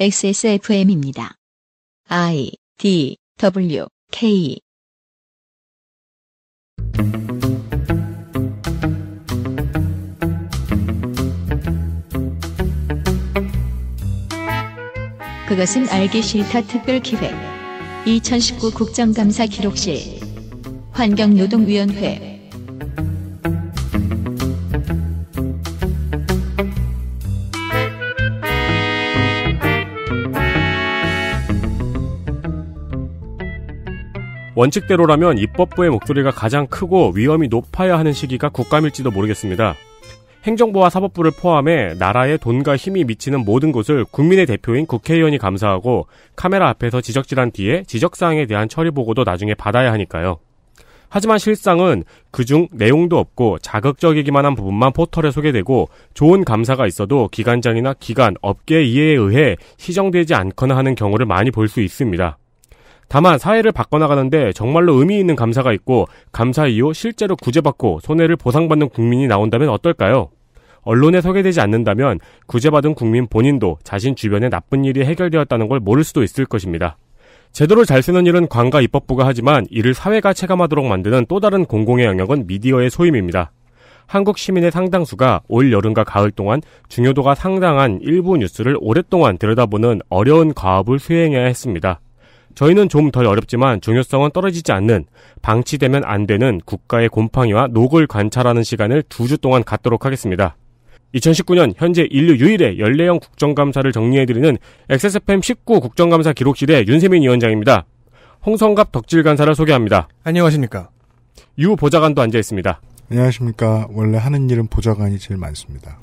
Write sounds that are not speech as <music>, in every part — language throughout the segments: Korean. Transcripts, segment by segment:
XSFM입니다. I D W K 그것은 알기 싫다 특별 기획 2019 국정감사 기록실 환경노동위원회 원칙대로라면 입법부의 목소리가 가장 크고 위험이 높아야 하는 시기가 국감일지도 모르겠습니다. 행정부와 사법부를 포함해 나라의 돈과 힘이 미치는 모든 것을 국민의 대표인 국회의원이 감사하고 카메라 앞에서 지적질한 뒤에 지적사항에 대한 처리 보고도 나중에 받아야 하니까요. 하지만 실상은 그중 내용도 없고 자극적이기만 한 부분만 포털에 소개되고 좋은 감사가 있어도 기관장이나 기관, 업계 이해에 의해 시정되지 않거나 하는 경우를 많이 볼 수 있습니다. 다만 사회를 바꿔나가는데 정말로 의미 있는 감사가 있고 감사 이후 실제로 구제받고 손해를 보상받는 국민이 나온다면 어떨까요? 언론에 소개되지 않는다면 구제받은 국민 본인도 자신 주변에 나쁜 일이 해결되었다는 걸 모를 수도 있을 것입니다. 제대로 잘 쓰는 일은 관과 입법부가 하지만 이를 사회가 체감하도록 만드는 또 다른 공공의 영역은 미디어의 소임입니다. 한국 시민의 상당수가 올 여름과 가을 동안 중요도가 상당한 일부 뉴스를 오랫동안 들여다보는 어려운 과업을 수행해야 했습니다. 저희는 좀 덜 어렵지만 중요성은 떨어지지 않는 방치되면 안 되는 국가의 곰팡이와 녹을 관찰하는 시간을 두 주 동안 갖도록 하겠습니다. 2019년 현재 인류 유일의 연례형 국정감사를 정리해드리는 XSFM 19 국정감사 기록실의 윤세민 위원장입니다. 홍성갑 덕질 간사를 소개합니다. 안녕하십니까. 유 보좌관도 앉아 있습니다. 안녕하십니까. 원래 하는 일은 보좌관이 제일 많습니다.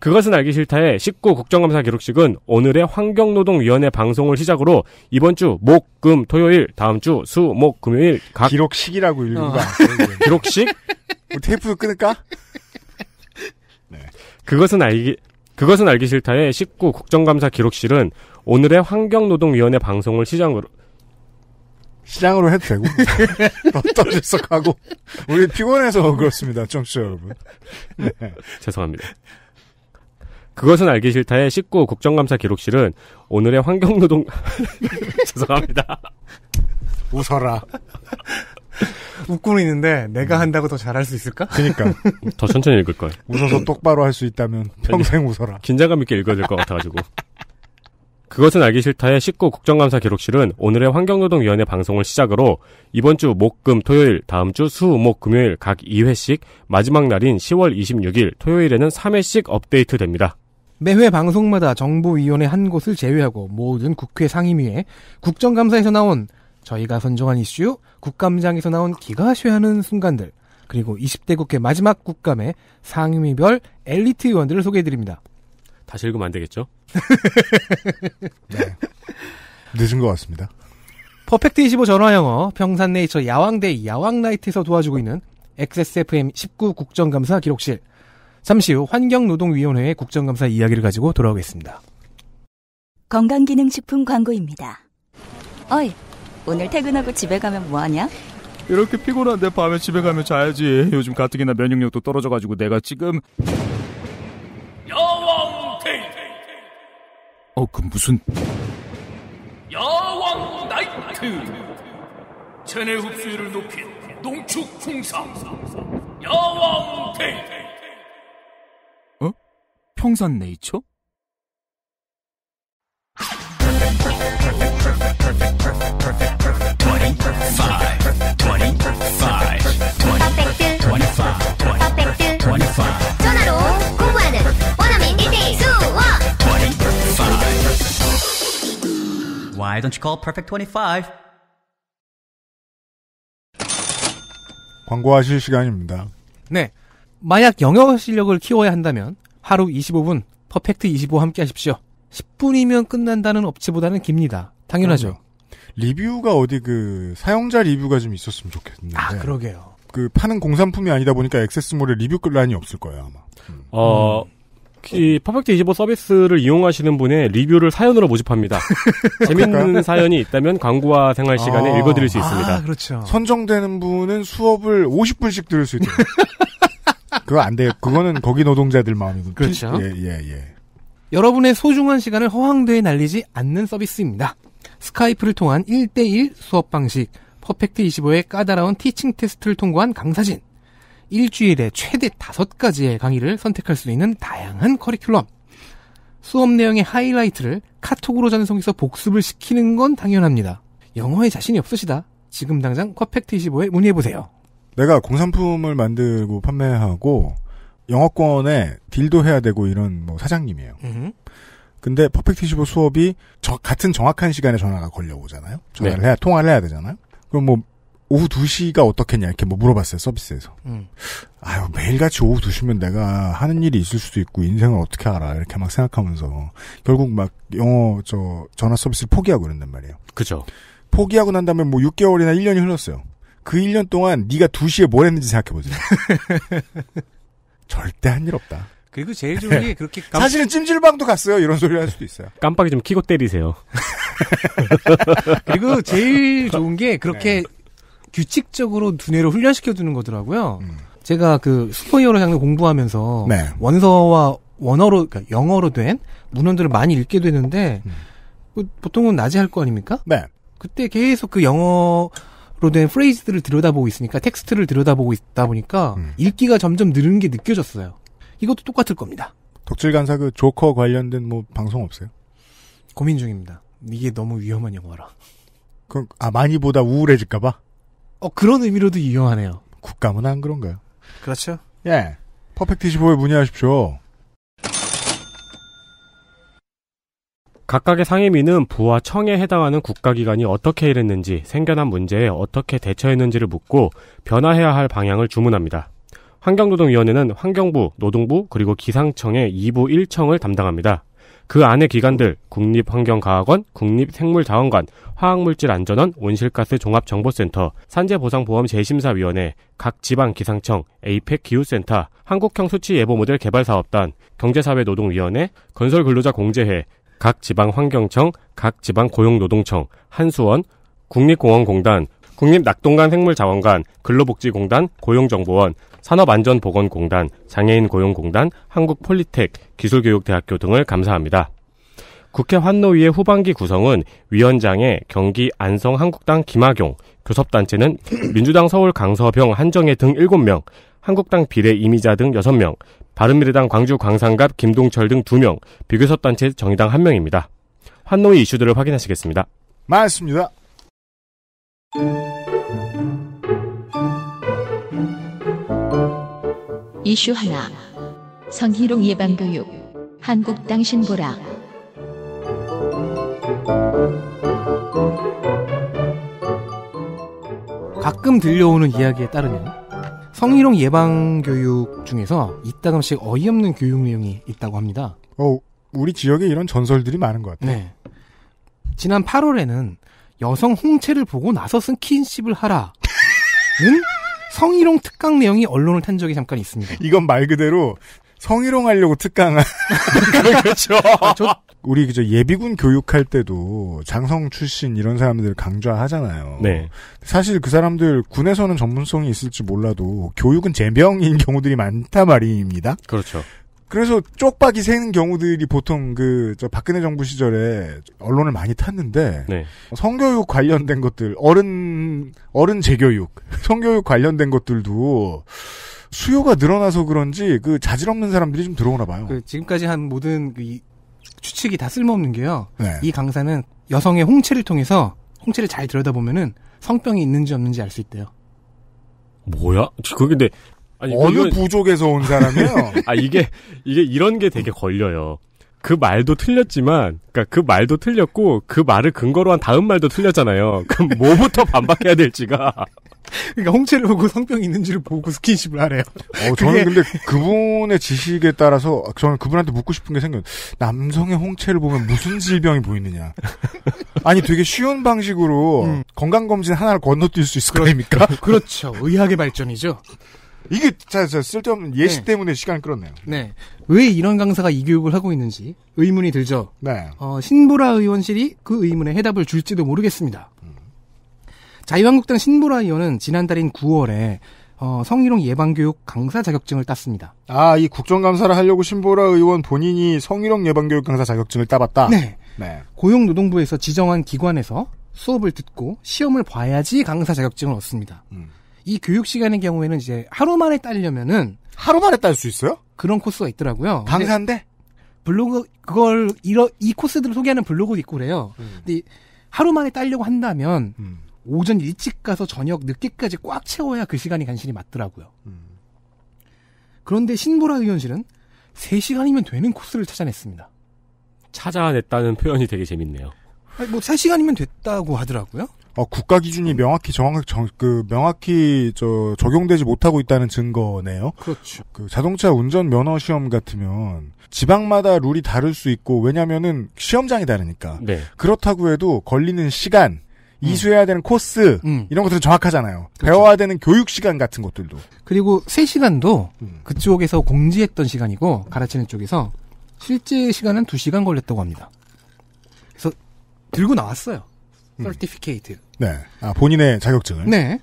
그것은 알기 싫다의 19 국정감사 기록식은 오늘의 환경노동위원회 방송을 시작으로 이번 주 목, 금, 토요일, 다음 주 수, 목, 금요일 각 기록식이라고 읽는가? 거 어. <laughs> 기록식? 뭐 테이프도 끊을까? 네. 그것은 알기 그것은 알기 싫다의 19 국정감사 기록실은 오늘의 환경노동위원회 방송을 시장으로 시장으로 해도 되고 떠들썩가고 <laughs> 우리 피곤해서 그렇습니다 청취자 여러분 네. 죄송합니다 그것은 알기 싫다의 19 국정감사 기록실은 오늘의 환경노동 <laughs> 죄송합니다. 웃어라. 웃고는 있는데 내가 음. 한다고 더 잘할 수 있을까? 그니까 러더 <laughs> 천천히 읽을 거예요. 웃어서 똑바로 할 수 있다면 평생 웃어라. 긴장감 있게 읽어야 될 것 같아가지고. 그것은 알기 싫다의 19 국정감사 기록실은 오늘의 환경노동위원회 방송을 시작으로 이번 주 목, 금, 토요일, 다음 주 수, 목, 금요일 각 2회씩 마지막 날인 10월 26일 토요일에는 3회씩 업데이트 됩니다. 매회 방송마다 정부위원회 한 곳을 제외하고 모든 국회 상임위에 국정감사에서 나온 저희가 선정한 이슈, 국감장에서 나온 기가 쇠하는 순간들, 그리고 20대 국회 마지막 국감의 상임위별 엘리트 의원들을 소개해드립니다. 다시 읽으면 안 되겠죠? <laughs> 네. 늦은 것 같습니다. 퍼펙트 25 전화 영어 평산네이처 야왕데이 야왕라이트에서 도와주고 있는 XSFM 19 국정감사 기록실 잠시 후 환경노동위원회의 국정감사 이야기를 가지고 돌아오겠습니다. 건강기능식품 광고입니다. 어이, 오늘 퇴근하고 집에 가면 뭐하냐? 이렇게 피곤한데 밤에 집에 가면 자야지. 요즘 가뜩이나 면역력도 떨어져가지고 내가 지금 야왕 테이 어, 그 무슨 야왕 나이트 체내 흡수율을 높인 농축 풍상 야왕 테이 평산 네이처? 전화 25? 광고하실 시간입니다. 네. 만약 영어 실력을 키워야 한다면 하루 25분 퍼펙트 25 함께 하십시오. 10분이면 끝난다는 업체보다는 깁니다. 당연하죠. 리뷰가 어디 그 사용자 리뷰가 좀 있었으면 좋겠는데. 아 그러게요. 그 파는 공산품이 아니다 보니까 액세스몰에 리뷰 글란이 없을 거예요 아마. 음. 어. 이 퍼펙트 25 서비스를 이용하시는 분의 리뷰를 사연으로 모집합니다. <laughs> 재밌는 사연이 있다면 광고와 생활 시간에 아, 읽어드릴 수 있습니다. 아, 그렇죠. 선정되는 분은 수업을 50분씩 들을 수 있다. <laughs> 그거 안 돼요. 그거는 <laughs> 거기 노동자들 마음이군. 그렇죠. 예, 예, 예. 여러분의 소중한 시간을 허황되에 날리지 않는 서비스입니다. 스카이프를 통한 1대1 수업 방식, 퍼펙트25의 까다로운 티칭 테스트를 통과한 강사진, 일주일에 최대 5가지의 강의를 선택할 수 있는 다양한 커리큘럼, 수업 내용의 하이라이트를 카톡으로 전송해서 복습을 시키는 건 당연합니다. 영어에 자신이 없으시다. 지금 당장 퍼펙트25에 문의해보세요. 내가 공산품을 만들고 판매하고 영어권에 딜도 해야 되고 이런 뭐 사장님이에요. 근데 퍼펙트 시보 수업이 저 같은 정확한 시간에 전화가 걸려오잖아요. 전화를 네. 해야 통화를 해야 되잖아요. 그럼 뭐 오후 2시가 어떻겠냐 이렇게 뭐 물어봤어요 서비스에서. 음. 아유 매일같이 오후 2시면 내가 하는 일이 있을 수도 있고 인생을 어떻게 알아 이렇게 막 생각하면서 결국 막 영어 저 전화 서비스를 포기하고 그런단 말이에요. 그죠. 포기하고 난 다음에 뭐 6개월이나 1년이 흘렀어요. 그 1년 동안 네가 2시에 뭘 했는지 생각해보세요. <laughs> 절대 한 일 없다. 그리고 제일 좋은 게 그렇게 깜... 사실은 찜질방도 갔어요. 이런 소리를 할 수도 있어요. 깜빡이 좀 키고 때리세요. <laughs> 그리고 제일 좋은 게 그렇게 네. 규칙적으로 두뇌를 훈련시켜 주는 거더라고요. 음. 제가 그 슈퍼히어로 장르 공부하면서 네. 원서와 원어로 그러니까 영어로 된 문헌들을 많이 읽게 되는데 음. 그 보통은 낮에 할 거 아닙니까? 네. 그때 계속 그 영어 로된 프레이즈들을 들여다보고 있으니까 텍스트를 들여다보고 있다 보니까 음. 읽기가 점점 느는 게 느껴졌어요. 이것도 똑같을 겁니다. 독질 간사 그 조커 관련된 뭐 방송 없어요? 고민 중입니다. 이게 너무 위험한 영화라. 그럼 아 많이 보다 우울해질까봐? 어 그런 의미로도 유용하네요. 국감은 안 그런가요? 그렇죠. 예. 퍼펙트 15에 문의하십시오. 각각의 상임위는 부와 청에 해당하는 국가기관이 어떻게 일했는지 생겨난 문제에 어떻게 대처했는지를 묻고 변화해야 할 방향을 주문합니다. 환경노동위원회는 환경부, 노동부, 그리고 기상청의 2부 1청을 담당합니다. 그안에 기관들, 국립환경과학원, 국립생물자원관, 화학물질안전원, 온실가스 종합정보센터, 산재보상보험재심사위원회, 각 지방 기상청, 에이펙 기후센터, 한국형 수치 예보 모델 개발사업단, 경제사회노동위원회, 건설근로자 공제회, 각 지방 환경청, 각 지방 고용노동청, 한수원, 국립공원공단, 국립낙동강 생물자원관, 근로복지공단, 고용정보원, 산업안전보건공단, 장애인고용공단, 한국폴리텍, 기술교육대학교 등을 감사합니다. 국회 환노위의 후반기 구성은 위원장의 경기 안성 한국당 김학용, 교섭단체는 <clears throat> 민주당 서울 강서병 한정혜 등 7명, 한국당 비례 이미자 등 6명, 바른미래당 광주 광산갑 김동철 등 2명, 비교섭 단체 정의당 1명입니다. 환노의 이슈들을 확인하시겠습니다. 많습니다 이슈 하나. 성희롱 예방교육. 한국당 신보라. 가끔 들려오는 이야기에 따르면 성희롱 예방 교육 중에서 이따금씩 어이없는 교육 내용이 있다고 합니다. 어, 우리 지역에 이런 전설들이 많은 것 같아요. 네. 지난 8월에는 여성 홍채를 보고 나서 쓴 킨십을 하라는 성희롱 특강 내용이 언론을 탄 적이 잠깐 있습니다. 이건 말 그대로 성희롱 하려고 특강한 <laughs> 그렇죠. 아, 저 우리 그저 예비군 교육할 때도 장성 출신 이런 사람들 강조하잖아요. 네. 사실 그 사람들 군에서는 전문성이 있을지 몰라도 교육은 재병인 <laughs> 경우들이 많다 말입니다. 그렇죠. 그래서 쪽박이 새는 경우들이 보통 그저 박근혜 정부 시절에 언론을 많이 탔는데 네. 성교육 관련된 것들 어른 어른 재교육 <laughs> 성교육 관련된 것들도 수요가 늘어나서 그런지 그 자질 없는 사람들이 좀 들어오나 봐요. 그 지금까지 한 모든 그 추측이 다 쓸모없는 게요. 네. 이 강사는 여성의 홍채를 통해서 홍채를 잘 들여다보면은 성병이 있는지 없는지 알 수 있대요. 뭐야? 그게 근데 아니, 어느 이건... 부족에서 온 사람이에요? <laughs> 아 이게 이게 이런 게 되게 걸려요. 그 말도 틀렸지만, 그러니까 그 말도 틀렸고 그 말을 근거로 한 다음 말도 틀렸잖아요. 그럼 뭐부터 반박해야 될지가 그러니까 홍채를 보고 성병이 있는지를 보고 스킨십을 하래요. 어, 저는 근데 그분의 지식에 따라서 저는 그분한테 묻고 싶은 게 생겨요. 남성의 홍채를 보면 무슨 질병이 보이느냐. 아니 되게 쉬운 방식으로 음. 건강검진 하나를 건너뛸 수 있을 거아니까 <laughs> 그렇죠. 의학의 발전이죠. 이게 자, 자 쓸데없는 예시 네. 때문에 시간을 끌었네요. 네. 왜 이런 강사가 이 교육을 하고 있는지 의문이 들죠. 네. 어, 신보라 의원실이 그 의문에 해답을 줄지도 모르겠습니다. 자유한국당 신보라 의원은 지난달인 9월에 어, 성희롱 예방교육 강사 자격증을 땄습니다. 아, 이 국정감사를 하려고 신보라 의원 본인이 성희롱 예방교육 강사 자격증을 따봤다? 네. 네. 고용노동부에서 지정한 기관에서 수업을 듣고 시험을 봐야지 강사 자격증을 얻습니다. 음. 이 교육 시간의 경우에는 이제 하루 만에 따려면은 하루 만에 딸 수 있어요? 그런 코스가 있더라고요. 강사인데 블로그 그걸 이러, 이 코스들을 소개하는 블로그도 있고 그래요. 음. 근데 하루 만에 따려고 한다면 음. 오전 일찍 가서 저녁 늦게까지 꽉 채워야 그 시간이 간신히 맞더라고요. 음. 그런데 신보라 의원실은 3시간이면 되는 코스를 찾아냈습니다. 찾아냈다는 표현이 되게 재밌네요. 아니, 뭐 3시간이면 됐다고 하더라고요. 어, 국가 기준이 명확히 정확 그 명확히 저 적용되지 못하고 있다는 증거네요. 그렇죠. 그 자동차 운전 면허 시험 같으면 지방마다 룰이 다를 수 있고 왜냐면은 시험장이 다르니까. 네. 그렇다고 해도 걸리는 시간 음. 이수해야 되는 코스 음. 이런 것들은 정확하잖아요. 그렇죠. 배워야 되는 교육 시간 같은 것들도. 그리고 세 시간도 음. 그쪽에서 공지했던 시간이고 가르치는 쪽에서 실제 시간은 두 시간 걸렸다고 합니다. 그래서 들고 나왔어요. 서티피케이트. 음. 네. 아 본인의 자격증을. 네.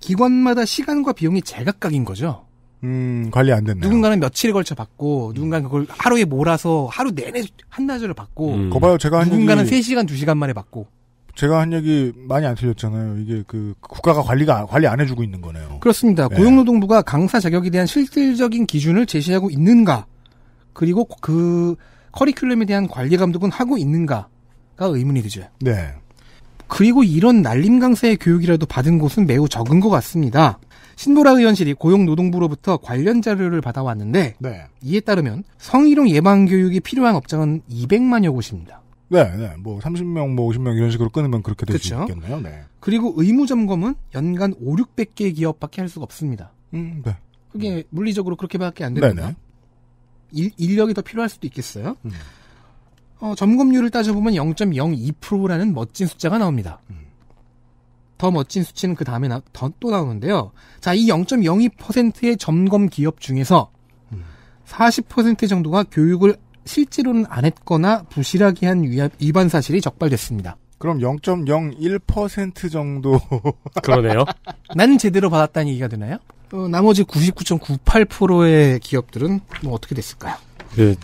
기관마다 시간과 비용이 제각각인 거죠. 음, 관리 안 됐네. 누군가는 며칠에 걸쳐 받고, 음. 누군가는 그걸 하루에 몰아서 하루 내내 한나절을 받고, 음. 거봐요, 제가 한 누군가는 얘기... 3시간, 2시간 만에 받고. 제가 한 얘기 많이 안 틀렸잖아요. 이게 그 국가가 관리가 관리 안 해주고 있는 거네요. 그렇습니다. 네. 고용노동부가 강사 자격에 대한 실질적인 기준을 제시하고 있는가, 그리고 그 커리큘럼에 대한 관리 감독은 하고 있는가가 의문이 되죠. 네. 그리고 이런 날림 강사의 교육이라도 받은 곳은 매우 적은 것 같습니다. 신보라 의원실이 고용노동부로부터 관련 자료를 받아왔는데 네. 이에 따르면 성희롱 예방 교육이 필요한 업장은 200만여 곳입니다. 네, 네. 뭐 30명, 뭐 50명 이런 식으로 끊으면 그렇게 될 수 있겠네요. 네. 그리고 의무 점검은 연간 5, 600개 기업밖에 할 수가 없습니다. 음, 네. 그게 음. 물리적으로 그렇게밖에 안 됩니다. 네 일, 인력이 더 필요할 수도 있겠어요. 음. 어, 점검률을 따져보면 0.02%라는 멋진 숫자가 나옵니다. 음. 더 멋진 수치는 그 다음에 더또 나오는데요. 자, 이 0.02%의 점검 기업 중에서 40% 음. 정도가 교육을 실제로는 안 했거나 부실하게 한 위반 사실이 적발됐습니다. 그럼 0.01% 정도. <laughs> 그러네요. 난 제대로 받았다는 얘기가 되나요? 어, 나머지 99.98%의 기업들은 뭐 어떻게 됐을까요? 그,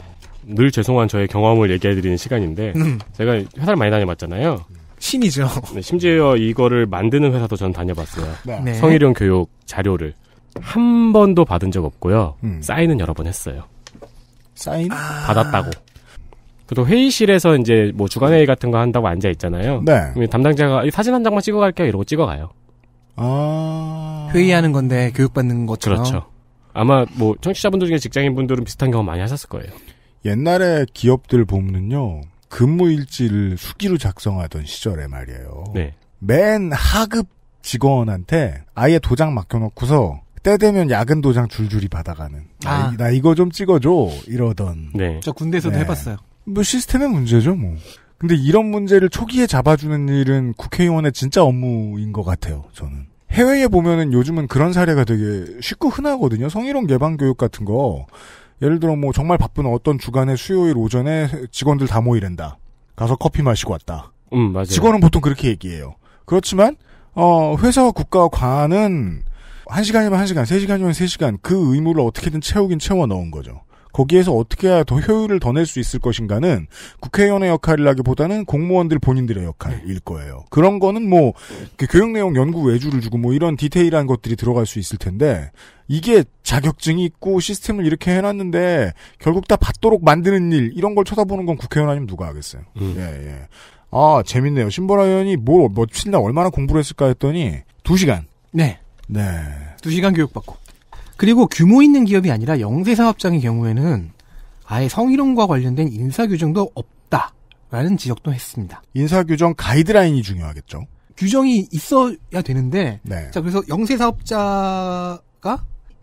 늘 죄송한 저의 경험을 얘기해드리는 시간인데, 음. 제가 회사를 많이 다녀봤잖아요. 신이죠. 네, 심지어 이거를 만드는 회사도 전 다녀봤어요. 네. 네. 성희롱 교육 자료를. 한 번도 받은 적 없고요. 음. 사인은 여러 번 했어요. 사인 아. 받았다고. 그리고 회의실에서 이제 뭐 주간 회의 같은 거 한다고 앉아 있잖아요. 네. 담당자가 사진 한 장만 찍어갈게요 이러고 찍어가요. 아 회의하는 건데 교육받는 것처럼. 그렇죠. 아마 뭐 청취자분들 중에 직장인분들은 비슷한 경험 많이 하셨을 거예요. 옛날에 기업들 보면요 근무 일지를 수기로 작성하던 시절에 말이에요. 네. 맨 하급 직원한테 아예 도장 맡겨놓고서 때 되면 야근 도장 줄줄이 받아가는 아. 나, 나, 이거 좀 찍어줘 이러던 네. 저 군대에서도 네. 해봤어요 뭐 시스템의 문제죠 뭐 근데 이런 문제를 초기에 잡아주는 일은 국회의원의 진짜 업무인 것 같아요 저는 해외에 보면은 요즘은 그런 사례가 되게 쉽고 흔하거든요 성희롱 예방 교육 같은 거 예를 들어 뭐 정말 바쁜 어떤 주간의 수요일 오전에 직원들 다 모이랜다 가서 커피 마시고 왔다 음 맞아요 직원은 보통 그렇게 얘기해요 그렇지만 어 회사와 국가와 관 과는 한시간이면한시간세시간이면세시간그 의무를 어떻게든 채우긴 채워 넣은 거죠. 거기에서 어떻게 해야 더 효율을 더 낼 수 있을 것인가는 국회의원의 역할이라기보다는 공무원들 본인들의 역할일 거예요. 그런 거는 뭐 교육 내용 연구 외주를 주고 뭐 이런 디테일한 것들이 들어갈 수 있을 텐데 이게 자격증이 있고 시스템을 이렇게 해놨는데 결국 다 받도록 만드는 일 이런 걸 쳐다보는 건 국회의원 아니면 누가 하겠어요. 음. 예 예. 아 재밌네요. 신보라 의원이 뭘 뭐 며칠날 얼마나 공부를 했을까 했더니 두 시간. 네. 네. 2시간 교육받고. 그리고 규모 있는 기업이 아니라 영세 사업장의 경우에는 아예 성희롱과 관련된 인사규정도 없다라는 지적도 했습니다. 인사규정 가이드라인이 중요하겠죠. 규정이 있어야 되는데 네. 자 그래서 영세 사업자가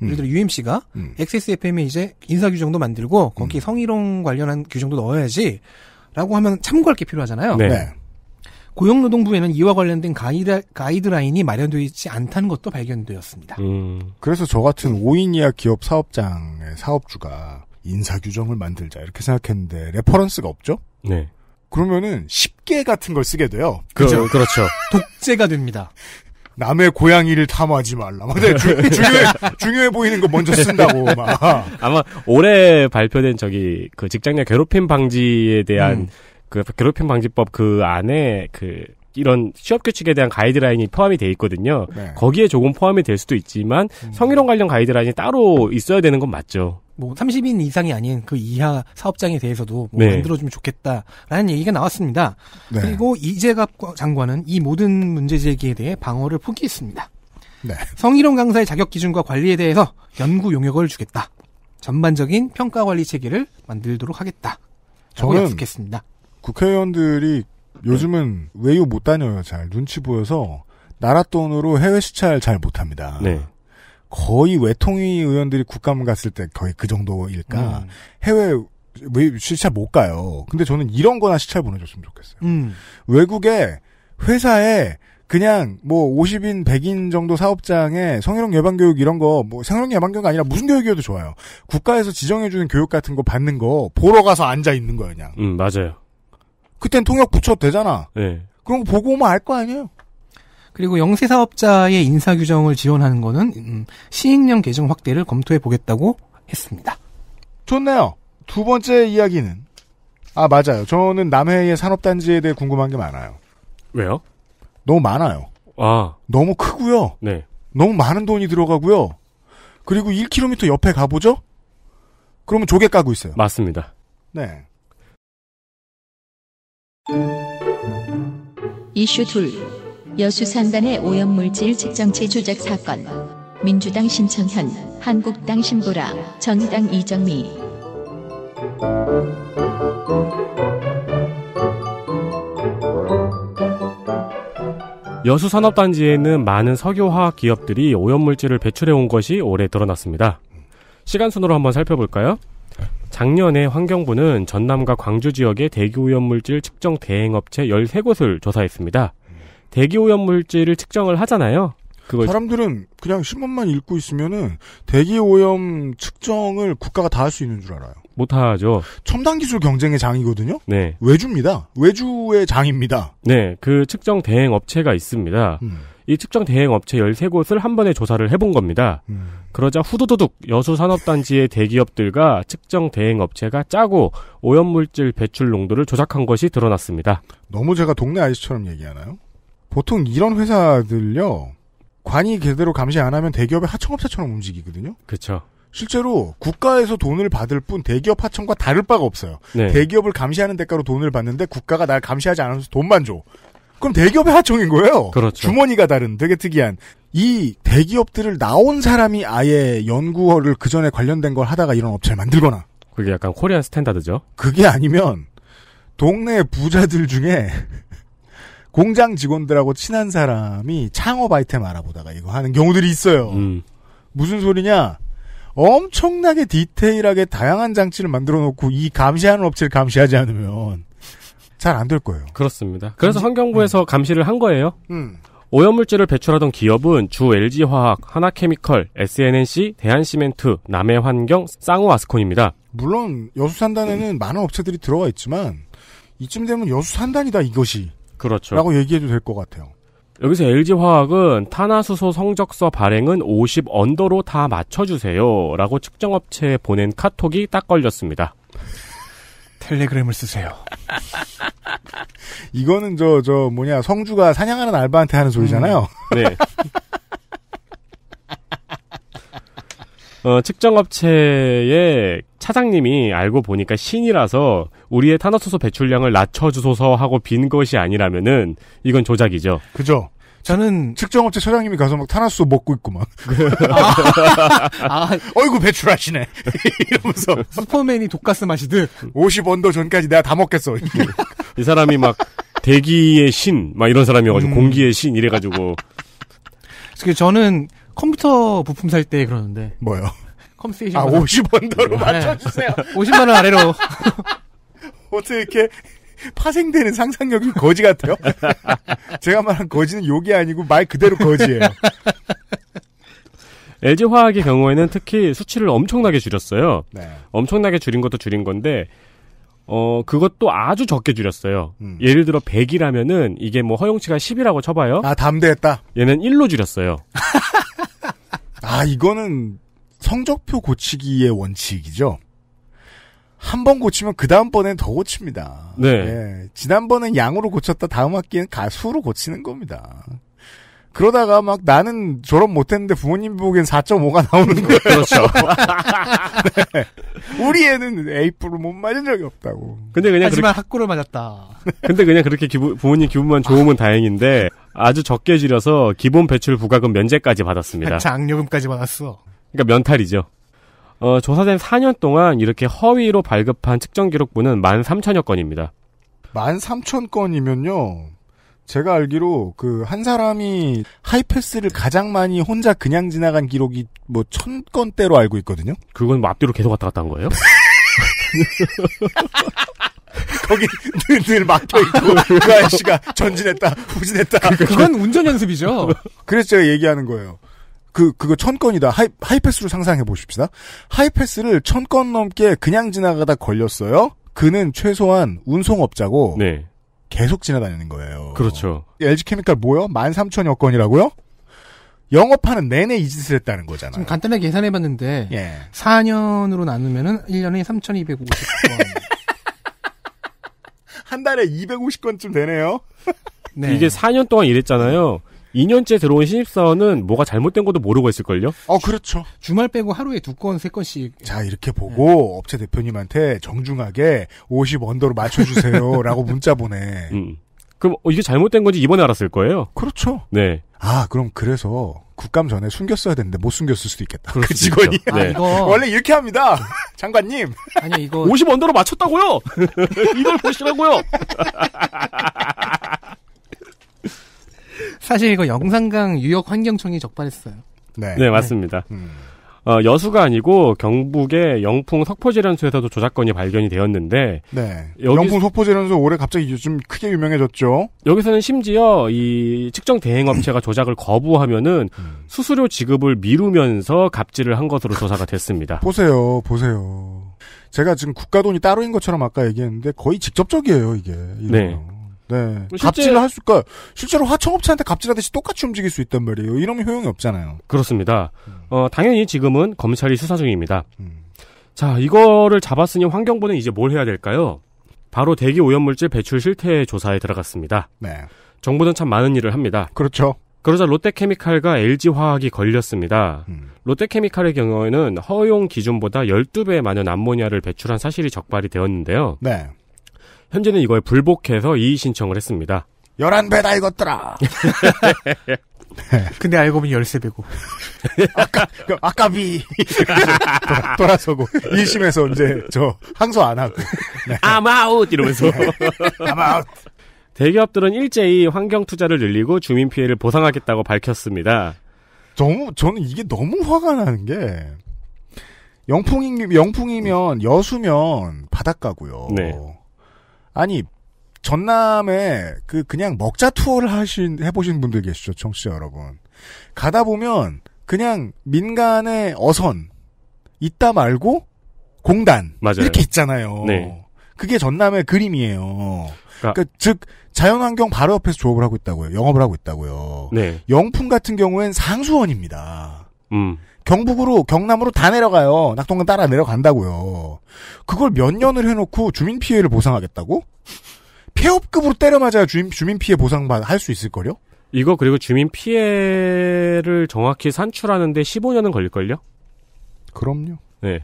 예를 들어 UMC가 음. XSFM에 음. 이제 인사 규정도 만들고 거기 음. 성희롱 관련한 규정도 넣어야지라고 하면 참고할 게 필요하잖아요. 네. 네. 고용노동부에는 이와 관련된 가이드, 가이드라인이 마련되어 있지 않다는 것도 발견되었습니다. 음. 그래서 저 같은 5인 이하 기업 사업장의 사업주가 인사 규정을 만들자 이렇게 생각했는데 레퍼런스가 없죠? 네. 그러면은 쉽게 같은 걸 쓰게 돼요. 그, 그렇죠. 그렇죠. <laughs> 독재가 됩니다. 남의 고양이를 탐하지 말라. 근데 네, <laughs> 중요해, 중요해 보이는 거 먼저 쓴다고, 막. 아마 올해 발표된 저기, 그 직장내 괴롭힘 방지에 대한 음. 그 괴롭힘 방지법 그 안에 그 이런 취업 규칙에 대한 가이드라인이 포함이 돼 있거든요. 네. 거기에 조금 포함이 될 수도 있지만 음. 성희롱 관련 가이드라인이 따로 있어야 되는 건 맞죠. 뭐 30인 이상이 아닌 그 이하 사업장에 대해서도 뭐 네. 만들어주면 좋겠다라는 얘기가 나왔습니다. 네. 그리고 이재갑 장관은 이 모든 문제 제기에 대해 방어를 포기했습니다. 네. 성희롱 강사의 자격 기준과 관리에 대해서 연구 용역을 주겠다. 전반적인 평가 관리 체계를 만들도록 하겠다. 저는 좋겠습니다. 국회의원들이 요즘은 네. 외유 못 다녀요. 잘 눈치 보여서 나라 돈으로 해외 시찰 잘 못합니다. 네. 거의 외통위 의원들이 국감 갔을 때 거의 그 정도일까 음. 해외 왜 시찰 못 가요. 근데 저는 이런 거나 시찰 보내줬으면 좋겠어요. 음. 외국에 회사에 그냥 뭐 50인 100인 정도 사업장에 성희롱 예방 교육 이런 거 뭐 성희롱 예방 교육 아니라 무슨 교육이어도 좋아요. 국가에서 지정해 주는 교육 같은 거 받는 거 보러 가서 앉아 있는 거예요, 그냥. 음, 맞아요. 그땐 통역 붙여도 되잖아. 네. 그런 거 보고 오면 알 거 아니에요. 그리고 영세 사업자의 인사 규정을 지원하는 거는 음, 시행령 개정 확대를 검토해 보겠다고 했습니다. 좋네요. 두 번째 이야기는 아 맞아요. 저는 남해의 산업단지에 대해 궁금한 게 많아요. 왜요? 너무 많아요. 아 너무 크고요. 네. 너무 많은 돈이 들어가고요. 그리고 1km 옆에 가보죠. 그러면 조개 까고 있어요. 맞습니다. 네. 이슈 2. 여수 산단의 오염물질 측정치 조작 사건. 민주당 신청현 한국당 신보라 정의당 이정미. 여수 산업단지에 는 많은 석유화학 기업들이 오염물질을 배출해 온 것이 올해 드러났습니다. 시간 순으로 한번 살펴볼까요? 작년에 환경부는 전남과 광주 지역의 대기오염물질 측정 대행업체 13곳을 조사했습니다. 대기오염물질을 측정을 하잖아요. 그걸 사람들은 그냥 신문만 읽고 있으면은 대기오염 측정을 국가가 다 할 수 있는 줄 알아요. 못하죠. 첨단 기술 경쟁의 장이거든요. 네. 외주입니다. 외주의 장입니다. 네, 그 측정 대행 업체가 있습니다. 음. 이 특정 대행 업체 13곳을 한 번에 조사를 해본 겁니다. 음. 그러자 후두두둑 여수 산업단지의 대기업들과 특정 대행 업체가 짜고 오염물질 배출 농도를 조작한 것이 드러났습니다. 너무 제가 동네 아이씨처럼 얘기하나요? 보통 이런 회사들요. 관이 제대로 감시 안 하면 대기업의 하청업체처럼 움직이거든요. 그렇죠. 실제로 국가에서 돈을 받을 뿐 대기업 하청과 다를 바가 없어요. 네. 대기업을 감시하는 대가로 돈을 받는데 국가가 날 감시하지 않아서 돈만 줘. 그럼 대기업의 하청인 거예요. 그렇죠. 주머니가 다른 되게 특이한 이 대기업들을 나온 사람이 아예 연구를 그 전에 관련된 걸 하다가 이런 업체를 만들거나 그게 약간 코리아 스탠다드죠. 그게 아니면 동네 부자들 중에 <laughs> 공장 직원들하고 친한 사람이 창업 아이템 알아보다가 이거 하는 경우들이 있어요. 음. 무슨 소리냐? 엄청나게 디테일하게 다양한 장치를 만들어 놓고 이 감시하는 업체를 감시하지 않으면 잘안될 거예요. 그렇습니다. 그래서 감시? 환경부에서 음. 감시를 한 거예요. 음. 오염물질을 배출하던 기업은 주 LG화학, 하나케미컬, SNNC, 대한시멘트, 남해환경, 쌍우아스콘입니다. 물론 여수산단에는 음. 많은 업체들이 들어가 있지만 이쯤 되면 여수산단이다 이것이. 그렇죠. 라고 얘기해도 될 것 같아요. 여기서 LG화학은 탄화수소 성적서 발행은 50 언더로 다 맞춰주세요. 라고 측정업체에 보낸 카톡이 딱 걸렸습니다. 텔레그램을 쓰세요. <laughs> 이거는 저, 저, 뭐냐, 성주가 사냥하는 알바한테 하는 소리잖아요. 음. 네. 어, 측정업체의 차장님이 알고 보니까 신이라서 우리의 탄화수소 배출량을 낮춰주소서 하고 빈 것이 아니라면은 이건 조작이죠. 그죠. 저는 측정업체 사장님이 가서 막 탄화수 먹고 있고 막. 아, <laughs> 어이구 배출하시네. <laughs> 이러면서 슈퍼맨이 독가스 마시듯 50원도 전까지 내가 다 먹겠어. 이 사람이 막 대기의 신, 막 이런 사람이어가지고 음. 공기의 신 이래가지고. 그래 저는 컴퓨터 부품 살 때 그러는데. 뭐요? 컴스테이션. 아 50원 더로 맞춰주세요. 50만 원 아래로. <laughs> 어떻게 이렇게 파생되는 상상력이 거지 같아요. <laughs> 제가 말한 거지는 욕이 아니고 말 그대로 거지예요. LG화학의 경우에는 특히 수치를 엄청나게 줄였어요. 네. 엄청나게 줄인 것도 줄인 건데 어, 그것도 아주 적게 줄였어요. 음. 예를 들어 100이라면은 이게 뭐 허용치가 10이라고 쳐봐요. 아, 담대했다. 얘는 1로 줄였어요. <laughs> 아, 이거는 성적표 고치기의 원칙이죠. 한번 고치면 그 다음번엔 더 고칩니다. 네. 예, 지난번엔 양으로 고쳤다 다음 학기엔 가수로 고치는 겁니다. 그러다가 막 나는 졸업 못했는데 부모님 보기엔 4.5가 나오는 거예요. 그렇죠. <laughs> 네. 우리 애는 에이프로못 맞은 적이 없다고. 근데 그냥 하지만 그렇게, 학구를 맞았다. 근데 그냥 그렇게 기부, 부모님 기분만 좋으면 아. 다행인데 아주 적게 줄여서 기본 배출 부가금 면제까지 받았습니다. 장려금까지 받았어. 그러니까 면탈이죠. 어, 조사된 4년 동안 이렇게 허위로 발급한 측정 기록부는 13,000여 건입니다. 13,000 건이면요. 제가 알기로 그 한 사람이 하이패스를 가장 많이 혼자 그냥 지나간 기록이 뭐 1000건대로 알고 있거든요. 그건 뭐 앞뒤로 계속 왔다 갔다 한 거예요? <laughs> 거기 늘, 늘 막혀있고 그 아저씨가 전진했다 후진했다 그건 운전 연습이죠 그래서 제가 얘기하는 거예요 그, 그거 천 건이다. 하이, 하이패스로 상상해 보십시다. 하이패스를 천 건 넘게 그냥 지나가다 걸렸어요? 그는 최소한 운송업자고. 네. 계속 지나다니는 거예요. 그렇죠. LG케미칼 뭐요? 만삼천여 건이라고요? 영업하는 내내 이 짓을 했다는 거잖아요. 지 간단하게 계산해봤는데, 예. 4년으로 나누면은 1년에 3,250건. <laughs> 한 달에 250건쯤 되네요. 네. 이게 4년 동안 일했잖아요. 2년째 들어온 신입사원은 뭐가 잘못된 것도 모르고 있을걸요? 어, 그렇죠. 주말 빼고 하루에 두 건, 세 건씩. 자, 이렇게 보고 네. 업체 대표님한테 정중하게 50원더로 맞춰주세요. 라고 <laughs> 문자 보내. 음. 그럼 어, 이게 잘못된 건지 이번에 알았을 거예요? 그렇죠. 네. 아, 그럼 그래서 국감 전에 숨겼어야 되는데 못 숨겼을 수도 있겠다. 그 직원이. 아, 네. 이거... <laughs> 원래 이렇게 합니다. <laughs> 장관님. 아니, 이거. 50원더로 맞췄다고요? 이걸 보시라고요? 사실 이거 영산강 유역 환경청이 적발했어요. 네, 네 맞습니다. 네. 음. 어, 여수가 아니고 경북의 영풍 석포재련소에서도 조작건이 발견이 되었는데 네. 여기... 영풍 석포재련소 올해 갑자기 요즘 크게 유명해졌죠. 여기서는 심지어 이 측정 대행업체가 조작을 거부하면은 음. 수수료 지급을 미루면서 갑질을 한 것으로 조사가 됐습니다. 보세요, 보세요. 제가 지금 국가 돈이 따로인 것처럼 아까 얘기했는데 거의 직접적이에요 이게. 이거는. 네. 네. 갑질을 할 수가 그러니까 실제로 화청업체한테 갑질하듯이 똑같이 움직일 수 있단 말이에요. 이러면 효용이 없잖아요. 그렇습니다. 음. 어, 당연히 지금은 검찰이 수사 중입니다. 음. 자, 이거를 잡았으니 환경부는 이제 뭘 해야 될까요? 바로 대기 오염물질 배출 실태 조사에 들어갔습니다. 네. 정부는 참 많은 일을 합니다. 그렇죠. 그러자 롯데케미칼과 LG화학이 걸렸습니다. 음. 롯데케미칼의 경우에는 허용 기준보다 12배 많은 암모니아를 배출한 사실이 적발이 되었는데요. 네. 현재는 이걸 불복해서 이의 신청을 했습니다. 11배다 익었더라. <laughs> 근데 알고 보니 13배고. <laughs> 아까, 그 아까비. <laughs> 돌아, 서고 1심에서 이제, 저, 항소 안 하고. 네. I'm out! 이러면서. I'm out! 대기업들은 일제히 환경 투자를 늘리고 주민 피해를 보상하겠다고 밝혔습니다. 너무, 저는 이게 너무 화가 나는 게, 영풍이, 영풍이면 여수면 바닷가고요. 네. 아니 전남에 그 그냥 먹자 투어를 하신 해보신 분들 계시죠, 청취자 여러분. 가다 보면 그냥 민간의 어선 있다 말고 공단 맞아요. 이렇게 있잖아요. 네. 그게 전남의 그림이에요. 그까 그러니까, 그러니까, 즉 자연환경 바로 옆에서 조업을 하고 있다고요. 영업을 하고 있다고요. 네. 영품 같은 경우엔 상수원입니다. 음. 경북으로 경남으로 다 내려가요. 낙동강 따라 내려간다고요. 그걸 몇 년을 해놓고 주민 피해를 보상하겠다고? 폐업급으로 때려맞아야 주민, 주민 피해 보상할 수 있을걸요? 이거 그리고 주민 피해를 정확히 산출하는데 15년은 걸릴걸요? 그럼요. 네.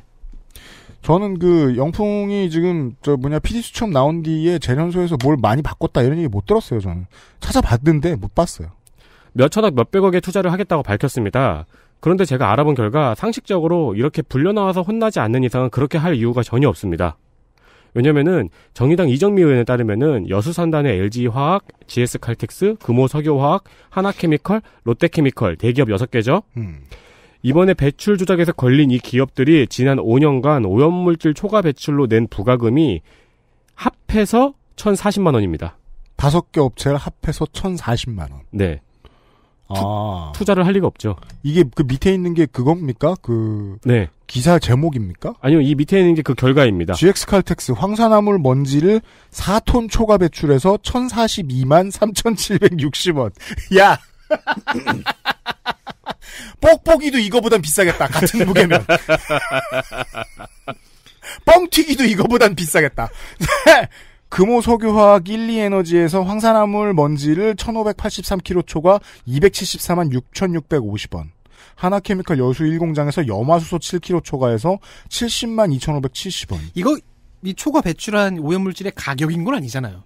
저는 그 영풍이 지금 저 뭐냐 PD 수첩 나온 뒤에 재련소에서 뭘 많이 바꿨다 이런 얘기 못 들었어요 저는 찾아봤는데 못 봤어요. 몇 천억 몇 백억의 투자를 하겠다고 밝혔습니다. 그런데 제가 알아본 결과 상식적으로 이렇게 불려나와서 혼나지 않는 이상은 그렇게 할 이유가 전혀 없습니다. 왜냐면은 정의당 이정미 의원에 따르면은 여수산단의 LG화학, GS칼텍스, 금호석유화학, 하나케미컬, 롯데케미컬 대기업 6개죠. 음. 이번에 배출 조작에서 걸린 이 기업들이 지난 5년간 오염물질 초과 배출로 낸 부가금이 합해서 1,040만 원입니다. 다섯 개 업체를 합해서 1,040만 원. 네. 아. 투자를 할 리가 없죠. 이게 그 밑에 있는 게 그겁니까? 그 네. 기사 제목입니까? 아니요, 이 밑에 있는 게 그 결과입니다. GX 칼텍스 황산화물 먼지를 4톤 초과 배출해서 1,042만 3,760원. <laughs> 야. <laughs> 뽁뽁이도 이거보단 비싸겠다. 같은 무게면. <laughs> 뻥튀기도 이거보단 비싸겠다. 네! 금호석유화학 1, 2에너지에서 황산화물 먼지를 1583kg초가 274만 6650원. 하나케미칼 여수 1공장에서 염화수소 7kg 초과해서 70만 2,570원. 이거 이 초과 배출한 오염물질의 가격인 건 아니잖아요.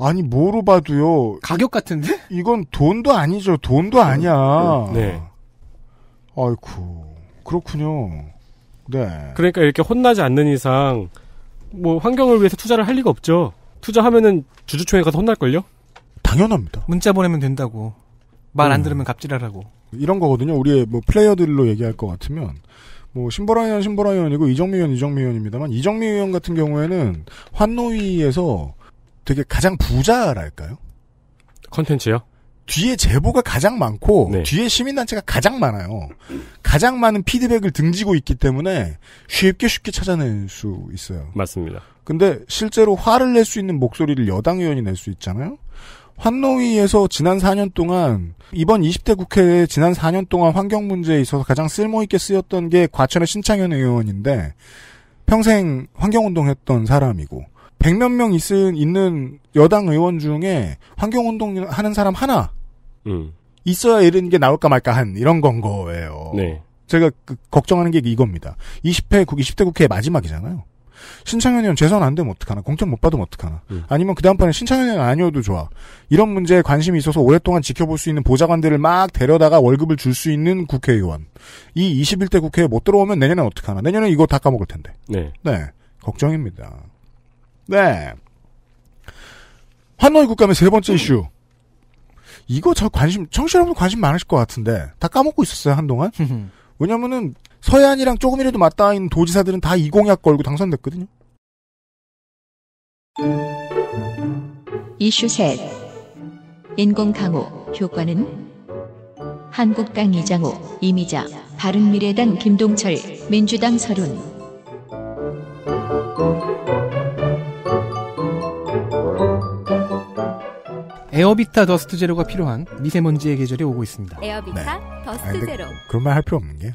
아니 뭐로 봐도요. 가격 같은데? 이건 돈도 아니죠. 돈도 네. 아니야. 네. 아이쿠 그렇군요. 네. 그러니까 이렇게 혼나지 않는 이상 뭐 환경을 위해서 투자를 할 리가 없죠. 투자하면은 주주총회 가서 혼날걸요? 당연합니다. 문자 보내면 된다고. 말안 음. 들으면 갑질하라고. 이런 거거든요. 우리의 뭐 플레이어들로 얘기할 것 같으면 뭐 신보라 의원 신보라 의원이고 이정미 의원 이정미 의원입니다만 이정미 의원 같은 경우에는 환노위에서 되게 가장 부자랄까요? 컨텐츠요? 뒤에 제보가 가장 많고 네. 뒤에 시민단체가 가장 많아요. 가장 많은 피드백을 등지고 있기 때문에 쉽게 쉽게 찾아낼 수 있어요. 맞습니다. 근데 실제로 화를 낼 수 있는 목소리를 여당 의원이 낼 수 있잖아요. 환노위에서 지난 4년 동안 이번 20대 국회에 지난 4년 동안 환경 문제에 있어서 가장 쓸모 있게 쓰였던 게 과천의 신창현 의원인데 평생 환경 운동했던 사람이고 100몇 명 있은, 있는 여당 의원 중에 환경운동 하는 사람 하나 음. 있어야 이런 게 나올까 말까 한 이런 건 거예요. 네. 제가 그 걱정하는 게 이겁니다. 20회 20대 국회 마지막이잖아요. 신창현 의원 재선 안 되면 어떡하나 공천 못 받으면 어떡하나 음. 아니면 그 다음번에 신창현 의원 아니어도 좋아 이런 문제에 관심이 있어서 오랫동안 지켜볼 수 있는 보좌관들을 막 데려다가 월급을 줄 수 있는 국회의원 이 21대 국회에 못 들어오면 내년엔 어떡하나 내년에 이거 다 까먹을 텐데 네, 네 걱정입니다 네 환노의 국감의 세 번째 이슈 이거 저 관심 청취자 여러분 관심 많으실 것 같은데 다 까먹고 있었어요 한동안. <laughs> 왜냐면은 서해안이랑 조금이라도 맞닿아 있는 도지사들은 다 이공약 걸고 당선됐거든요. 이슈 셋 인공 강호 효과는 한국당 이장호 이미자 바른미래당 김동철 민주당 서른 에어비타 더스트 제로가 필요한 미세먼지의 계절이 오고 있습니다. 에어비타 네. 더스트 아니, 제로. 그런 말 할 필요 없는 게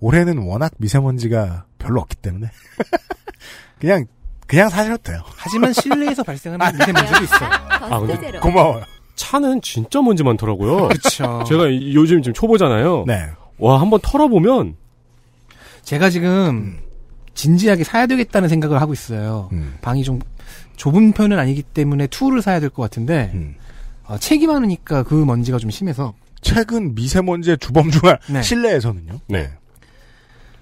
올해는 워낙 미세먼지가 별로 없기 때문에 <laughs> 그냥 그냥 사셔도 돼요. 하지만 실내에서 발생하는 <laughs> 미세먼지도 있어요. 아, 근데 고마워요. 차는 진짜 먼지 많더라고요. 그렇죠. 제가 요즘 지금 초보잖아요. 네. 와, 한번 털어보면 제가 지금 음. 진지하게 사야 되겠다는 생각을 하고 있어요. 음. 방이 좀 좁은 편은 아니기 때문에 투를 사야 될 것 같은데 음. 어, 책이 많으니까 그 먼지가 좀 심해서 최근 미세먼지의 주범중가 네. 실내에서는요. 네.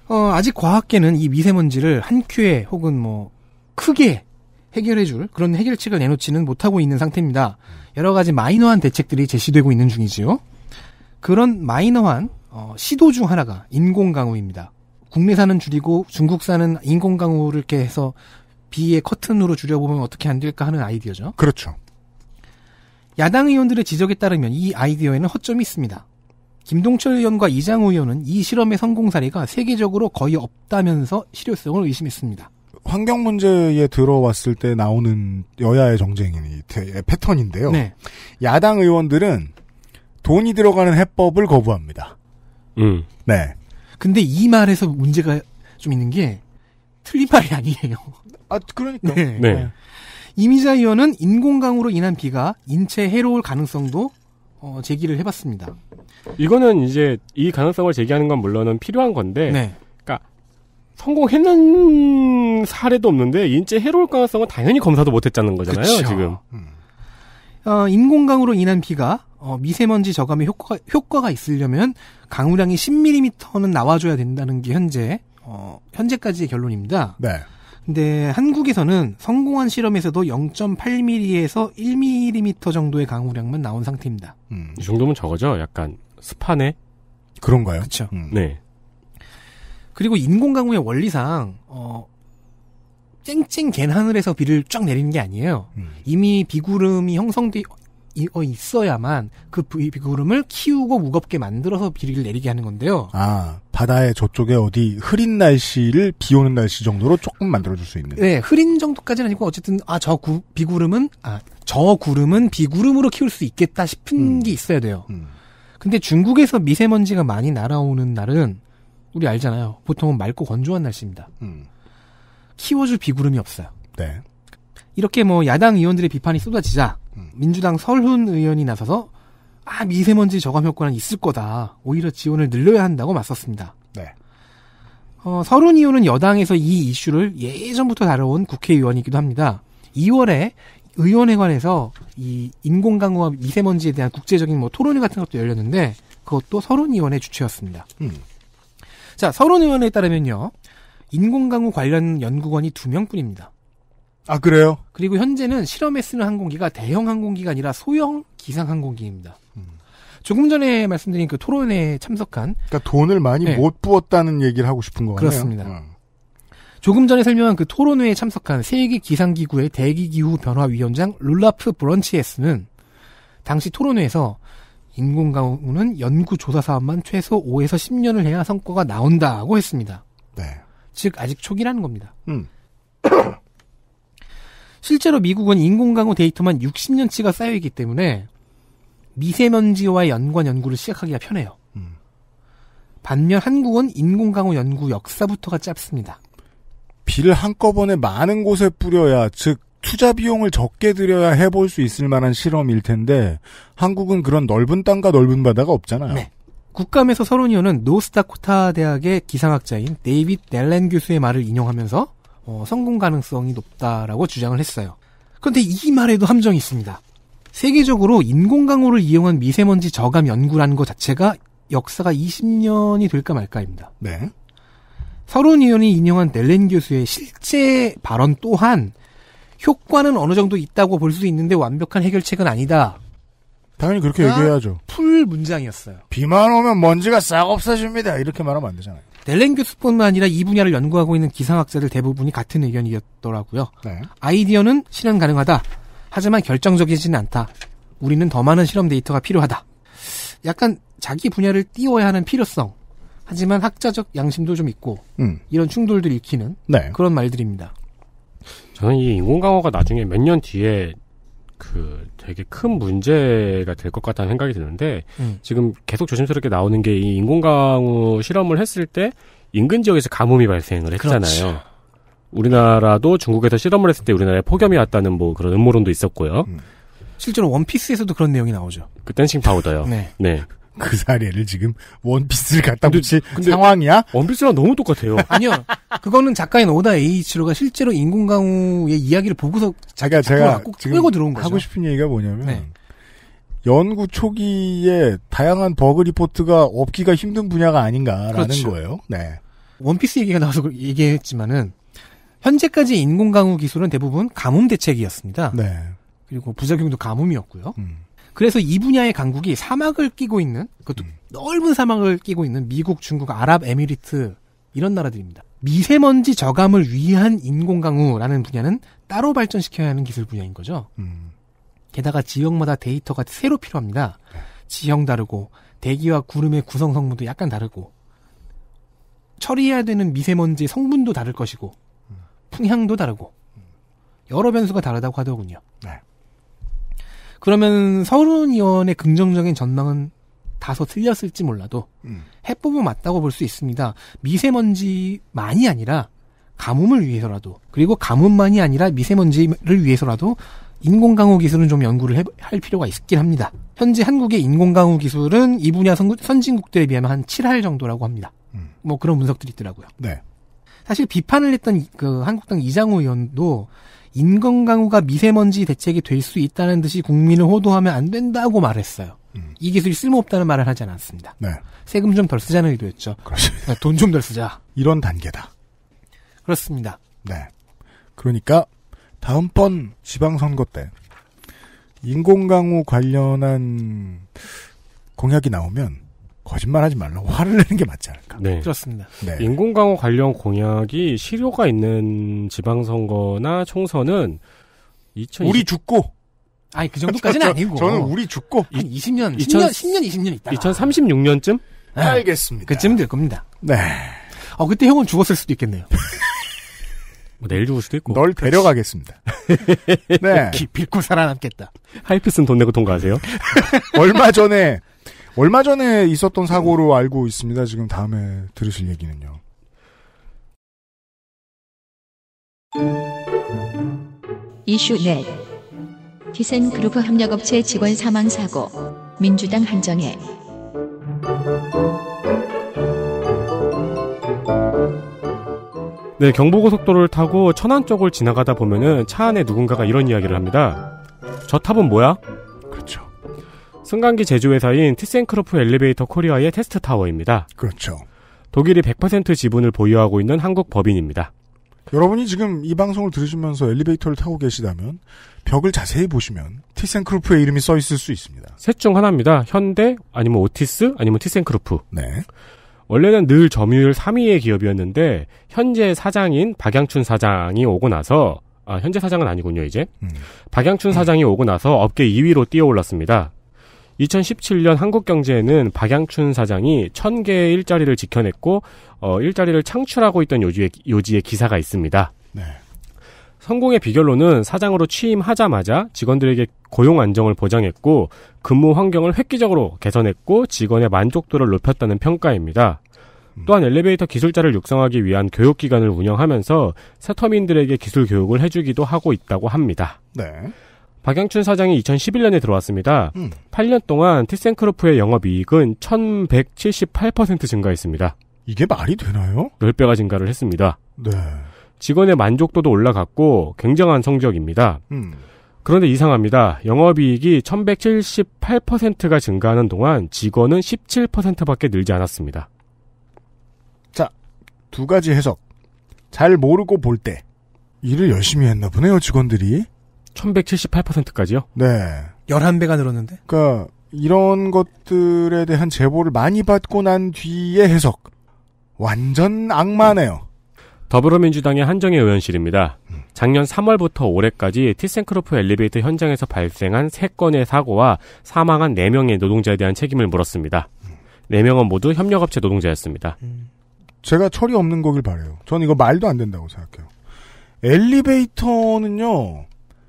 어, 아직 과학계는 이 미세먼지를 한 큐에 혹은 뭐 크게 해결해줄 그런 해결책을 내놓지는 못하고 있는 상태입니다. 여러 가지 마이너한 대책들이 제시되고 있는 중이지요. 그런 마이너한 어, 시도 중 하나가 인공강우입니다. 국내산은 줄이고 중국산은 인공강우를 이렇게 해서 비의 커튼으로 줄여보면 어떻게 안 될까 하는 아이디어죠. 그렇죠. 야당 의원들의 지적에 따르면 이 아이디어에는 허점이 있습니다. 김동철 의원과 이장우 의원은 이 실험의 성공 사례가 세계적으로 거의 없다면서 실효성을 의심했습니다. 환경 문제에 들어왔을 때 나오는 여야의 정쟁이 패턴인데요. 네. 야당 의원들은 돈이 들어가는 해법을 거부합니다. 음. 네. 근데 이 말에서 문제가 좀 있는 게 틀린 말이 아니에요. 아, 그러니까. 네. 네. 네. 이미자 의원은 인공강우로 인한 비가 인체에 해로울 가능성도 어, 제기를 해봤습니다. 이거는 이제 이 가능성을 제기하는 건 물론은 필요한 건데, 네. 그러니까 성공했는 사례도 없는데 인체 해로울 가능성은 당연히 검사도 못했다는 거잖아요. 그쵸. 지금. 음. 어, 인공강우로 인한 비가 어, 미세먼지 저감에 효과가, 효과가 있으려면 강우량이 10mm는 나와줘야 된다는 게 현재 어, 현재까지의 결론입니다. 네. 근데 한국에서는 성공한 실험에서도 0.8mm에서 1mm 정도의 강우량만 나온 상태입니다. 음. 이 정도면 적어져 약간 습판에 그런가요? 그렇죠. 음. 네. 그리고 인공강우의 원리상 어 쨍쨍 갠 하늘에서 비를 쫙 내리는 게 아니에요. 음. 이미 비구름이 형성돼 있어야만 그 비구름을 키우고 무겁게 만들어서 비를 내리게 하는 건데요. 아, 바다의 저쪽에 어디 흐린 날씨를 비 오는 날씨 정도로 조금 만들어줄 수 있는. 네, 흐린 정도까지는 아니고 어쨌든 아저 비구름은 아저 구름은 비구름으로 키울 수 있겠다 싶은 음. 게 있어야 돼요. 음. 근데 중국에서 미세먼지가 많이 날아오는 날은 우리 알잖아요. 보통은 맑고 건조한 날씨입니다. 음. 키워줄 비구름이 없어요. 네. 이렇게 뭐 야당 의원들의 비판이 쏟아지자 민주당 설훈 의원이 나서서 아 미세먼지 저감 효과는 있을 거다. 오히려 지원을 늘려야 한다고 맞섰습니다. 네. 어, 설훈 의원은 여당에서 이 이슈를 예전부터 다뤄온 국회의원이기도 합니다. 2월에 의원회관에서 이 인공강우와 미세먼지에 대한 국제적인 뭐 토론회 같은 것도 열렸는데 그것도 서론 의원의 주최였습니다. 음. 자, 서론 의원에 따르면요. 인공강우 관련 연구원이 두 명뿐입니다. 아 그래요? 그리고 현재는 실험에 쓰는 항공기가 대형 항공기가 아니라 소형 기상 항공기입니다. 음. 조금 전에 말씀드린 그 토론에 회 참석한 그러니까 돈을 많이 네. 못 부었다는 얘기를 하고 싶은 거네요. 그렇습니다. 음. 조금 전에 설명한 그 토론회에 참석한 세계 기상기구의 대기기후 변화 위원장 룰라프 브런치에스는 당시 토론회에서 인공강우는 연구 조사 사업만 최소 5에서 10년을 해야 성과가 나온다고 했습니다. 네. 즉 아직 초기라는 겁니다. 음. <coughs> 실제로 미국은 인공강우 데이터만 60년치가 쌓여있기 때문에 미세먼지와의 연관 연구를 시작하기가 편해요. 음. 반면 한국은 인공강우 연구 역사부터가 짧습니다. 비를 한꺼번에 많은 곳에 뿌려야 즉 투자 비용을 적게 들여야 해볼 수 있을 만한 실험일 텐데 한국은 그런 넓은 땅과 넓은 바다가 없잖아요. 네. 국감에서 서론이오는 노스다코타 대학의 기상학자인 데이빗 넬렌 교수의 말을 인용하면서 어, 성공 가능성이 높다라고 주장을 했어요. 그런데 이 말에도 함정이 있습니다. 세계적으로 인공강우를 이용한 미세먼지 저감 연구라는 것 자체가 역사가 20년이 될까 말까입니다. 네. 서론 의원이 인용한 넬렌 교수의 실제 발언 또한 효과는 어느 정도 있다고 볼 수 있는데 완벽한 해결책은 아니다. 당연히 그렇게 얘기해야죠. 풀 문장이었어요. 비만 오면 먼지가 싹 없어집니다. 이렇게 말하면 안 되잖아요. 델렌 교수뿐만 아니라 이 분야를 연구하고 있는 기상학자들 대부분이 같은 의견이었더라고요. 네. 아이디어는 실현 가능하다. 하지만 결정적이지는 않다. 우리는 더 많은 실험 데이터가 필요하다. 약간 자기 분야를 띄워야 하는 필요성. 하지만 학자적 양심도 좀 있고 음. 이런 충돌들 일으키는 네. 그런 말들입니다. 저는 이인공강화가 나중에 몇 년 뒤에 그 되게 큰 문제가 될 것 같다는 생각이 드는데 음. 지금 계속 조심스럽게 나오는 게 이 인공강우 실험을 했을 때 인근 지역에서 가뭄이 발생을 했잖아요. 그렇지. 우리나라도 중국에서 실험을 했을 때 우리나라에 폭염이 왔다는 뭐 그런 음모론도 있었고요. 음. 실제로 원피스에서도 그런 내용이 나오죠. 그 댄싱 파우더요. 네. 네. 그 사례를 지금 원피스를 갖다 근데, 붙일 근데 상황이야? 원피스랑 너무 똑같아요. <laughs> 아니요. 그거는 작가인 오다 에로가 실제로 인공강우의 이야기를 보고서 자기가 제가 지 끌고 들어온 거죠. 하고 싶은 얘기가 뭐냐면 네. 연구 초기에 다양한 버그 리포트가 없기가 힘든 분야가 아닌가라는 그렇죠. 거예요. 네. 원피스 얘기가 나와서 얘기했지만은 현재까지 인공강우 기술은 대부분 가뭄 대책이었습니다. 네. 그리고 부작용도 가뭄이었고요. 음. 그래서 이 분야의 강국이 사막을 끼고 있는 그것도 음. 넓은 사막을 끼고 있는 미국, 중국, 아랍, 에미리트 이런 나라들입니다. 미세먼지 저감을 위한 인공강우라는 분야는 따로 발전시켜야 하는 기술 분야인 거죠. 음. 게다가 지역마다 데이터가 새로 필요합니다. 지형 다르고 대기와 구름의 구성 성분도 약간 다르고 처리해야 되는 미세먼지 성분도 다를 것이고 음. 풍향도 다르고 여러 변수가 다르다고 하더군요. 네. 그러면 서른 의원의 긍정적인 전망은 다소 틀렸을지 몰라도 음. 해법은 맞다고 볼 수 있습니다. 미세먼지만이 아니라 가뭄을 위해서라도 그리고 가뭄만이 아니라 미세먼지를 위해서라도 인공강우 기술은 좀 연구를 해, 할 필요가 있긴 합니다. 현재 한국의 인공강우 기술은 이 분야 선진국들에 비하면 한 7할 정도라고 합니다. 음. 뭐 그런 분석들이 있더라고요. 네. 사실 비판을 했던 그 한국당 이장우 의원도 인건강우가 미세먼지 대책이 될 수 있다는 듯이 국민을 호도하면 안 된다고 말했어요. 음. 이 기술이 쓸모없다는 말을 하지 않았습니다. 네. 세금 좀 덜 쓰자는 의도였죠. 그렇습니다. 네, 돈좀 덜 쓰자. 이런 단계다. 그렇습니다. 네. 그러니까 다음번 지방선거 때 인공강우 관련한 공약이 나오면 거짓말하지 말라고 화를 내는 게 맞지 않을까. 네. 그렇습니다. 네. 인공강호 관련 공약이 실효가 있는 지방선거나 총선은 2020... 우리 죽고 아니 그 정도까지는 저, 저, 아니고 저는 우리 죽고 한 20년 2000, 10년 10년 20년 있다 2036년쯤 네. 알겠습니다. 그쯤 될 겁니다. 네. 어 그때 형은 죽었을 수도 있겠네요. <laughs> 뭐 내일 죽을 수도 있고. 널 데려가겠습니다. <laughs> 네. 빌고 살아남겠다. 하이피스는 돈 내고 통과하세요. <laughs> 얼마 전에 얼마 전에 있었던 사고로 알고 있습니다. 지금 다음에 들으실 얘기는요. 이슈 넷디센그룹 협력업체 직원 사망 사고 민주당 한정해 네, 경부고속도로를 타고 천안 쪽을 지나가다 보면은 차 안에 누군가가 이런 이야기를 합니다. 저 탑은 뭐야? 그렇죠. 승강기 제조회사인 티센크로프 엘리베이터 코리아의 테스트 타워입니다. 그렇죠. 독일이 100% 지분을 보유하고 있는 한국 법인입니다. 여러분이 지금 이 방송을 들으시면서 엘리베이터를 타고 계시다면 벽을 자세히 보시면 티센크루프의 이름이 써 있을 수 있습니다. 셋 중 하나입니다. 현대 아니면 오티스 아니면 티센크루프. 네. 원래는 늘 점유율 3위의 기업이었는데 현재 사장인 박양춘 사장이 오고 나서 아, 현재 사장은 아니군요, 이제. 음. 박양춘 사장이 오고 나서 업계 2위로 뛰어올랐습니다. 2017년 한국경제에는 박양춘 사장이 1000개의 일자리를 지켜냈고 어, 일자리를 창출하고 있던 요지의, 요지의 기사가 있습니다. 네. 성공의 비결로는 사장으로 취임하자마자 직원들에게 고용 안정을 보장했고 근무 환경을 획기적으로 개선했고 직원의 만족도를 높였다는 평가입니다. 음. 또한 엘리베이터 기술자를 육성하기 위한 교육기관을 운영하면서 새터민들에게 기술 교육을 해주기도 하고 있다고 합니다. 네. 박영춘 사장이 2011년에 들어왔습니다. 음. 8년 동안 티센크로프의 영업이익은 1178% 증가했습니다. 이게 말이 되나요? 10배가 증가를 했습니다. 네. 직원의 만족도도 올라갔고 굉장한 성적입니다. 음. 그런데 이상합니다. 영업이익이 1178%가 증가하는 동안 직원은 17%밖에 늘지 않았습니다. 자, 두 가지 해석. 잘 모르고 볼 때. 일을 열심히 했나 보네요, 직원들이. 1178%까지요? 네. 11배가 늘었는데? 그러니까 이런 것들에 대한 제보를 많이 받고 난 뒤의 해석. 완전 악마네요. 더불어민주당의 한정희 의원실입니다. 음. 작년 3월부터 올해까지 티센크로프 엘리베이터 현장에서 발생한 3건의 사고와 사망한 4명의 노동자에 대한 책임을 물었습니다. 4명은 음. 모두 협력업체 노동자였습니다. 음. 제가 철이 없는 거길 바래요. 저는 이거 말도 안 된다고 생각해요. 엘리베이터는요.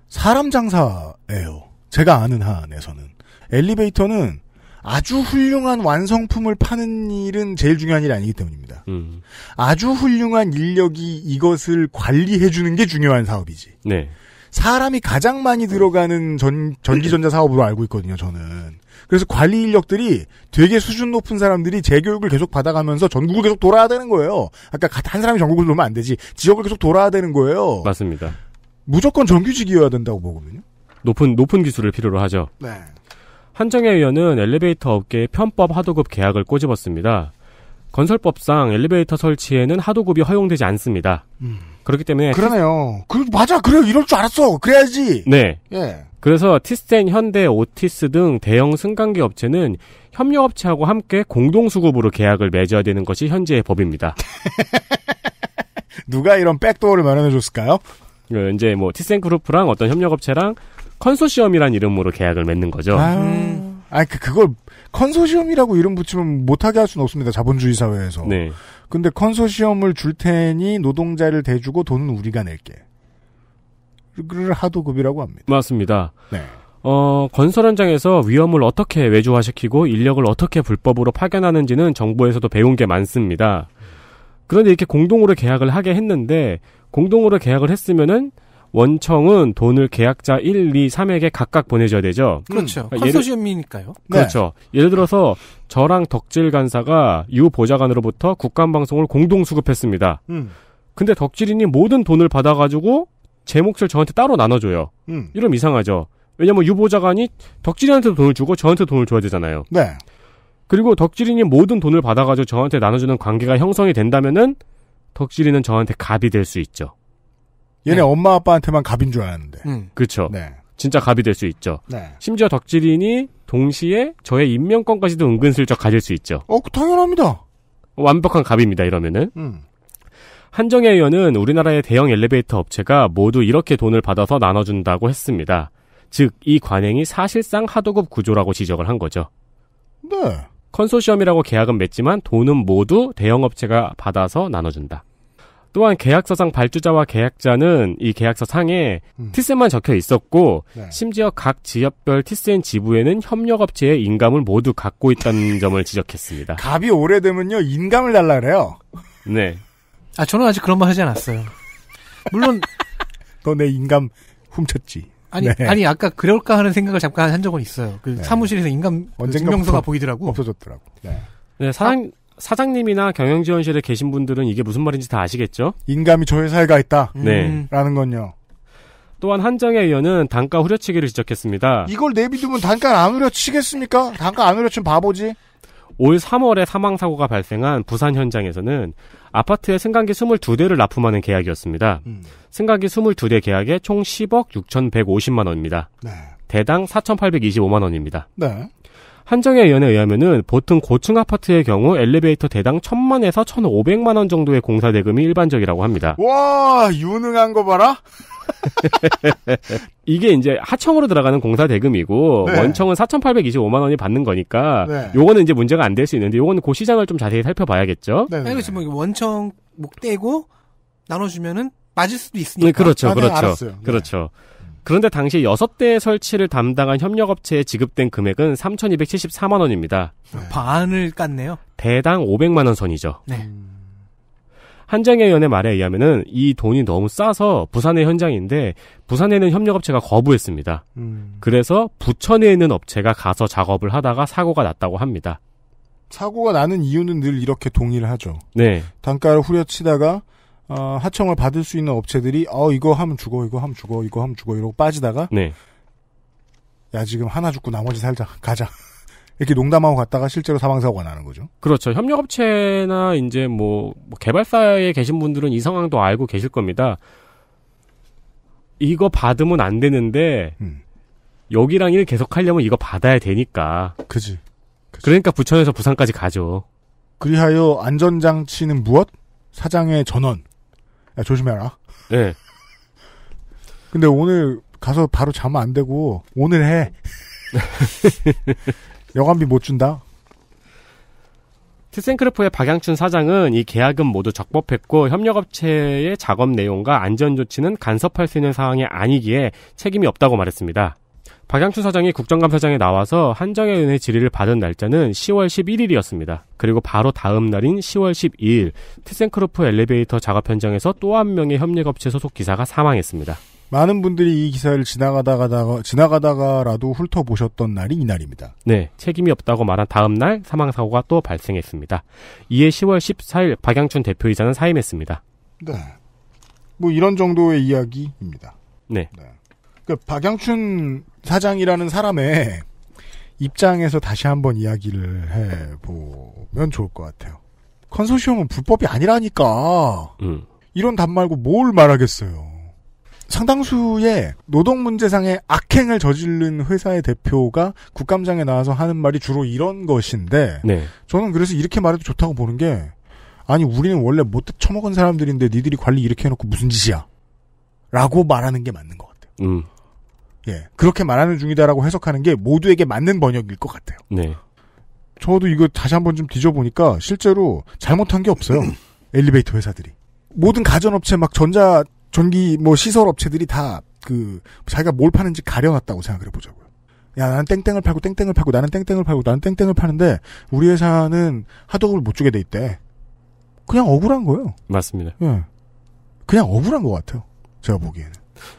사람 장사예요. 제가 아는 한에서는 엘리베이터는 아주 훌륭한 완성품을 파는 일은 제일 중요한 일이 아니기 때문입니다. 음. 아주 훌륭한 인력이 이것을 관리해주는 게 중요한 사업이지. 네. 사람이 가장 많이 들어가는 전, 전기전자 사업으로 알고 있거든요, 저는. 그래서 관리 인력들이 되게 수준 높은 사람들이 재교육을 계속 받아가면서 전국을 계속 돌아야 되는 거예요. 아까 한 사람이 전국을 돌면 안 되지. 지역을 계속 돌아야 되는 거예요. 맞습니다. 무조건 정규직이어야 된다고 보거든요. 높은 높은 기술을 필요로 하죠. 네. 한정혜 의원은 엘리베이터 업계의 편법 하도급 계약을 꼬집었습니다. 건설법상 엘리베이터 설치에는 하도급이 허용되지 않습니다. 음. 그렇기 때문에 그러네요. 그 맞아 그래 이럴 줄 알았어 그래야지. 네. 예. 그래서 티스텐, 현대, 오티스 등 대형 승강기 업체는 협력업체하고 함께 공동 수급으로 계약을 맺어야 되는 것이 현재의 법입니다. <laughs> 누가 이런 백도어를 마련해 줬을까요? 어, 이제 뭐 티센그룹프랑 어떤 협력업체랑 컨소시엄이란 이름으로 계약을 맺는 거죠. 아, 음. 그 그걸 컨소시엄이라고 이름 붙이면 못하게 할 수는 없습니다. 자본주의 사회에서. 네. 근데 컨소시엄을 줄 테니 노동자를 대주고 돈은 우리가 낼게. 를 하도급이라고 합니다. 맞습니다. 네. 어, 건설 현장에서 위험을 어떻게 외주화시키고 인력을 어떻게 불법으로 파견하는지는 정부에서도 배운 게 많습니다. 그런데 이렇게 공동으로 계약을 하게 했는데 공동으로 계약을 했으면은 원청은 돈을 계약자 1, 2, 3에게 각각 보내줘야 되죠. 음. 그렇죠. 그 컨소시엄이니까요. 네. 그렇죠. 예를 들어서 저랑 덕질 간사가 유 보좌관으로부터 국간방송을 공동 수급했습니다. 음. 근데 덕질인이 모든 돈을 받아가지고 제 몫을 저한테 따로 나눠줘요. 음. 이럼 이상하죠. 왜냐면 유 보좌관이 덕질인한테도 돈을 주고 저한테 돈을 줘야 되잖아요. 네. 그리고 덕질인이 모든 돈을 받아가지고 저한테 나눠주는 관계가 형성이 된다면은 덕질이는 저한테 갑이 될 수 있죠. 얘네 네. 엄마 아빠한테만 갑인 줄 알았는데. 음. 그렇죠. 네. 진짜 갑이 될 수 있죠. 네. 심지어 덕질인이 동시에 저의 인명권까지도 은근슬쩍 가질 수 있죠. 어, 그 당연합니다. 완벽한 갑입니다. 이러면은. 음. 한정혜 의원은 우리나라의 대형 엘리베이터 업체가 모두 이렇게 돈을 받아서 나눠준다고 했습니다. 즉, 이 관행이 사실상 하도급 구조라고 지적을 한 거죠. 네. 컨소시엄이라고 계약은 맺지만 돈은 모두 대형업체가 받아서 나눠준다. 또한 계약서상 발주자와 계약자는 이 계약서 상에 음. 티스만 적혀 있었고 네. 심지어 각 지역별 티스 지부에는 협력업체의 인감을 모두 갖고 있다는 <laughs> 점을 지적했습니다. 갑이 오래되면요 인감을 달라 그래요. 네. 아 저는 아직 그런 말 하지 않았어요. 물론 <laughs> 너 내 인감 훔쳤지. 아니 네. 아니 아까 그럴까 하는 생각을 잠깐 한 적은 있어요. 그 네. 사무실에서 인감 그 증명서가 보이더라고. 없어졌더라고. 네. 네 사장 사장님이나 경영지원실에 계신 분들은 이게 무슨 말인지 다 아시겠죠? 인감이 저 회사에 가 있다. 음. 네. 라는 건요. 또한 한정의 의원은 단가 후려치기를 지적했습니다. 이걸 내비두면 단가 안 후려치겠습니까? 단가 안 후려치면 바보지. 올 3월에 사망 사고가 발생한 부산 현장에서는 아파트에 승강기 22대를 납품하는 계약이었습니다. 음. 승강기 22대 계약에 총 10억 6,150만 원입니다. 네. 대당 4,825만 원입니다. 네. 한정의위원에 의하면은 보통 고층 아파트의 경우 엘리베이터 대당 천만에서 천오백만 원 정도의 공사 대금이 일반적이라고 합니다. 와 유능한 거 봐라. <laughs> 이게 이제 하청으로 들어가는 공사 대금이고 네. 원청은 4,825만 원이 받는 거니까 네. 요거는 이제 문제가 안 될 수 있는데 요거는 그 시장을 좀 자세히 살펴봐야겠죠. 네, 네 그렇지 네. 뭐 원청 목대고 나눠주면은 맞을 수도 있으니까. 네, 그렇죠, 아, 네, 그렇죠, 알았어요. 그렇죠. 그런데 당시 6대 의 설치를 담당한 협력업체에 지급된 금액은 3,274만 원입니다. 네. 반을 깠네요. 대당 500만 원 선이죠. 네. 음. 한장의 연의 말에 의하면이 돈이 너무 싸서 부산의 현장인데 부산에는 협력업체가 거부했습니다. 음. 그래서 부천에 있는 업체가 가서 작업을 하다가 사고가 났다고 합니다. 사고가 나는 이유는 늘 이렇게 동의를 하죠. 네. 단가를 후려치다가 어, 하청을 받을 수 있는 업체들이 어 이거 하면 죽어 이거 하면 죽어 이거 하면 죽어 이러고 빠지다가 네. 야 지금 하나 죽고 나머지 살자 가자 <laughs> 이렇게 농담하고 갔다가 실제로 사망사고가 나는 거죠. 그렇죠. 협력업체나 이제 뭐, 뭐 개발사에 계신 분들은 이 상황도 알고 계실 겁니다. 이거 받으면 안 되는데 음. 여기랑 일 계속 하려면 이거 받아야 되니까. 그지. 그 그러니까 부천에서 부산까지 가죠. 그리하여 안전장치는 무엇? 사장의 전원. 야, 조심해라. 네. <laughs> 근데 오늘 가서 바로 자면 안 되고 오늘 해. <laughs> 여관비 못 준다. 티센크래프의 박양춘 사장은 이 계약은 모두 적법했고 협력업체의 작업 내용과 안전 조치는 간섭할 수 있는 상황이 아니기에 책임이 없다고 말했습니다. 박양춘 사장이 국정감사장에 나와서 한정의 은혜 질의를 받은 날짜는 10월 11일이었습니다. 그리고 바로 다음 날인 10월 12일 티센크로프 엘리베이터 작업 현장에서 또 한 명의 협력업체 소속 기사가 사망했습니다. 많은 분들이 이 기사를 지나가다가 지나가다가라도 훑어보셨던 날이 이날입니다. 네, 책임이 없다고 말한 다음 날 사망 사고가 또 발생했습니다. 이에 10월 14일 박양춘 대표이사는 사임했습니다. 네, 뭐 이런 정도의 이야기입니다. 네. 네. 그 박양춘 사장이라는 사람의 입장에서 다시 한 번 이야기를 해보면 좋을 것 같아요. 컨소시엄은 불법이 아니라니까. 음. 이런 답 말고 뭘 말하겠어요. 상당수의 노동 문제상의 악행을 저지른 회사의 대표가 국감장에 나와서 하는 말이 주로 이런 것인데 네. 저는 그래서 이렇게 말해도 좋다고 보는 게 아니 우리는 원래 못쳐먹은 사람들인데 니들이 관리 이렇게 해놓고 무슨 짓이야 라고 말하는 게 맞는 것 같아요 음. 예. 그렇게 말하는 중이다라고 해석하는 게 모두에게 맞는 번역일 것 같아요. 네. 저도 이거 다시 한번 좀 뒤져보니까 실제로 잘못한 게 없어요. <clears throat> 엘리베이터 회사들이. 모든 가전업체 막 전자, 전기 뭐 시설 업체들이 다 그 자기가 뭘 파는지 가려놨다고 생각을 해보자고요. 야, 나는 땡땡을 팔고 땡땡을 팔고 나는 땡땡을 팔고 나는 땡땡을 파는데 우리 회사는 하도급을 못 주게 돼 있대. 그냥 억울한 거예요. 맞습니다. 예. 그냥 억울한 것 같아요. 제가 보기에는.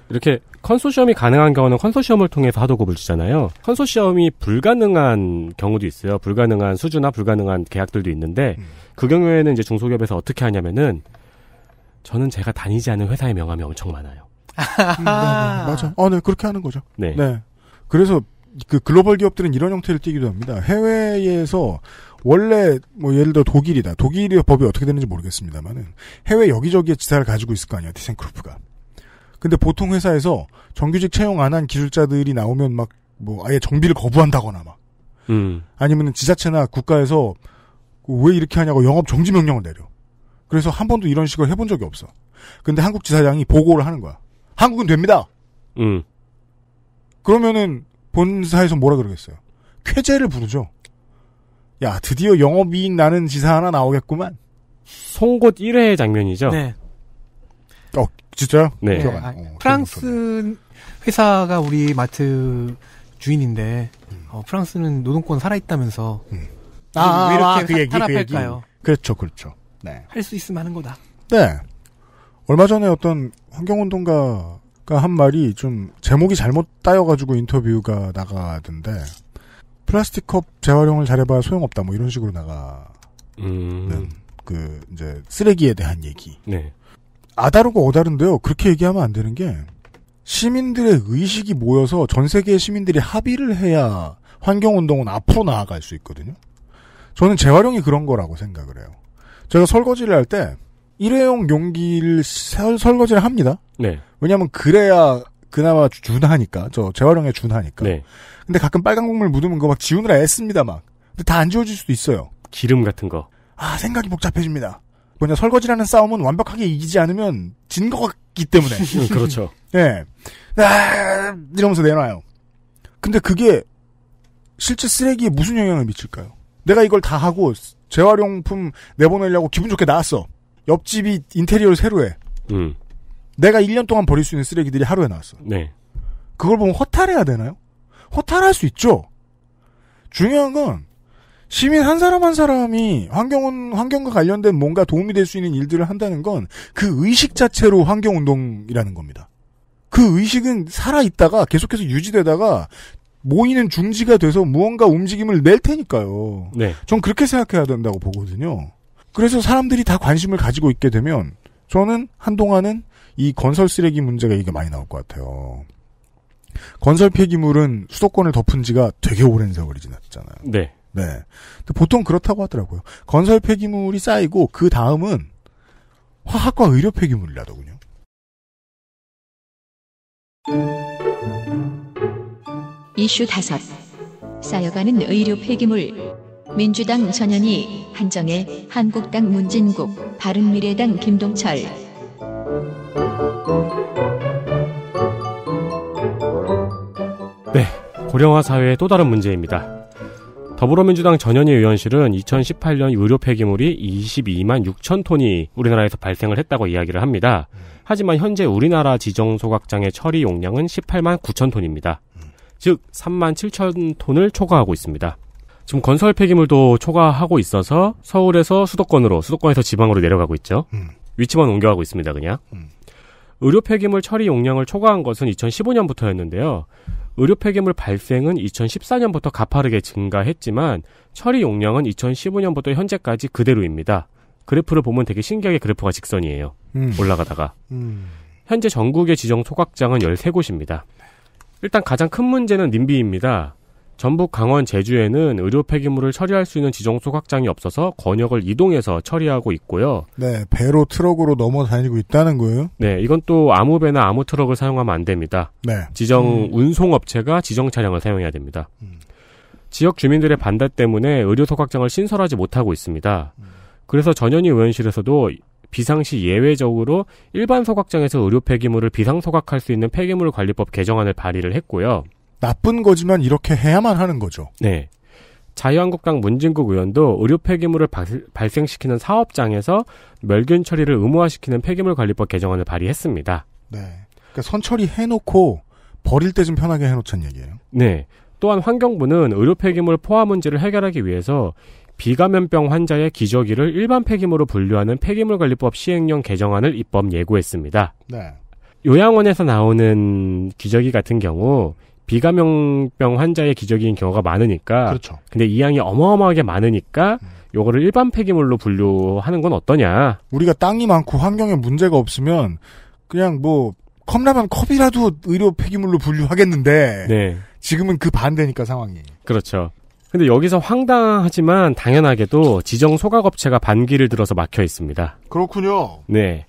이렇게 컨소시엄이 가능한 경우는 컨소시엄을 통해서 하도급을 주잖아요. 컨소시엄이 불가능한 경우도 있어요. 불가능한 수주나 불가능한 계약들도 있는데 음. 그 경우에는 이제 중소기업에서 어떻게 하냐면은 저는 제가 다니지 않은 회사의 명함이 엄청 많아요. 음, 네, 네, 네. 아. 맞아. 아, 네, 그렇게 하는 거죠. 네. 네. 그래서 그 글로벌 기업들은 이런 형태를 띠기도 합니다. 해외에서 원래 뭐 예를 들어 독일이다. 독일의 법이 어떻게 되는지 모르겠습니다만은 해외 여기저기에 지사를 가지고 있을 거 아니에요. 디센크루프가 근데 보통 회사에서 정규직 채용 안 한 기술자들이 나오면 막 뭐 아예 정비를 거부한다거나 막 음. 아니면 지자체나 국가에서 왜 이렇게 하냐고 영업 정지 명령을 내려. 그래서 한 번도 이런 식으로 해본 적이 없어. 근데 한국 지사장이 보고를 하는 거야. 한국은 됩니다. 음. 그러면은 본사에서 뭐라 그러겠어요? 쾌재를 부르죠. 야, 드디어 영업이익 나는 지사 하나 나오겠구만. 송곳 1회 장면이죠? 네. 어, 진짜요? 네. 네. 아, 어, 프랑스 회사가 우리 마트 주인인데 음. 어, 프랑스는 노동권 살아있다면서 음. 아, 왜 이렇게 아, 아 그 얘기, 그 탄압할까요? 그 그렇죠, 그렇죠. 네. 할 수 있으면 하는 거다. 네. 얼마 전에 어떤 환경운동가가 한 말이 좀 제목이 잘못 따여가지고 인터뷰가 나가던데 플라스틱 컵 재활용을 잘해봐 야 소용없다 뭐 이런 식으로 나가는 음. 그 이제 쓰레기에 대한 얘기. 네. 아다르고 어다른데요 그렇게 얘기하면 안 되는 게 시민들의 의식이 모여서 전 세계의 시민들이 합의를 해야 환경운동은 앞으로 나아갈 수 있거든요. 저는 재활용이 그런 거라고 생각을 해요. 제가 설거지를 할 때 일회용 용기를 설, 설거지를 합니다. 네. 왜냐하면 그래야 그나마 준하니까 저 재활용에 준하니까. 네. 근데 가끔 빨간 국물 묻으면 그거 막 지우느라 애씁니다 막. 근데 다 안 지워질 수도 있어요. 기름 같은 거. 아 생각이 복잡해집니다. 뭐냐 설거지라는 싸움은 완벽하게 이기지 않으면 진 것 같기 때문에 <laughs> 음, 그렇죠. 예, 네. 아, 이러면서 내놔요. 근데 그게 실제 쓰레기에 무슨 영향을 미칠까요? 내가 이걸 다 하고 재활용품 내보내려고 기분 좋게 나왔어. 옆집이 인테리어를 새로 해. 음. 내가 1년 동안 버릴 수 있는 쓰레기들이 하루에 나왔어. 네. 그걸 보면 허탈해야 되나요? 허탈할 수 있죠. 중요한 건 시민 한 사람 한 사람이 환경은 환경과 관련된 뭔가 도움이 될 수 있는 일들을 한다는 건 그 의식 자체로 환경 운동이라는 겁니다. 그 의식은 살아 있다가 계속해서 유지되다가 모이는 중지가 돼서 무언가 움직임을 낼 테니까요. 네. 전 그렇게 생각해야 된다고 보거든요. 그래서 사람들이 다 관심을 가지고 있게 되면 저는 한동안은 이 건설 쓰레기 문제가 이게 많이 나올 것 같아요. 건설 폐기물은 수도권을 덮은 지가 되게 오랜 세월이 지났잖아요. 네. 네. 보통 그렇다고 하더라고요. 건설 폐기물이 쌓이고 그 다음은 화학과 의료 폐기물이라더군요. 이슈 다섯 쌓여가는 의료 폐기물 민주당 전현희, 한정혜, 한국당 문진국, 바른미래당 김동철 네, 고령화 사회의 또 다른 문제입니다. 더불어민주당 전현희 의원실은 2018년 의료 폐기물이 22만 6천 톤이 우리나라에서 발생을 했다고 이야기를 합니다. 음. 하지만 현재 우리나라 지정 소각장의 처리 용량은 18만 9천 톤입니다. 음. 즉 3만 7천 톤을 초과하고 있습니다. 지금 건설 폐기물도 초과하고 있어서 서울에서 수도권으로 수도권에서 지방으로 내려가고 있죠. 음. 위치만 옮겨가고 있습니다. 그냥 음. 의료 폐기물 처리 용량을 초과한 것은 2015년부터였는데요. 의료 폐기물 발생은 2014년부터 가파르게 증가했지만 처리 용량은 2015년부터 현재까지 그대로입니다. 그래프를 보면 되게 신기하게 그래프가 직선이에요. 음. 올라가다가. 음. 현재 전국의 지정 소각장은 13곳입니다. 일단 가장 큰 문제는 님비입니다. 전북 강원 제주에는 의료 폐기물을 처리할 수 있는 지정소 확장이 없어서 권역을 이동해서 처리하고 있고요. 네, 배로 트럭으로 넘어 다니고 있다는 거예요. 네, 이건 또 아무 배나 아무 트럭을 사용하면 안 됩니다. 네. 지정 음. 운송업체가 지정 차량을 사용해야 됩니다. 음. 지역 주민들의 반대 때문에 의료소 확장을 신설하지 못하고 있습니다. 음. 그래서 전현희 의원실에서도 비상시 예외적으로 일반 소각장에서 의료 폐기물을 비상 소각할 수 있는 폐기물 관리법 개정안을 발의를 했고요. 나쁜 거지만 이렇게 해야만 하는 거죠. 네. 자유한국당 문진국 의원도 의료 폐기물을 발생시키는 사업장에서 멸균 처리를 의무화시키는 폐기물 관리법 개정안을 발의했습니다. 네. 그러니까 선처리 해놓고 버릴 때 좀 편하게 해놓자는 얘기예요. 네. 또한 환경부는 의료 폐기물 포화 문제를 해결하기 위해서 비감염병 환자의 기저귀를 일반 폐기물로 분류하는 폐기물 관리법 시행령 개정안을 입법 예고했습니다. 네. 요양원에서 나오는 기저귀 같은 경우 비감염병 환자의 기저귀인 경우가 많으니까. 그렇죠. 근데 이 양이 어마어마하게 많으니까 음. 요거를 일반 폐기물로 분류하는 건 어떠냐. 우리가 땅이 많고 환경에 문제가 없으면 그냥 뭐 컵라면 컵이라도 의료 폐기물로 분류하겠는데 네. 지금은 그 반대니까 상황이. 그렇죠. 근데 여기서 황당하지만 당연하게도 지정 소각업체가 반기를 들어서 막혀 있습니다. 그렇군요. 네.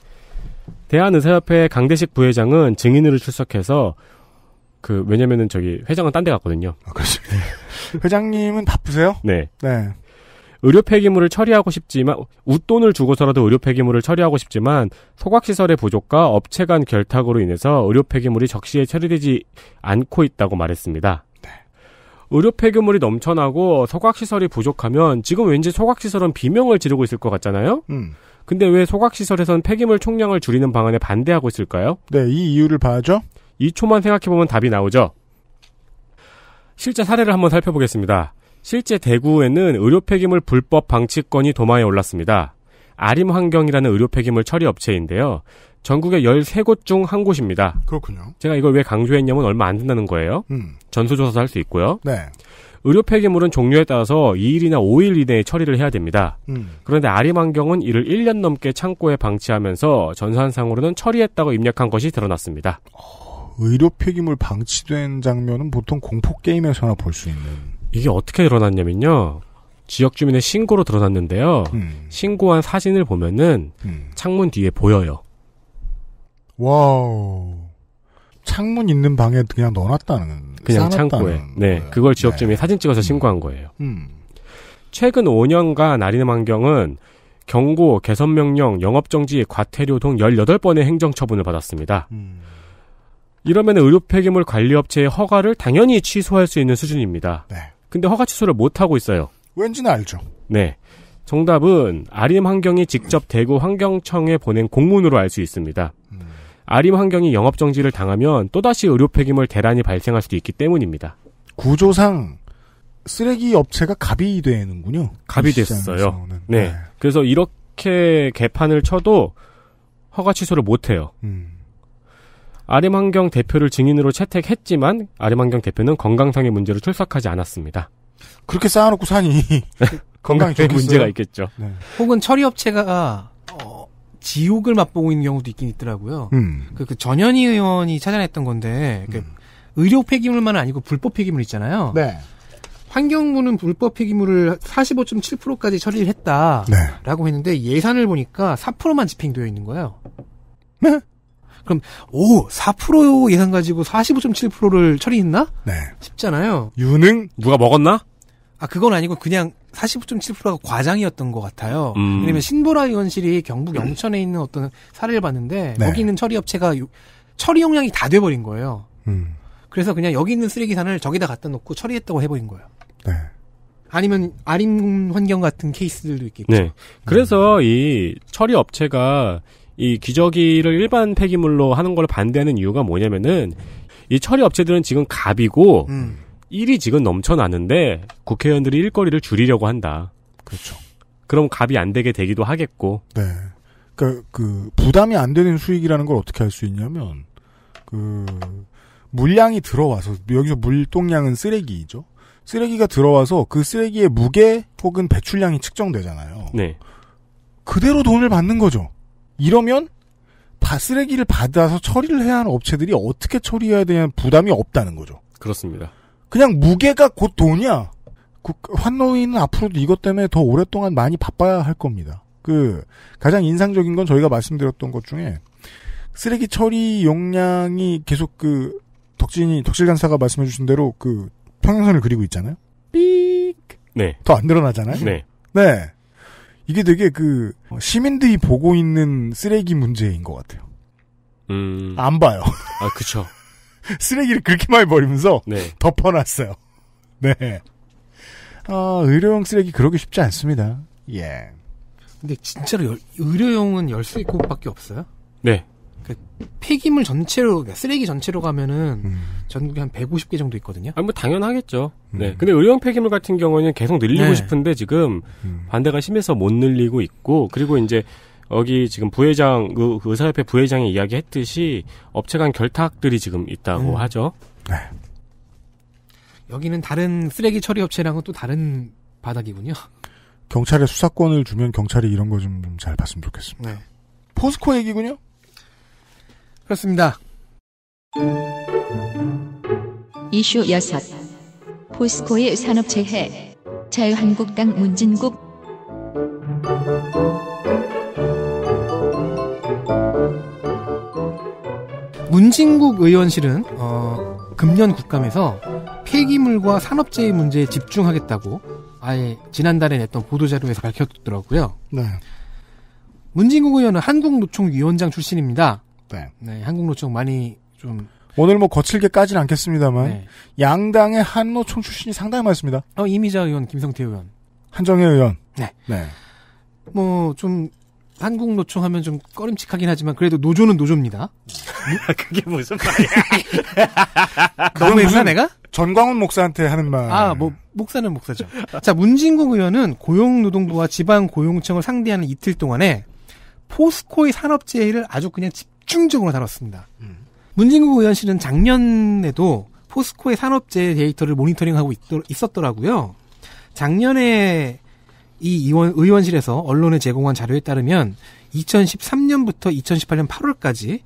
대한의사협회 강대식 부회장은 증인으로 출석해서 그 왜냐면은 저기 회장은 딴 데 갔거든요. 아, 그렇죠. 회장님은 바쁘세요? 네. 네. 의료 폐기물을 처리하고 싶지만 웃돈을 주고서라도 의료 폐기물을 처리하고 싶지만 소각 시설의 부족과 업체 간 결탁으로 인해서 의료 폐기물이 적시에 처리되지 않고 있다고 말했습니다. 네. 의료 폐기물이 넘쳐나고 소각 시설이 부족하면 지금 왠지 소각 시설은 비명을 지르고 있을 것 같잖아요. 음. 근데 왜 소각 시설에선 폐기물 총량을 줄이는 방안에 반대하고 있을까요? 네, 이 이유를 봐야죠. 2초만 생각해보면 답이 나오죠. 실제 사례를 한번 살펴보겠습니다. 실제 대구에는 의료 폐기물 불법 방치권이 도마에 올랐습니다. 아림환경이라는 의료 폐기물 처리 업체인데요. 전국의 13곳 중 한 곳입니다. 그렇군요. 제가 이걸 왜 강조했냐면 얼마 안 된다는 거예요. 음. 전수조사도 할 수 있고요. 네. 의료 폐기물은 종류에 따라서 2일이나 5일 이내에 처리를 해야 됩니다. 음. 그런데 아림환경은 이를 1년 넘게 창고에 방치하면서 전산상으로는 처리했다고 입력한 것이 드러났습니다. 어. 의료 폐기물 방치된 장면은 보통 공포 게임에서나 볼 수 있는. 이게 어떻게 일어났냐면요. 지역 주민의 신고로 드러났는데요. 음. 신고한 사진을 보면은 음. 창문 뒤에 보여요. 와우. 창문 있는 방에 그냥 넣어놨다는. 그냥 창고에. 네. 거예요. 그걸 지역 주민이 네. 사진 찍어서 신고한 거예요. 음. 최근 5년간 아리는 환경은 경고, 개선명령, 영업정지, 과태료 등 18번의 행정처분을 받았습니다. 음. 이러면 의료 폐기물 관리업체의 허가를 당연히 취소할 수 있는 수준입니다. 네. 근데 허가 취소를 못 하고 있어요. 왠지는 알죠. 네. 정답은 아림환경이 직접 대구 환경청에 보낸 공문으로 알 수 있습니다. 음. 아림환경이 영업정지를 당하면 또다시 의료 폐기물 대란이 발생할 수도 있기 때문입니다. 구조상 쓰레기 업체가 갑이 되는군요. 갑이 됐어요. 네. 네. 그래서 이렇게 개판을 쳐도 허가 취소를 못 해요. 음. 아림환경 대표를 증인으로 채택했지만 아림환경 대표는 건강상의 문제로 출석하지 않았습니다. 그렇게 쌓아놓고 사니 <laughs> 건강에 문제가 있겠죠. 네. 혹은 처리업체가 어, 지옥을 맛보고 있는 경우도 있긴 있더라고요. 음. 그, 그, 전현희 의원이 찾아냈던 건데 그 음. 의료 폐기물만 아니고 불법 폐기물 있잖아요. 네. 환경부는 불법 폐기물을 45.7%까지 처리를 했다라고 네. 했는데 예산을 보니까 4%만 집행되어 있는 거예요. 네? 그럼 오4% 예산 가지고 45.7%를 처리했나? 네. 싶잖아요. 유능 누가 먹었나? 아 그건 아니고 그냥 45.7%가 과장이었던 것 같아요. 음. 왜냐면 신보라 의원실이 경북 영천에 있는 어떤 사례를 봤는데 네. 거기 있는 처리 업체가 요, 처리 용량이 다 돼버린 거예요. 음. 그래서 그냥 여기 있는 쓰레기산을 저기다 갖다 놓고 처리했다고 해버린 거예요. 네. 아니면 아림 환경 같은 케이스들도 있겠죠. 네. 그래서 음. 이 처리 업체가 이 기저귀를 일반 폐기물로 하는 걸 반대하는 이유가 뭐냐면은 이 처리 업체들은 지금 갑이고 음. 일이 지금 넘쳐나는데 국회의원들이 일거리를 줄이려고 한다. 그렇죠. 그럼 갑이 안 되게 되기도 하겠고. 네. 그러니까 그 부담이 안 되는 수익이라는 걸 어떻게 할 수 있냐면 그 물량이 들어와서 여기서 물동량은 쓰레기이죠. 쓰레기가 들어와서 그 쓰레기의 무게 혹은 배출량이 측정되잖아요. 네. 그대로 돈을 받는 거죠. 이러면 다 쓰레기를 받아서 처리를 해야 하는 업체들이 어떻게 처리해야 되는 부담이 없다는 거죠. 그렇습니다. 그냥 무게가 곧 돈이야. 그, 환노인은 앞으로도 이것 때문에 더 오랫동안 많이 바빠야 할 겁니다. 그 가장 인상적인 건 저희가 말씀드렸던 것 중에 쓰레기 처리 용량이 계속 그 덕진이 덕질 간사가 말씀해 주신 대로 그 평행선을 그리고 있잖아요. 삑. 네. 더 안 늘어나잖아요. 네. 네. 이게 되게 그 어, 시민들이 보고 있는 쓰레기 문제인 것 같아요. 음. 안 봐요. <laughs> 아, 그쵸. 쓰레기를 그렇게 많이 버리면서 네. 덮어놨어요. <laughs> 네. 아, 의료용 쓰레기 그러기 쉽지 않습니다. 예. 근데 진짜로 열, 의료용은 열쇠 곱밖에 없어요? 네. 그 폐기물 전체로 그러니까 쓰레기 전체로 가면은 음. 전국에 한 150개 정도 있거든요. 아니 뭐 당연하겠죠. 음. 네. 근데 의료용 폐기물 같은 경우는 계속 늘리고 네. 싶은데 지금 음. 반대가 심해서 못 늘리고 있고 그리고 이제 여기 지금 부회장 그 의사협회 부회장이 이야기했듯이 업체 간 결탁들이 지금 있다고 음. 하죠. 네. 여기는 다른 쓰레기 처리 업체랑은 또 다른 바닥이군요. 경찰에 수사권을 주면 경찰이 이런 거 좀 잘 봤으면 좋겠습니다. 네. 포스코 얘기군요. 그렇습니다. 이슈 6. 포스코의 산업재해. 자유한국당 문진국. 문진국 의원실은 어, 금년 국감에서 폐기물과 산업재해 문제에 집중하겠다고 아예 지난달에 냈던 보도자료에서 밝혔더라고요. 네. 문진국 의원은 한국노총위원장 출신입니다. 네. 네, 한국노총 많이 좀 오늘 뭐 거칠게 까진 않겠습니다만 네. 양당의 한노총 출신이 상당히 많습니다. 어, 이미자 의원, 김성태 의원, 한정혜 의원. 네. 네. 뭐 좀 한국 노총 하면 좀 꺼림칙하긴 하지만 그래도 노조는 노조입니다. <laughs> 그게 무슨 말이야? 너무 <laughs> 했나 내가? 전광훈 목사한테 하는 말. 아, 뭐 목사는 목사죠. 자, 문진국 의원은 고용노동부와 지방고용청을 상대하는 이틀 동안에 포스코의 산업재해를 아주 그냥 집중적으로 다뤘습니다. 음. 문진국 의원실은 작년에도 포스코의 산업재해 데이터를 모니터링하고 있었더라고요. 작년에 이 의원, 의원실에서 언론에 제공한 자료에 따르면 2013년부터 2018년 8월까지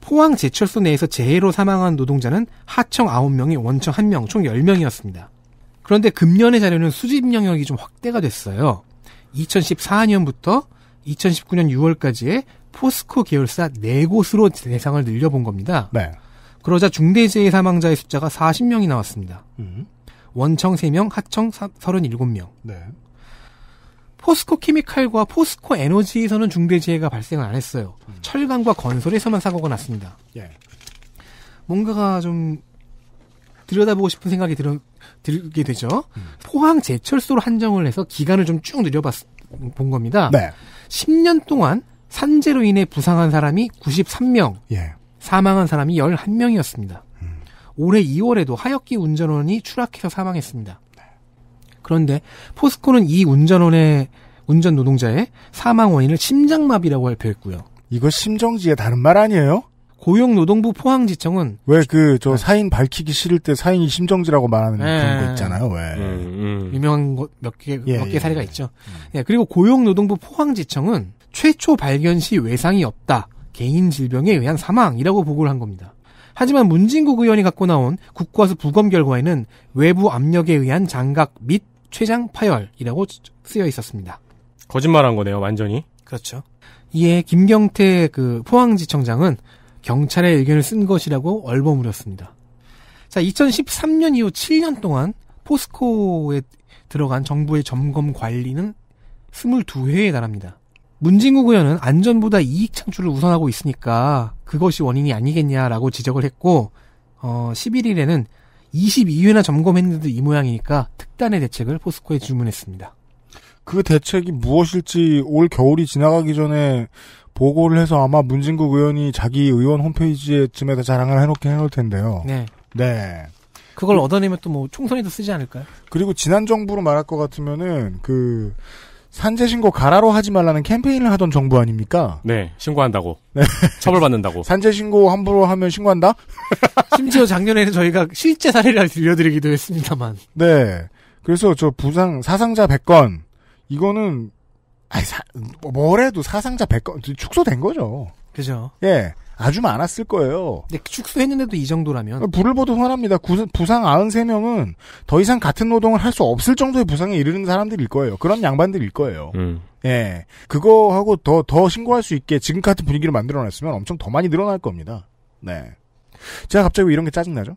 포항 제철소 내에서 재해로 사망한 노동자는 하청 9명이 원청 1명, 총 10명이었습니다. 그런데 금년의 자료는 수집 영역이 좀 확대가 됐어요. 2014년부터 2019년 6월까지에 포스코 계열사 4곳으로 대상을 늘려본 겁니다. 네. 그러자 중대재해 사망자의 숫자가 40명이 나왔습니다. 음. 원청 3명, 하청 37명. 네. 포스코 케미칼과 포스코 에너지에서는 중대재해가 발생을 안 했어요. 음. 철강과 건설에서만 사고가 났습니다. 예. 뭔가가 좀 들여다보고 싶은 생각이 들, 들게 되죠. 음. 포항 제철소로 한정을 해서 기간을 좀 쭉 늘려봤, 본 겁니다. 네. 10년 동안 산재로 인해 부상한 사람이 93명, 예. 사망한 사람이 11명이었습니다. 음. 올해 2월에도 하역기 운전원이 추락해서 사망했습니다. 그런데 포스코는 이 운전원의 운전 노동자의 사망 원인을 심장마비라고 발표했고요. 이거 심정지의 다른 말 아니에요? 고용노동부 포항지청은 왜 그저 네. 사인 밝히기 싫을 때 사인이 심정지라고 말하는 예. 그런 거 있잖아요. 왜 음, 음. 유명한 몇개 몇개 예, 몇개 예. 사례가 있죠. 예, 그리고 고용노동부 포항지청은 최초 발견 시 외상이 없다 개인 질병에 의한 사망이라고 보고를 한 겁니다. 하지만 문진국 의원이 갖고 나온 국과수 부검 결과에는 외부 압력에 의한 장각 및 췌장 파열이라고 쓰여 있었습니다. 거짓말한 거네요, 완전히. 그렇죠. 이에 김경태 그 포항지청장은 경찰의 의견을 쓴 것이라고 얼버무렸습니다. 자, 2013년 이후 7년 동안 포스코에 들어간 정부의 점검 관리는 22회에 달합니다. 문진구 의원은 안전보다 이익 창출을 우선하고 있으니까 그것이 원인이 아니겠냐라고 지적을 했고 어, 11일에는 22회나 점검했는데도 이 모양이니까 특단의 대책을 포스코에 주문했습니다. 그 대책이 무엇일지 올 겨울이 지나가기 전에 보고를 해서 아마 문진국 의원이 자기 의원 홈페이지에쯤에다 자랑을 해놓긴 해놓을 텐데요. 네. 네. 그걸 얻어내면 또 뭐 총선에도 쓰지 않을까요? 그리고 지난 정부로 말할 것 같으면은 그 산재 신고 가라로 하지 말라는 캠페인을 하던 정부 아닙니까? 네, 신고한다고. 네. 처벌받는다고. 산재 신고 함부로 하면 신고한다? <laughs> 심지어 작년에는 저희가 실제 사례를 들려드리기도 했습니다만. 네. 그래서 저 부상 사상자 100건 이거는 아니 사, 뭐래도 사상자 100건 축소된 거죠. 그죠. 예. 아주 많았을 거예요. 근 축소했는데도 이 정도라면 불을 보듯 화납니다. 부상 93명은 더 이상 같은 노동을 할 수 없을 정도의 부상에 이르는 사람들일 거예요. 그런 양반들일 거예요. 음. 예, 그거하고 더더 더 신고할 수 있게 지금 같은 분위기를 만들어놨으면 엄청 더 많이 늘어날 겁니다. 네, 제가 갑자기 왜 이런 게 짜증 나죠?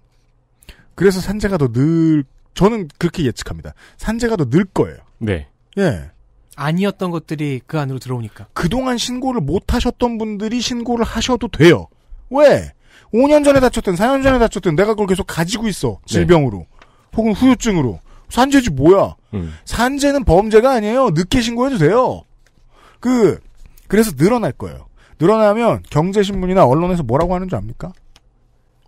그래서 산재가 더 늘 저는 그렇게 예측합니다. 산재가 더 늘 거예요. 네. 예. 아니었던 것들이 그 안으로 들어오니까. 그동안 신고를 못 하셨던 분들이 신고를 하셔도 돼요. 왜? 5년 전에 다쳤든 4년 전에 다쳤든 내가 그걸 계속 가지고 있어. 네. 질병으로. 네. 혹은 후유증으로. 산재지 뭐야? 음. 산재는 범죄가 아니에요. 늦게 신고해도 돼요. 그 그래서 늘어날 거예요. 늘어나면 경제신문이나 언론에서 뭐라고 하는 줄 압니까?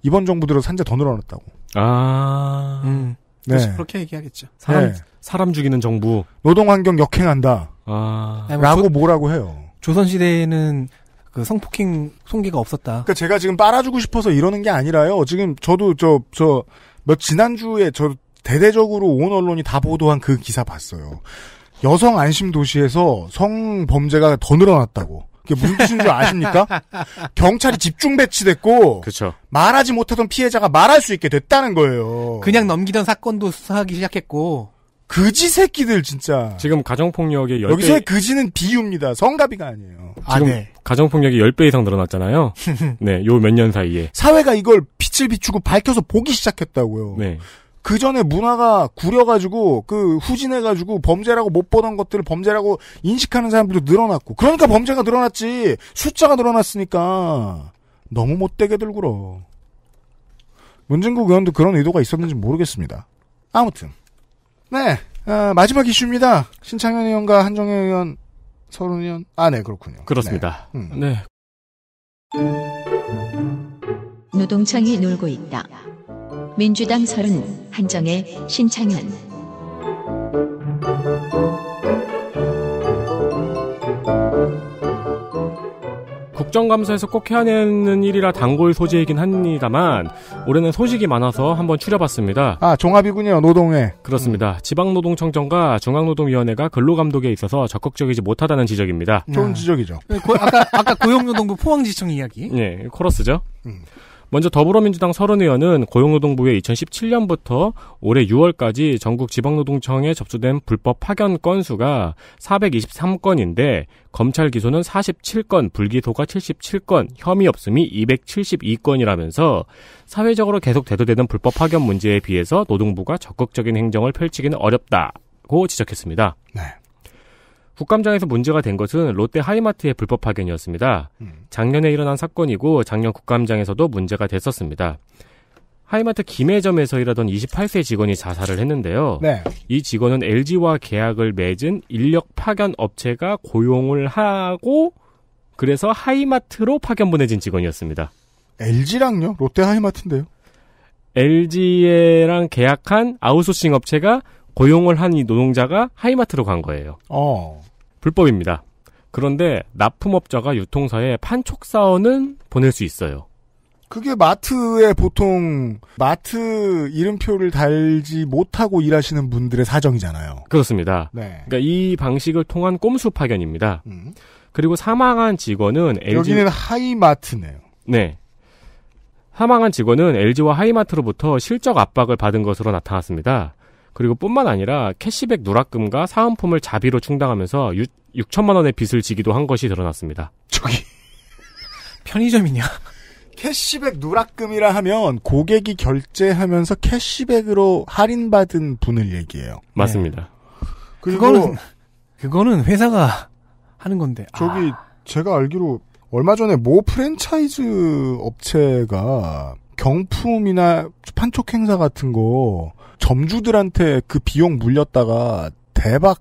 이번 정부 들어 산재 더 늘어났다고. 아. 음. 네. 그렇게 얘기하겠죠. 사람 네. 사람 죽이는 정부. 노동환경 역행한다. 아. 뭐 라고 조, 뭐라고 해요. 조선시대에는 그 성폭행 송기가 없었다. 그니까 제가 지금 빨아주고 싶어서 이러는 게 아니라요. 지금 저도 저, 저, 몇, 지난주에 저 대대적으로 온 언론이 다 보도한 그 기사 봤어요. 여성 안심도시에서 성범죄가 더 늘어났다고. 그게 무슨 뜻인 줄 아십니까? <laughs> 경찰이 집중 배치됐고 그쵸. 말하지 못하던 피해자가 말할 수 있게 됐다는 거예요. 그냥 넘기던 사건도 수사하기 시작했고 그지 새끼들 진짜. 지금 가정폭력의 10배 여기서의 그지는 비유입니다. 성가비가 아니에요. 아, 지금 아, 네. 가정폭력이 10배 이상 늘어났잖아요. <laughs> 네, 요 몇 년 사이에. 사회가 이걸 빛을 비추고 밝혀서 보기 시작했다고요. 네. 그 전에 문화가 구려가지고 그 후진해가지고 범죄라고 못 보던 것들을 범죄라고 인식하는 사람들도 늘어났고 그러니까 범죄가 늘어났지 숫자가 늘어났으니까 너무 못되게 들굴어 문진국 의원도 그런 의도가 있었는지 모르겠습니다. 아무튼 네, 아, 마지막 이슈입니다. 신창현 의원과 한정혜 의원, 서른 의원. 아, 네, 그렇군요. 그렇습니다. 네. 음. 네. 노동청이 놀고 있다. 민주당 서른, 한정혜, 신창현. 국정감사에서 꼭 해야 되는 일이라 단골 소재이긴 합니다만 올해는 소식이 많아서 한번 추려봤습니다. 아 종합이군요 노동회. 그렇습니다. 음. 지방노동청정과 중앙노동위원회가 근로감독에 있어서 적극적이지 못하다는 지적입니다. 좋은 네. 지적이죠. 고, 그, 아까, 아까 고용노동부 포항지청 이야기. 네 코러스죠. 음. 먼저 더불어민주당 서른 의원은 고용노동부에 2017년부터 올해 6월까지 전국 지방노동청에 접수된 불법 파견 건수가 423건인데 검찰 기소는 47건, 불기소가 77건, 혐의 없음이 272건이라면서 사회적으로 계속 대두되는 불법 파견 문제에 비해서 노동부가 적극적인 행정을 펼치기는 어렵다고 지적했습니다. 네. 국감장에서 문제가 된 것은 롯데 하이마트의 불법 파견이었습니다. 음. 작년에 일어난 사건이고 작년 국감장에서도 문제가 됐었습니다. 하이마트 김해점에서 일하던 28세 직원이 자살을 했는데요. 네. 이 직원은 LG와 계약을 맺은 인력 파견 업체가 고용을 하고 그래서 하이마트로 파견 보내진 직원이었습니다. LG랑요? 롯데 하이마트인데요. LG랑 계약한 아웃소싱 업체가 고용을 한 이 노동자가 하이마트로 간 거예요. 어. 불법입니다. 그런데 납품업자가 유통사에 판촉사원은 보낼 수 있어요. 그게 마트에 보통 마트 이름표를 달지 못하고 일하시는 분들의 사정이잖아요. 그렇습니다. 네. 그러니까 이 방식을 통한 꼼수 파견입니다. 음. 그리고 사망한 직원은 LG 여기는 하이마트네요. 네. 사망한 직원은 LG와 하이마트로부터 실적 압박을 받은 것으로 나타났습니다. 그리고 뿐만 아니라 캐시백 누락금과 사은품을 자비로 충당하면서 6, 6천만 원의 빚을 지기도 한 것이 드러났습니다. 저기 <laughs> 편의점이냐? 캐시백 누락금이라 하면 고객이 결제하면서 캐시백으로 할인받은 분을 얘기해요. 맞습니다. 네. 그거는 그거는 회사가 하는 건데. 저기 아. 제가 알기로 얼마 전에 모 프랜차이즈 업체가 경품이나 판촉 행사 같은 거 점주들한테 그 비용 물렸다가 대박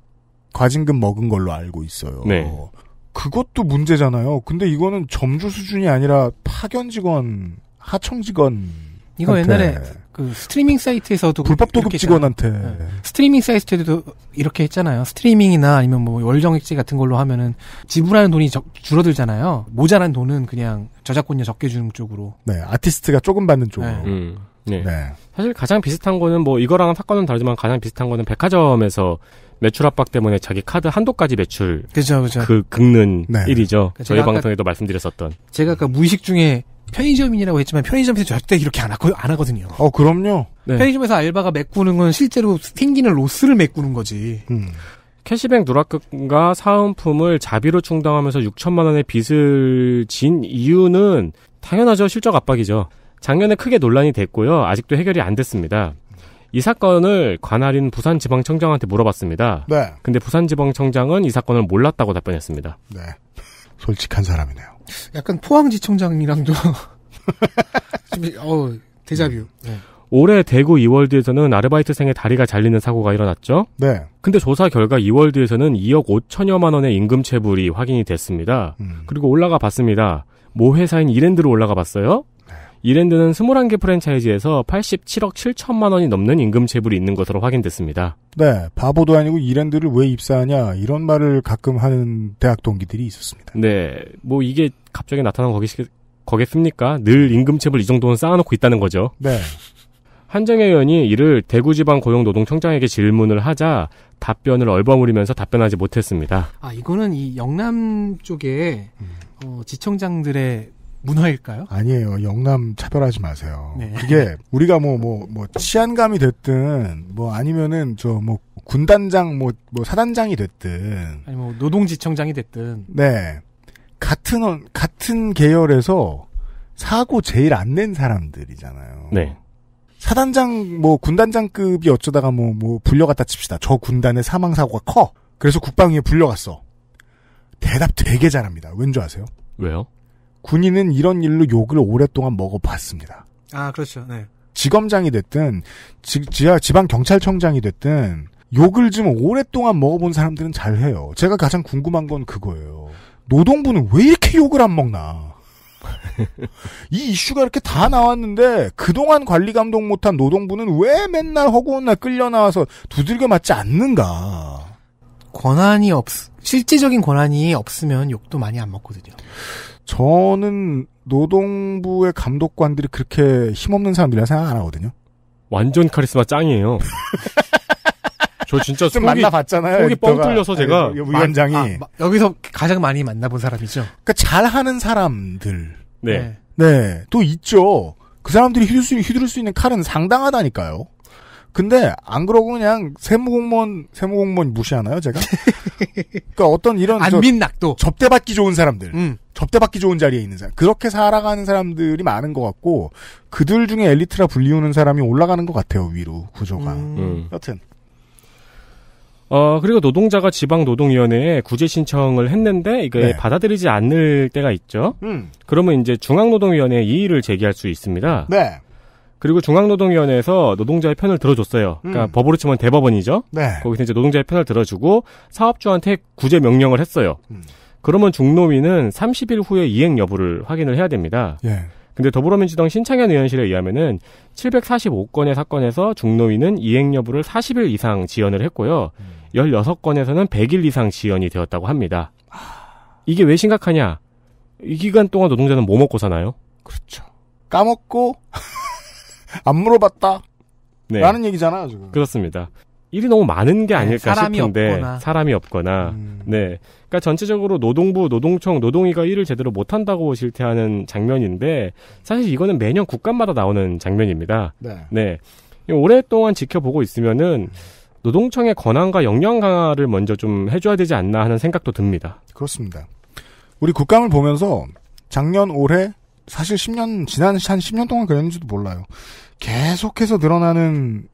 과징금 먹은 걸로 알고 있어요. 네. 그것도 문제잖아요. 근데 이거는 점주 수준이 아니라 파견 직원, 하청 직원. 이거 옛날에 그 스트리밍 사이트에서도 불법 도급 직원한테 네. 스트리밍 사이트에도 이렇게 했잖아요. 스트리밍이나 아니면 뭐 월정 액제 같은 걸로 하면은 지불하는 돈이 적, 줄어들잖아요. 모자란 돈은 그냥 저작권료 적게 주는 쪽으로. 네, 아티스트가 조금 받는 쪽으로. 네. 음. 네. 네. 사실 가장 비슷한 거는 뭐 이거랑은 사건은 다르지만 가장 비슷한 거는 백화점에서 매출 압박 때문에 자기 카드 한도까지 매출 그죠, 그죠. 그 긁는 네. 일이죠. 그러니까 저희 방송에도 말씀드렸었던. 제가 아까 무의식 중에 편의점인이라고 했지만 편의점에서 절대 이렇게 안, 하고, 안 하거든요. 어, 그럼요. 네. 편의점에서 알바가 메꾸는 건 실제로 생기는 로스를 메꾸는 거지. 음. 캐시백 누락금과 사은품을 자비로 충당하면서 6천만 원의 빚을 진 이유는 당연하죠. 실적 압박이죠. 작년에 크게 논란이 됐고요. 아직도 해결이 안 됐습니다. 이 사건을 관할인 부산지방청장한테 물어봤습니다. 네. 근데 부산지방청장은 이 사건을 몰랐다고 답변했습니다. 네. 솔직한 사람이네요. 약간 포항지청장이랑도 <laughs> 어 대자뷰. 네. 네. 올해 대구 이월드에서는 아르바이트생의 다리가 잘리는 사고가 일어났죠. 네. 근데 조사 결과 이월드에서는 2억 5천여만 원의 임금 체불이 확인이 됐습니다. 음. 그리고 올라가 봤습니다. 모 회사인 이랜드로 올라가 봤어요. 이랜드는 21개 프랜차이즈에서 87억 7천만 원이 넘는 임금 체불이 있는 것으로 확인됐습니다. 네, 바보도 아니고 이랜드를 왜 입사하냐 이런 말을 가끔 하는 대학 동기들이 있었습니다. 네, 뭐 이게 갑자기 나타난 거기, 거겠습니까? 늘 임금 체불 이 정도는 쌓아놓고 있다는 거죠. 네. 한정혜 의원이 이를 대구지방 고용노동청장에게 질문을 하자 답변을 얼버무리면서 답변하지 못했습니다. 아 이거는 이 영남 쪽에 음. 어, 지청장들의 문화일까요? 아니에요. 영남 차별하지 마세요. 네. 그게 우리가 뭐 뭐뭐 뭐, 뭐 치안감이 됐든 뭐 아니면은 저 뭐 군단장 뭐뭐 뭐 사단장이 됐든 아니 뭐 노동지청장이 됐든 네 같은 같은 계열에서 사고 제일 안 낸 사람들이잖아요. 네. 사단장 뭐 군단장급이 어쩌다가 뭐뭐 뭐 불려갔다 칩시다. 저 군단의 사망 사고가 커. 그래서 국방위에 불려갔어. 대답 되게 잘합니다. 왠 줄 아세요? 왜요? 군인은 이런 일로 욕을 오랫동안 먹어봤습니다. 아, 그렇죠. 네. 지검장이 됐든 지, 지하 지방 경찰청장이 됐든 욕을 좀 오랫동안 먹어본 사람들은 잘해요. 제가 가장 궁금한 건 그거예요. 노동부는 왜 이렇게 욕을 안 먹나? <laughs> 이 이슈가 이렇게 다 나왔는데 그동안 관리 감독 못한 노동부는 왜 맨날 허구한 날 끌려 나와서 두들겨 맞지 않는가? 권한이 없, 실질적인 권한이 없으면 욕도 많이 안 먹거든요. 저는 노동부의 감독관들이 그렇게 힘없는 사람들이라 생각 안 하거든요. 완전 카리스마 짱이에요. <laughs> 저 진짜 좀 속이, 만나봤잖아요. 속이 뻥 뚫려서 제가 아, 위원장이 아, 여기서 가장 많이 만나본 사람이죠. 그러니까 잘하는 사람들. 네. 네. 네. 또 있죠. 그 사람들이 휘둘 수, 휘두를 수 있는 칼은 상당하다니까요. 근데 안 그러고 그냥 세무공무원 세무공무원 무시하나요 제가 <laughs> 그러니까 어떤 이런 안민낙도 접대받기 좋은 사람들, 음. 접대받기 좋은 자리에 있는 사람 그렇게 살아가는 사람들이 많은 것 같고 그들 중에 엘리트라 불리우는 사람이 올라가는 것 같아요 위로 구조가. 음. 음. 여튼 어, 그리고 노동자가 지방노동위원회에 구제 신청을 했는데, 이게 네. 받아들이지 않을 때가 있죠. 음. 그러면 이제 중앙노동위원회에 이의를 제기할 수 있습니다. 네. 그리고 중앙노동위원회에서 노동자의 편을 들어줬어요. 그러니까 음. 법으로 치면 대법원이죠. 네. 거기서 이제 노동자의 편을 들어주고 사업주한테 구제 명령을 했어요. 음. 그러면 중노위는 30일 후에 이행 여부를 확인을 해야 됩니다. 예. 근데 더불어민주당 신창현 의원실에 의하면은 745건의 사건에서 중노위는 이행 여부를 40일 이상 지연을 했고요. 음. 16건에서는 100일 이상 지연이 되었다고 합니다. 아... 이게 왜 심각하냐? 이 기간 동안 노동자는 뭐 먹고 사나요? 그렇죠. 까먹고 안 물어봤다. 네. 라는 얘기잖아요, 지금. 그렇습니다. 일이 너무 많은 게 네, 아닐까 네, 사람이 싶은데 없거나. 사람이 없거나 음. 네 그러니까 전체적으로 노동부 노동청 노동위가 일을 제대로 못한다고 실태하는 장면인데 사실 이거는 매년 국감마다 나오는 장면입니다 네, 네. 오랫동안 지켜보고 있으면은 음. 노동청의 권한과 역량 강화를 먼저 좀 해줘야 되지 않나 하는 생각도 듭니다 그렇습니다 우리 국감을 보면서 작년 올해 사실 10년 지난 한 10년 동안 그랬는지도 몰라요 계속해서 늘어나는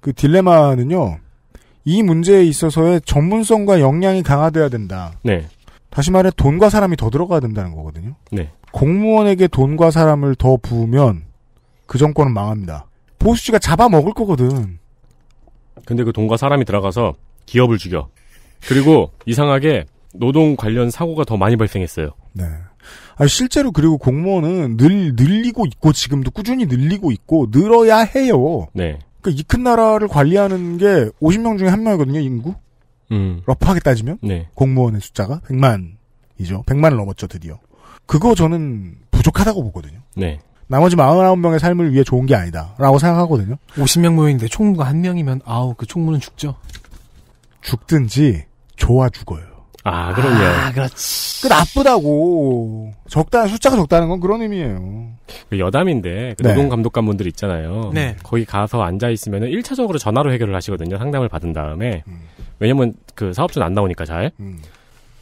그 딜레마는요. 이 문제에 있어서의 전문성과 역량이 강화돼야 된다. 네. 다시 말해 돈과 사람이 더 들어가야 된다는 거거든요. 네. 공무원에게 돈과 사람을 더 부으면 그 정권은 망합니다. 보수씨가 잡아먹을 거거든. 근데 그 돈과 사람이 들어가서 기업을 죽여. 그리고 이상하게 노동 관련 사고가 더 많이 발생했어요. 네. 아, 실제로 그리고 공무원은 늘 늘리고 있고 지금도 꾸준히 늘리고 있고 늘어야 해요. 네. 그러니까 이큰 나라를 관리하는 게 50명 중에 한 명이거든요 인구. 음. 러프하게 따지면 네. 공무원의 숫자가 100만이죠. 100만을 넘었죠 드디어. 그거 저는 부족하다고 보거든요. 네. 나머지 49명의 삶을 위해 좋은 게 아니다라고 생각하거든요. 50명 모였는데 총무가 한 명이면 아우 그 총무는 죽죠. 죽든지 좋아 죽어요. 아, 그럼요. 아, 그렇지. 그 나쁘다고. 적다, 숫자가 적다는 건 그런 의미예요. 그 여담인데, 그 네. 노동감독관 분들 있잖아요. 네. 거기 가서 앉아있으면 1차적으로 전화로 해결을 하시거든요. 상담을 받은 다음에. 음. 왜냐면 그 사업주는 안 나오니까 잘. 음. 음.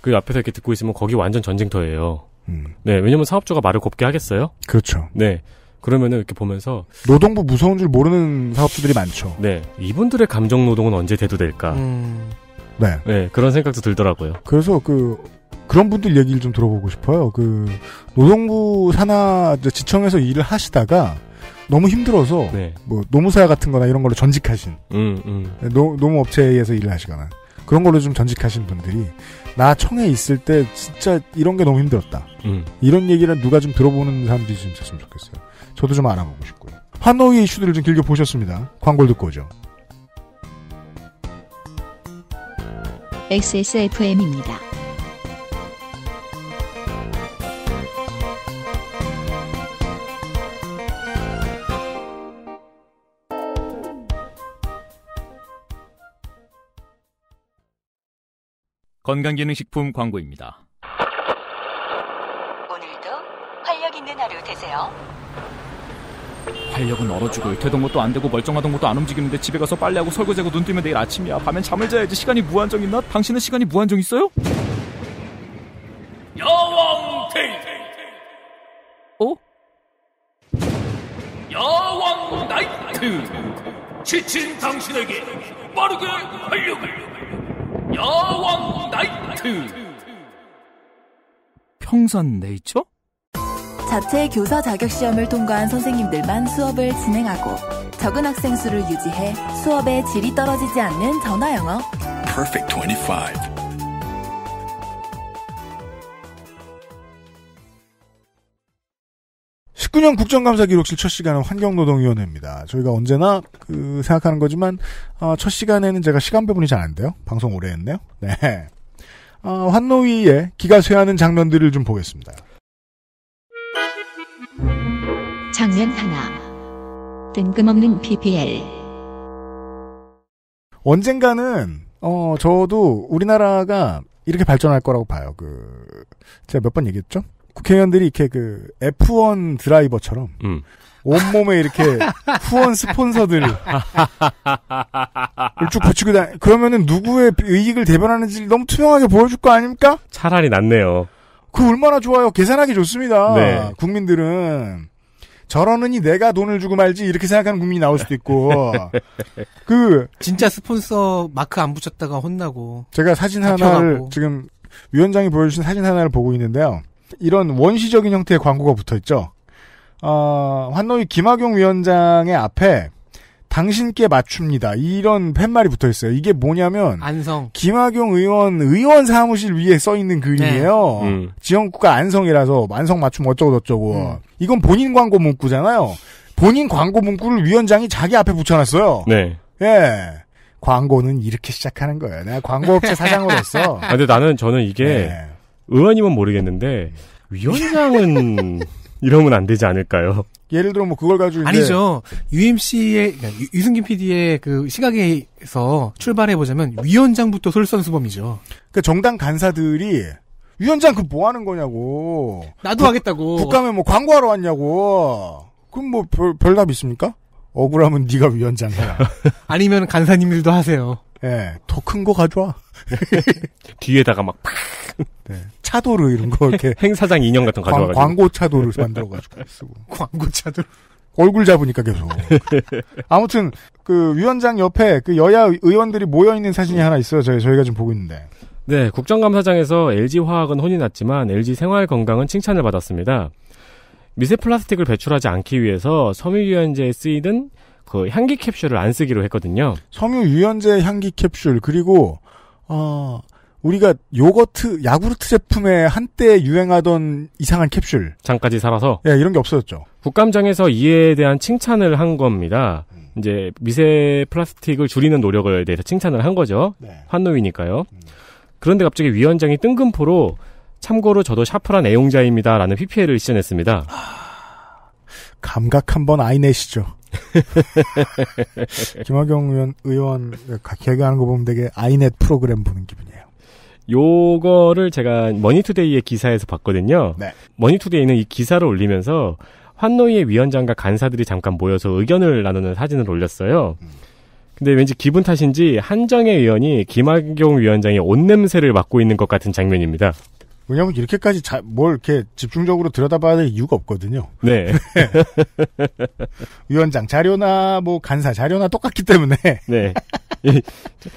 그 앞에서 이렇게 듣고 있으면 거기 완전 전쟁터예요. 음. 네, 왜냐면 사업주가 말을 곱게 하겠어요? 그렇죠. 네. 그러면은 이렇게 보면서 노동부 무서운 줄 모르는 사업주들이 많죠. 네, 이분들의 감정 노동은 언제 대두될까? 음. 네. 네, 그런 생각도 들더라고요. 그래서 그 그런 분들 얘기를 좀 들어보고 싶어요. 그 노동부 산하 지청에서 일을 하시다가 너무 힘들어서 네. 뭐 노무사 같은거나 이런 걸로 전직하신 음, 음. 네, 노, 노무업체에서 일을 하시거나 그런 걸로 좀 전직하신 분들이 나 청에 있을 때 진짜 이런 게 너무 힘들었다. 음. 이런 얘기를 누가 좀 들어보는 사람들이 좀 있었으면 좋겠어요. 저도 좀 알아보고 싶고요. 하노이 이슈들을 좀 길게 보셨습니다. 광고 듣고 오죠. XSFM입니다. 건강기능식품 광고입니다. 오늘도 활력 있는 하루 되세요. 활력은 얼어 죽을 되던 것도 안 되고 멀쩡하던 것도 안 움직이는데 집에 가서 빨래하고 설거지하고 눈 뜨면 내일 아침이야 밤엔 잠을 자야지 시간이 무한정 있나? 당신은 시간이 무한정 있어요? 여왕 테이프 어? 야왕 나이트 지친 당신에게 빠르게 활력을 야왕 나이트 평산 네이처? 자체 교사 자격 시험을 통과한 선생님들만 수업을 진행하고 적은 학생 수를 유지해 수업의 질이 떨어지지 않는 전화 영어. Perfect 25. 십구년 국정감사 기록실 첫 시간은 환경노동위원회입니다. 저희가 언제나 그 생각하는 거지만 어, 첫 시간에는 제가 시간 배분이 잘 안 돼요. 방송 오래 했네요. 네. 어, 환노위에 기가 쇠하는 장면들을 좀 보겠습니다. 장면 하나. 뜬금없는 PPL. 언젠가는 어 저도 우리나라가 이렇게 발전할 거라고 봐요. 그 제가 몇 번 얘기했죠. 국회의원들이 이렇게 그 F1 드라이버처럼 음. 온몸에 이렇게 <laughs> 후원 스폰서들을 쭉 붙이고 다 그러면은 누구의 이익을 대변하는지 너무 투명하게 보여줄 거 아닙니까? 차라리 낫네요. 그 얼마나 좋아요. 계산하기 좋습니다. 네. 국민들은 저러느니 내가 돈을 주고 말지 이렇게 생각하는 국민이 나올 수도 있고 <laughs> 그 진짜 스폰서 마크 안 붙였다가 혼나고 제가 사진 하나를 하고 지금 위원장이 보여주신 사진 하나를 보고 있는데요 이런 원시적인 형태의 광고가 붙어 있죠 어, 환노위 김학용 위원장의 앞에 당신께 맞춥니다. 이런 팻말이 붙어 있어요. 이게 뭐냐면 안성 김학용 의원 의원 사무실 위에 써 있는 글이에요. 네. 음. 지역구가 안성이라서 만성 맞춤 어쩌고 저쩌고 음. 이건 본인 광고 문구잖아요. 본인 광고 문구를 위원장이 자기 앞에 붙여놨어요. 네. 예. 광고는 이렇게 시작하는 거예요. 내가 광고업체 사장으로서. 아, 근데 나는 저는 이게 네. 의원님은 모르겠는데 위원장은 <laughs> 이러면 안 되지 않을까요? 예를 들어 뭐 그걸 가지고 아니죠. UMC의 그러니까 유승균 PD의 그 시각에서 출발해 보자면 위원장부터 솔선수범이죠. 그 정당 간사들이 위원장 그 뭐 하는 거냐고. 나도 국, 하겠다고. 국감에 뭐 광고하러 왔냐고. 그럼 뭐 별, 별답 있습니까? 억울하면 네가 위원장 해라. <laughs> 아니면 간사님들도 하세요. 예, 네, 더큰 거 가져와. <laughs> 뒤에다가 막 팍. 네. 차도르 이런 거 이렇게 <laughs> 행사장 인형 같은 거 가져와가지고 광고 차도를 만들어가지고 쓰고 <laughs> 광고 차도르 얼굴 잡으니까 계속 <laughs> 아무튼 그 위원장 옆에 그 여야 의원들이 모여 있는 사진이 하나 있어요 저희 저희가 지금 보고 있는데 네 국정감사장에서 LG 화학은 혼이 났지만 LG 생활 건강은 칭찬을 받았습니다 미세 플라스틱을 배출하지 않기 위해서 섬유 유연제에 쓰이는 그 향기 캡슐을 안 쓰기로 했거든요. 섬유 유연제 향기 캡슐 그리고 어 우리가 요거트, 야구르트 제품에 한때 유행하던 이상한 캡슐. 장까지 살아서? 예, 이런 게 없어졌죠. 국감장에서 이에 대한 칭찬을 한 겁니다. 음. 이제 미세 플라스틱을 줄이는 노력에 대해서 칭찬을 한 거죠. 네. 환노위니까요. 음. 그런데 갑자기 위원장이 뜬금포로 참고로 저도 샤프란 애용자입니다라는 PPL을 시전했습니다. 아, 감각 한번 아이 내시죠. <laughs> 김학영 의원, 의원, 기억하는 거 보면 되게 아이넷 프로그램 보는 기분이에요. 요거를 제가 머니투데이의 기사에서 봤거든요. 네. 머니투데이는 이 기사를 올리면서 환노이의 위원장과 간사들이 잠깐 모여서 의견을 나누는 사진을 올렸어요. 근데 왠지 기분 탓인지 한정의 의원이 김학용 위원장의 옷 냄새를 맡고 있는 것 같은 장면입니다. 왜냐하면 이렇게까지 자, 뭘 이렇게 집중적으로 들여다봐야 될 이유가 없거든요. 네. <laughs> 위원장 자료나 뭐 간사 자료나 똑같기 때문에. 네. <laughs> <laughs>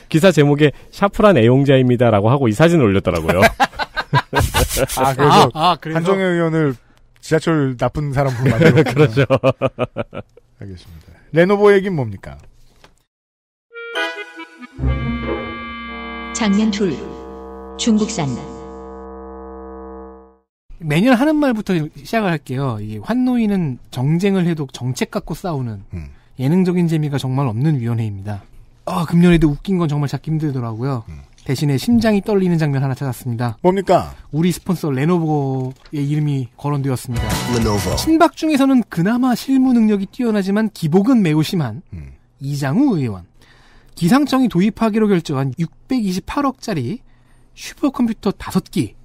기사 제목에 샤프란 애용자입니다라고 하고 이 사진을 올렸더라고요. <laughs> 아, 그래서, 아, 아, 그래서 한정혜 의원을 지하철 나쁜 사람으로 만들어 <laughs> 그렇죠. 알겠습니다. 레노버 얘기는 뭡니까? 작년 둘 중국산 매년 하는 말부터 시작을 할게요. 이게 환노인은 정쟁을 해도 정책 갖고 싸우는 음. 예능적인 재미가 정말 없는 위원회입니다. 아, 금년에도 웃긴 건 정말 찾기 힘들더라고요. 음. 대신에 심장이 음. 떨리는 장면 하나 찾았습니다. 뭡니까? 우리 스폰서 레노버의 이름이 거론되었습니다. 레노버. 친박 중에서는 그나마 실무 능력이 뛰어나지만 기복은 매우 심한 음. 이장우 의원. 기상청이 도입하기로 결정한 628억짜리 슈퍼컴퓨터 5기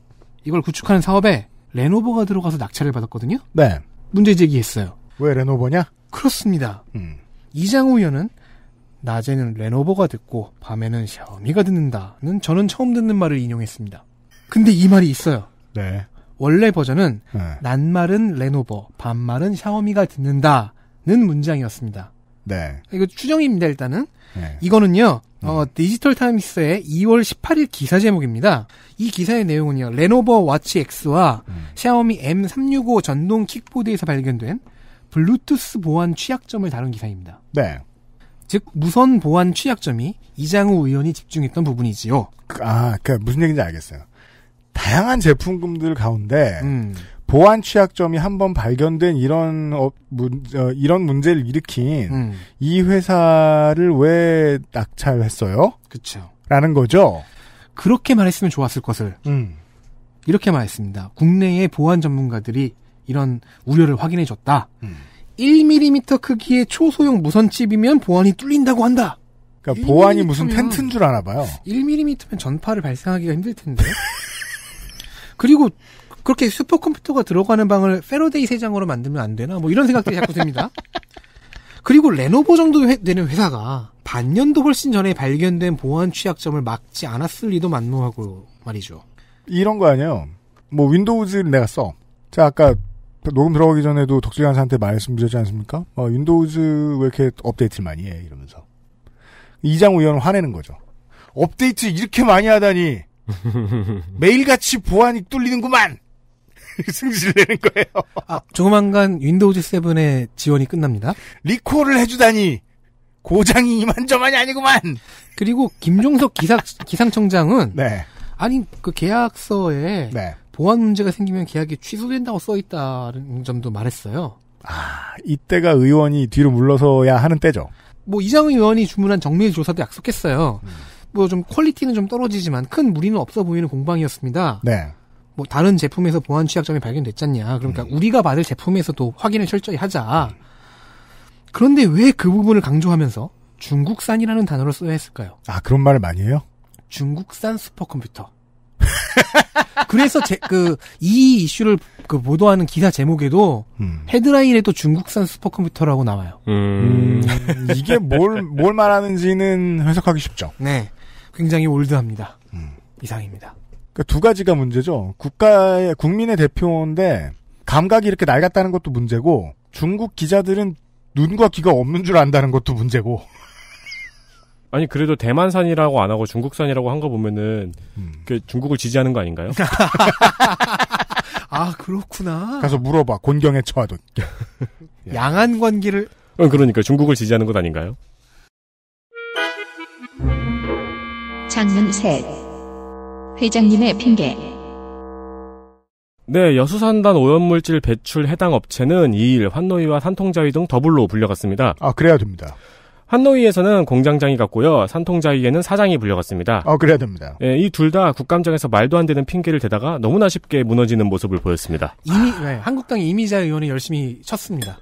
이걸 구축하는 사업에 레노버가 들어가서 낙찰을 받았거든요. 네. 문제 제기했어요. 왜 레노버냐? 그렇습니다. 음. 이장우 의원은 낮에는 레노버가 듣고 밤에는 샤오미가 듣는다는 저는 처음 듣는 말을 인용했습니다. 근데 이 말이 있어요. 네. 원래 버전은 네. 낮말은 레노버, 밤말은 샤오미가 듣는다는 문장이었습니다. 네. 이거 추정입니다 일단은. 네. 이거는요. 어, 네. 디지털 타임스의 2월 18일 기사 제목입니다. 이 기사의 내용은요. 레노버 와치 X와 음. 샤오미 M365 전동 킥보드에서 발견된 블루투스 보안 취약점을 다룬 기사입니다. 네. 즉 무선 보안 취약점이 이장우 의원이 집중했던 부분이지요. 아, 그 무슨 얘기인지 알겠어요. 다양한 제품군들 가운데 음. 보안 취약점이 한 번 발견된 이런 어, 문, 어, 이런 문제를 일으킨 음. 이 회사를 왜 낙찰했어요? 그렇죠. 라는 거죠. 그렇게 말했으면 좋았을 것을 음. 이렇게 말했습니다. 국내의 보안 전문가들이 이런 우려를 확인해줬다. 음. 1mm 크기의 초소형 무선칩이면 보안이 뚫린다고 한다. 그러니까 보안이 무슨 텐트인 줄 아나 봐요. 1mm면 전파를 발생하기가 힘들 텐데. 그리고 그렇게 슈퍼컴퓨터가 들어가는 방을 페로데이 세장으로 만들면 안 되나? 뭐 이런 생각들이 자꾸 듭니다. 그리고 레노버 정도 회, 되는 회사가 반년도 훨씬 전에 발견된 보안 취약점을 막지 않았을 리도 만무하고 말이죠. 이런 거 아니에요. 뭐 윈도우즈 를 내가 써. 제가 아까 그 녹음 들어가기 전에도 덕질 간사한테 말씀드렸지 않습니까? 어, 윈도우즈 왜 이렇게 업데이트를 많이 해? 이러면서. 이장우 의원 화내는 거죠. 업데이트 이렇게 많이 하다니. <laughs> 매일같이 보안이 뚫리는구만! <laughs> 승질 내는 거예요. 아, 조만간 윈도우즈 7의 지원이 끝납니다. 리콜을 해주다니! 고장이 이만저만이 아니구만! 그리고 김종석 기상, 기상청장은. 네. 아니, 그 계약서에. 네. 보안 문제가 생기면 계약이 취소된다고 써있다는 점도 말했어요. 아, 이때가 의원이 뒤로 물러서야 하는 때죠. 뭐 이장우 의원이 주문한 정밀 조사도 약속했어요. 음. 뭐좀 퀄리티는 좀 떨어지지만 큰 무리는 없어 보이는 공방이었습니다. 네. 뭐 다른 제품에서 보안 취약점이 발견됐잖냐. 그러니까 음. 우리가 받을 제품에서도 확인을 철저히 하자. 그런데 왜 그 부분을 강조하면서 중국산이라는 단어를 써야 했을까요? 아 그런 말을 많이 해요? 중국산 슈퍼컴퓨터. <laughs> 그래서 제 그 이 이슈를 그 보도하는 기사 제목에도 음. 헤드라인에 도 중국산 슈퍼컴퓨터라고 나와요. 음. 음, 이게 뭘 뭘 말하는지는 해석하기 쉽죠. 네, 굉장히 올드합니다. 음. 이상입니다. 그러니까 두 가지가 문제죠. 국가의 국민의 대표인데 감각이 이렇게 낡았다는 것도 문제고 중국 기자들은 눈과 귀가 없는 줄 안다는 것도 문제고. 아니 그래도 대만산이라고 안 하고 중국산이라고 한 거 보면은 음. 그 중국을 지지하는 거 아닌가요? <laughs> 아 그렇구나. 가서 물어봐 곤경에 처하던 <laughs> 양안 관계를. 어, 그러니까 중국을 지지하는 것 아닌가요? 장문셋 회장님의 핑계. 네, 여수산단 오염물질 배출 해당 업체는 2일 환노위와 산통자위 등더블로 불려갔습니다. 아, 그래야 됩니다. 한노이에서는 공장장이 갔고요. 산통자이에는 사장이 불려갔습니다. 어, 그래야 됩니다. 예, 이둘 다 국감장에서 말도 안 되는 핑계를 대다가 너무나 쉽게 무너지는 모습을 보였습니다. 이미 아... 네, 한국당 이미자 의원이 열심히 쳤습니다.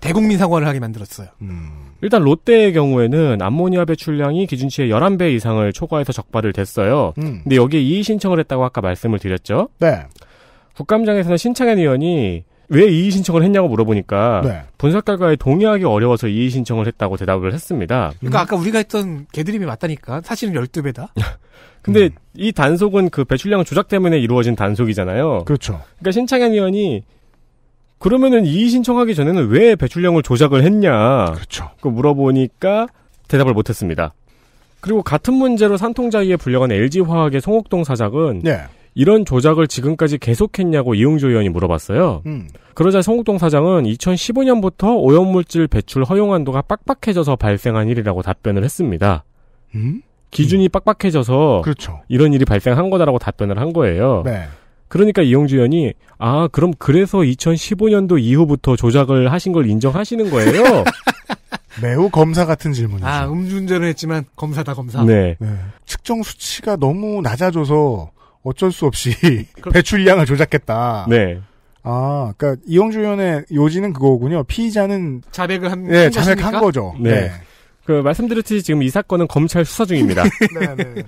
대국민 사과를 하게 만들었어요. 음... 일단 롯데의 경우에는 암모니아 배출량이 기준치의 11배 이상을 초과해서 적발을 됐어요. 음. 근데 여기에 이의 신청을 했다고 아까 말씀을 드렸죠. 네. 국감장에서는 신창현 의원이 왜 이의 신청을 했냐고 물어보니까 네. 분석 결과에 동의하기 어려워서 이의 신청을 했다고 대답을 했습니다. 그러니까 음. 아까 우리가 했던 개드립이 맞다니까 사실은 12배다. <laughs> 근데 음. 이 단속은 그 배출량 조작 때문에 이루어진 단속이잖아요. 그렇죠. 그러니까 신창현 의원이 그러면은 이의 신청하기 전에는 왜 배출량을 조작을 했냐? 그렇죠. 그 물어보니까 대답을 못 했습니다. 그리고 같은 문제로 산통자위에 불려간 LG화학의 송옥동 사장은 네. 이런 조작을 지금까지 계속했냐고 이용조 의원이 물어봤어요. 음. 그러자 성국동 사장은 2015년부터 오염물질 배출 허용 한도가 빡빡해져서 발생한 일이라고 답변을 했습니다. 음? 기준이 음. 빡빡해져서 그렇죠. 이런 일이 발생한 거다라고 답변을 한 거예요. 네. 그러니까 이용주 의원이 아 그럼 그래서 2015년도 이후부터 조작을 하신 걸 인정하시는 거예요. <laughs> 매우 검사 같은 질문이죠. 아 음주운전을 했지만 검사다 검사. 네. 네. 측정 수치가 너무 낮아져서 어쩔 수 없이 <laughs> <laughs> 배출량을 조작했다. 네. 아, 그니까 이영주 의원의 요지는 그거군요. 피의자는 자백을 한, 네, 자백한 거죠. 네. 네. 그 말씀드렸듯이 지금 이 사건은 검찰 수사 중입니다. <laughs> 네, 네, 네, 네.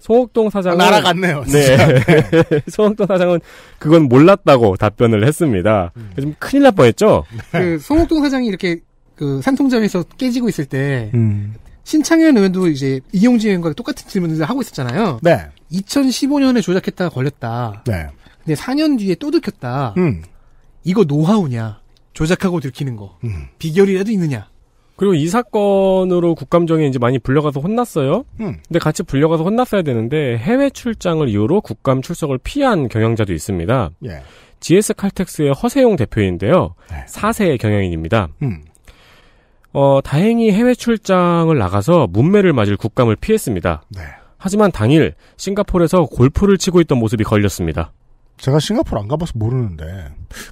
송옥동 사장은 아, 날아갔네요. 네. 네. 송옥동 사장은 그건 몰랐다고 답변을 했습니다. 음. 좀 큰일 날 뻔했죠. 그 송옥동 사장이 이렇게 그 산통점에서 깨지고 있을 때 음. 신창현 의원도 이제 이용진 의원과 똑같은 질문을 하고 있었잖아요. 네. 2015년에 조작했다가 걸렸다. 네. 근데 4년 뒤에 또 들켰다. 음. 이거 노하우냐? 조작하고 들키는 거. 음. 비결이라도 있느냐? 그리고 이 사건으로 국감정에 이제 많이 불려가서 혼났어요. 음. 근데 같이 불려가서 혼났어야 되는데 해외 출장을 이유로 국감 출석을 피한 경영자도 있습니다. 예. GS 칼텍스의 허세용 대표인데요. 네. 4세 의 경영인입니다. 음. 어, 다행히 해외 출장을 나가서 문매를 맞을 국감을 피했습니다. 네. 하지만 당일 싱가폴에서 골프를 치고 있던 모습이 걸렸습니다. 제가 싱가폴 안 가봐서 모르는데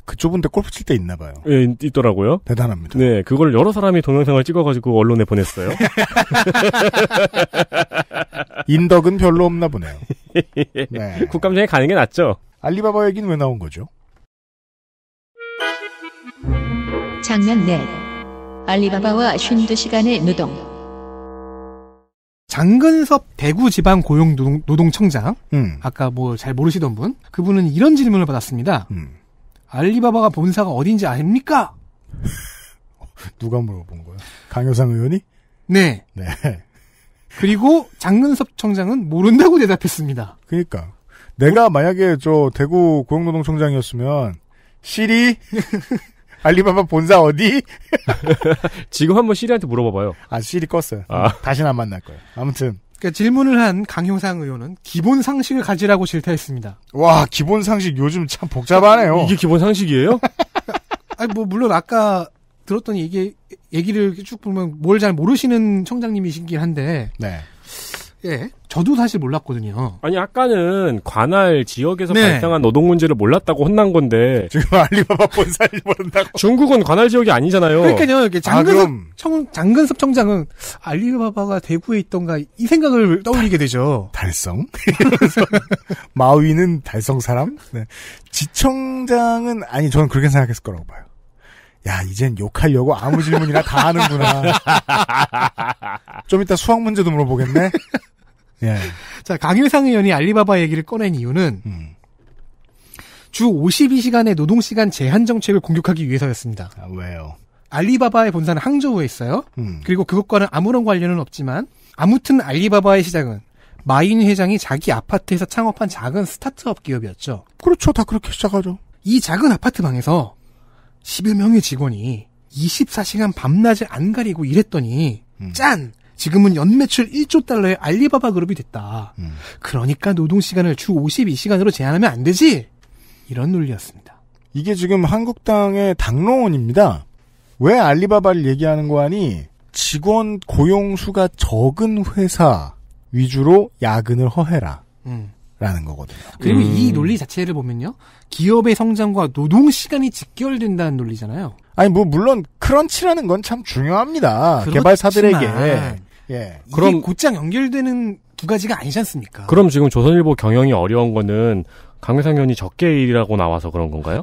그 좁은데 골프 칠 때 있나 봐요. 예, 있더라고요. 대단합니다. 네, 그걸 여러 사람이 동영상을 찍어가지고 언론에 보냈어요. <laughs> 인덕은 별로 없나 보네요. 네. <laughs> 국감장에 가는 게 낫죠. 알리바바 얘기는 왜 나온 거죠? 장면 넷. 알리바바와 쉰두 시간의 노동. 장근섭 대구지방 고용노동청장, 음. 아까 뭐 잘 모르시던 분, 그분은 이런 질문을 받았습니다. 음. 알리바바가 본사가 어딘지 아 압니까? <laughs> 누가 물어본 거야? 강효상 의원이? 네. 네. 그리고 장근섭 청장은 모른다고 대답했습니다. 그러니까 내가 만약에 저 대구 고용노동청장이었으면 시리 <laughs> 알리바바 본사 어디? <laughs> 지금 한번 시리한테 물어봐봐요. 아, 시리 껐어요. 아. 음, 다시는 안 만날 거예요. 아무튼. 그러니까 질문을 한 강효상 의원은 기본 상식을 가지라고 질타했습니다. 와, 기본 상식 요즘 참 복잡하네요. 이게 기본 상식이에요? <laughs> 아니, 뭐, 물론 아까 들었던 얘기, 얘기를 쭉 보면 뭘 잘 모르시는 청장님이신긴 한데. 네. 예. 저도 사실 몰랐거든요. 아니 아까는 관할 지역에서 네. 발생한 노동 문제를 몰랐다고 혼난 건데 지금 알리바바 본사를 모른다고. 중국은 관할 지역이 아니잖아요. 그러니까요. 아, 장근섭 아, 청 장근섭 청장은 알리바바가 대구에 있던가 이 생각을 떠올리게 다, 되죠. 달성. <laughs> 마위는 달성 사람. 네. 지청장은 아니 저는 그렇게 생각했을 거라고 봐요. 야, 이젠 욕하려고 아무 질문이나 다 하는구나. <laughs> 좀 이따 수학 문제도 물어보겠네. 예. 자, 강일상 의원이 알리바바 얘기를 꺼낸 이유는 음. 주 52시간의 노동시간 제한 정책을 공격하기 위해서였습니다. 아, 왜요? 알리바바의 본사는 항저우에 있어요. 음. 그리고 그것과는 아무런 관련은 없지만 아무튼 알리바바의 시작은 마인 회장이 자기 아파트에서 창업한 작은 스타트업 기업이었죠. 그렇죠. 다 그렇게 시작하죠. 이 작은 아파트 방에서 1 0여명의 직원이 24시간 밤낮을 안 가리고 일했더니 음. 짠! 지금은 연매출 1조 달러의 알리바바 그룹이 됐다. 음. 그러니까 노동시간을 주 52시간으로 제한하면 안 되지? 이런 논리였습니다. 이게 지금 한국당의 당론입니다. 왜 알리바바를 얘기하는 거 하니 직원 고용수가 적은 회사 위주로 야근을 허해라. 음. 라는 거거든요. 그리고 음. 이 논리 자체를 보면요. 기업의 성장과 노동 시간이 직결된다는 논리잖아요. 아니 뭐 물론 크런치라는 건 참 중요합니다. 그렇지만, 개발사들에게. 예. 그럼 곧장 연결되는 두 가지가 아니지 않습니까? 그럼 지금 조선일보 경영이 어려운 거는 강회상 의원이 적게 일이라고 나와서 그런 건가요?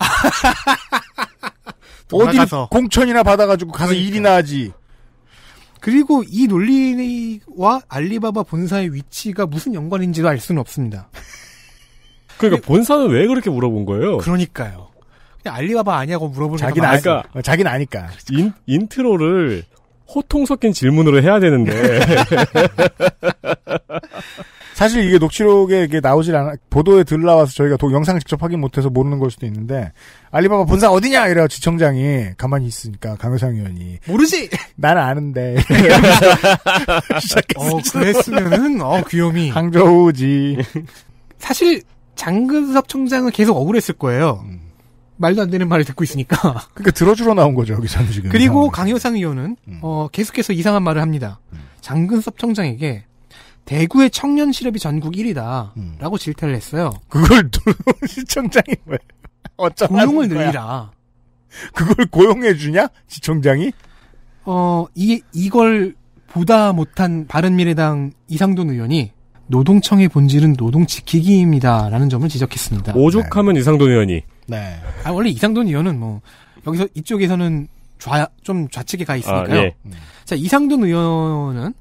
<laughs> 어디 공천이나 받아가지고 가서 그러니까. 일이나 하지. 그리고 이 논리와 알리바바 본사의 위치가 무슨 연관인지도 알 수는 없습니다. 그러니까 근데, 본사는 왜 그렇게 물어본 거예요? 그러니까요. 그냥 알리바바 아니냐고 물어보는 자기는 아니까 어, 자기는 아니까 인, 인트로를 호통 섞인 질문으로 해야 되는데 <laughs> 사실 이게 녹취록에 이게 나오질 않아 보도에 들나와서 저희가 도, 영상 직접 확인 못해서 모르는 걸 수도 있는데 알리바바 본사 어디냐 이래요 지청장이 가만히 있으니까 강효상 의원이 모르지 <laughs> 나는 아는데 <laughs> <laughs> 시작어 어, 그랬으면은 어 귀요미 항저우지 사실 장근섭 총장은 계속 억울했을 거예요. 음. 말도 안 되는 말을 듣고 있으니까. 그러니까 들어주러 나온 거죠 여기서는 지금. 그리고 강효상 의원은 음. 어, 계속해서 이상한 말을 합니다. 음. 장근섭 청장에게 대구의 청년 실업이 전국 1위다라고 음. 질타를 했어요. 그걸 <laughs> 시청장이 왜 어쩌 <laughs> 고용을 늘리라. 그걸 고용해 주냐 시청장이? 어이 이걸 보다 못한 바른미래당 이상돈 의원이 노동청의 본질은 노동 지키기입니다라는 점을 지적했습니다. 오죽하면 네. 이상돈 의원이. 네. 아 원래 이상돈 의원은 뭐 여기서 이쪽에서는 좌 좀 좌측에 가 아, 있으니까요. 아, 네. 자 이상돈 의원은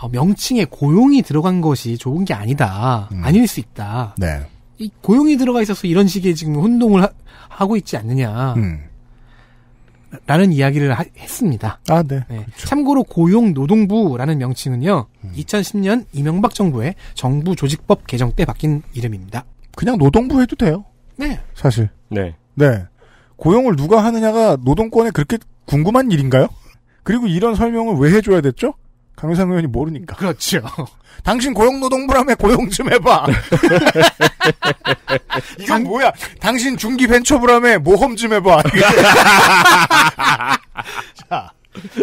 어, 명칭에 고용이 들어간 것이 좋은 게 아니다. 음. 아닐 수 있다. 네. 이 고용이 들어가 있어서 이런 식의 지금 혼동을 하, 고 있지 않느냐. 음. 라는 이야기를 하, 했습니다. 아, 네. 네. 그렇죠. 참고로 고용노동부라는 명칭은요, 음. 2010년 이명박 정부의 정부 조직법 개정 때 바뀐 이름입니다. 그냥 노동부 해도 돼요. 네. 사실. 네. 네. 고용을 누가 하느냐가 노동권에 그렇게 궁금한 일인가요? 그리고 이런 설명을 왜 해줘야 됐죠? 강유상 의원이 모르니까. 그렇죠. <laughs> 당신 고용노동부라며 고용 좀 해봐. <laughs> 이건 뭐야? 당신 중기벤처부라며 모험 좀 해봐. <laughs> 자.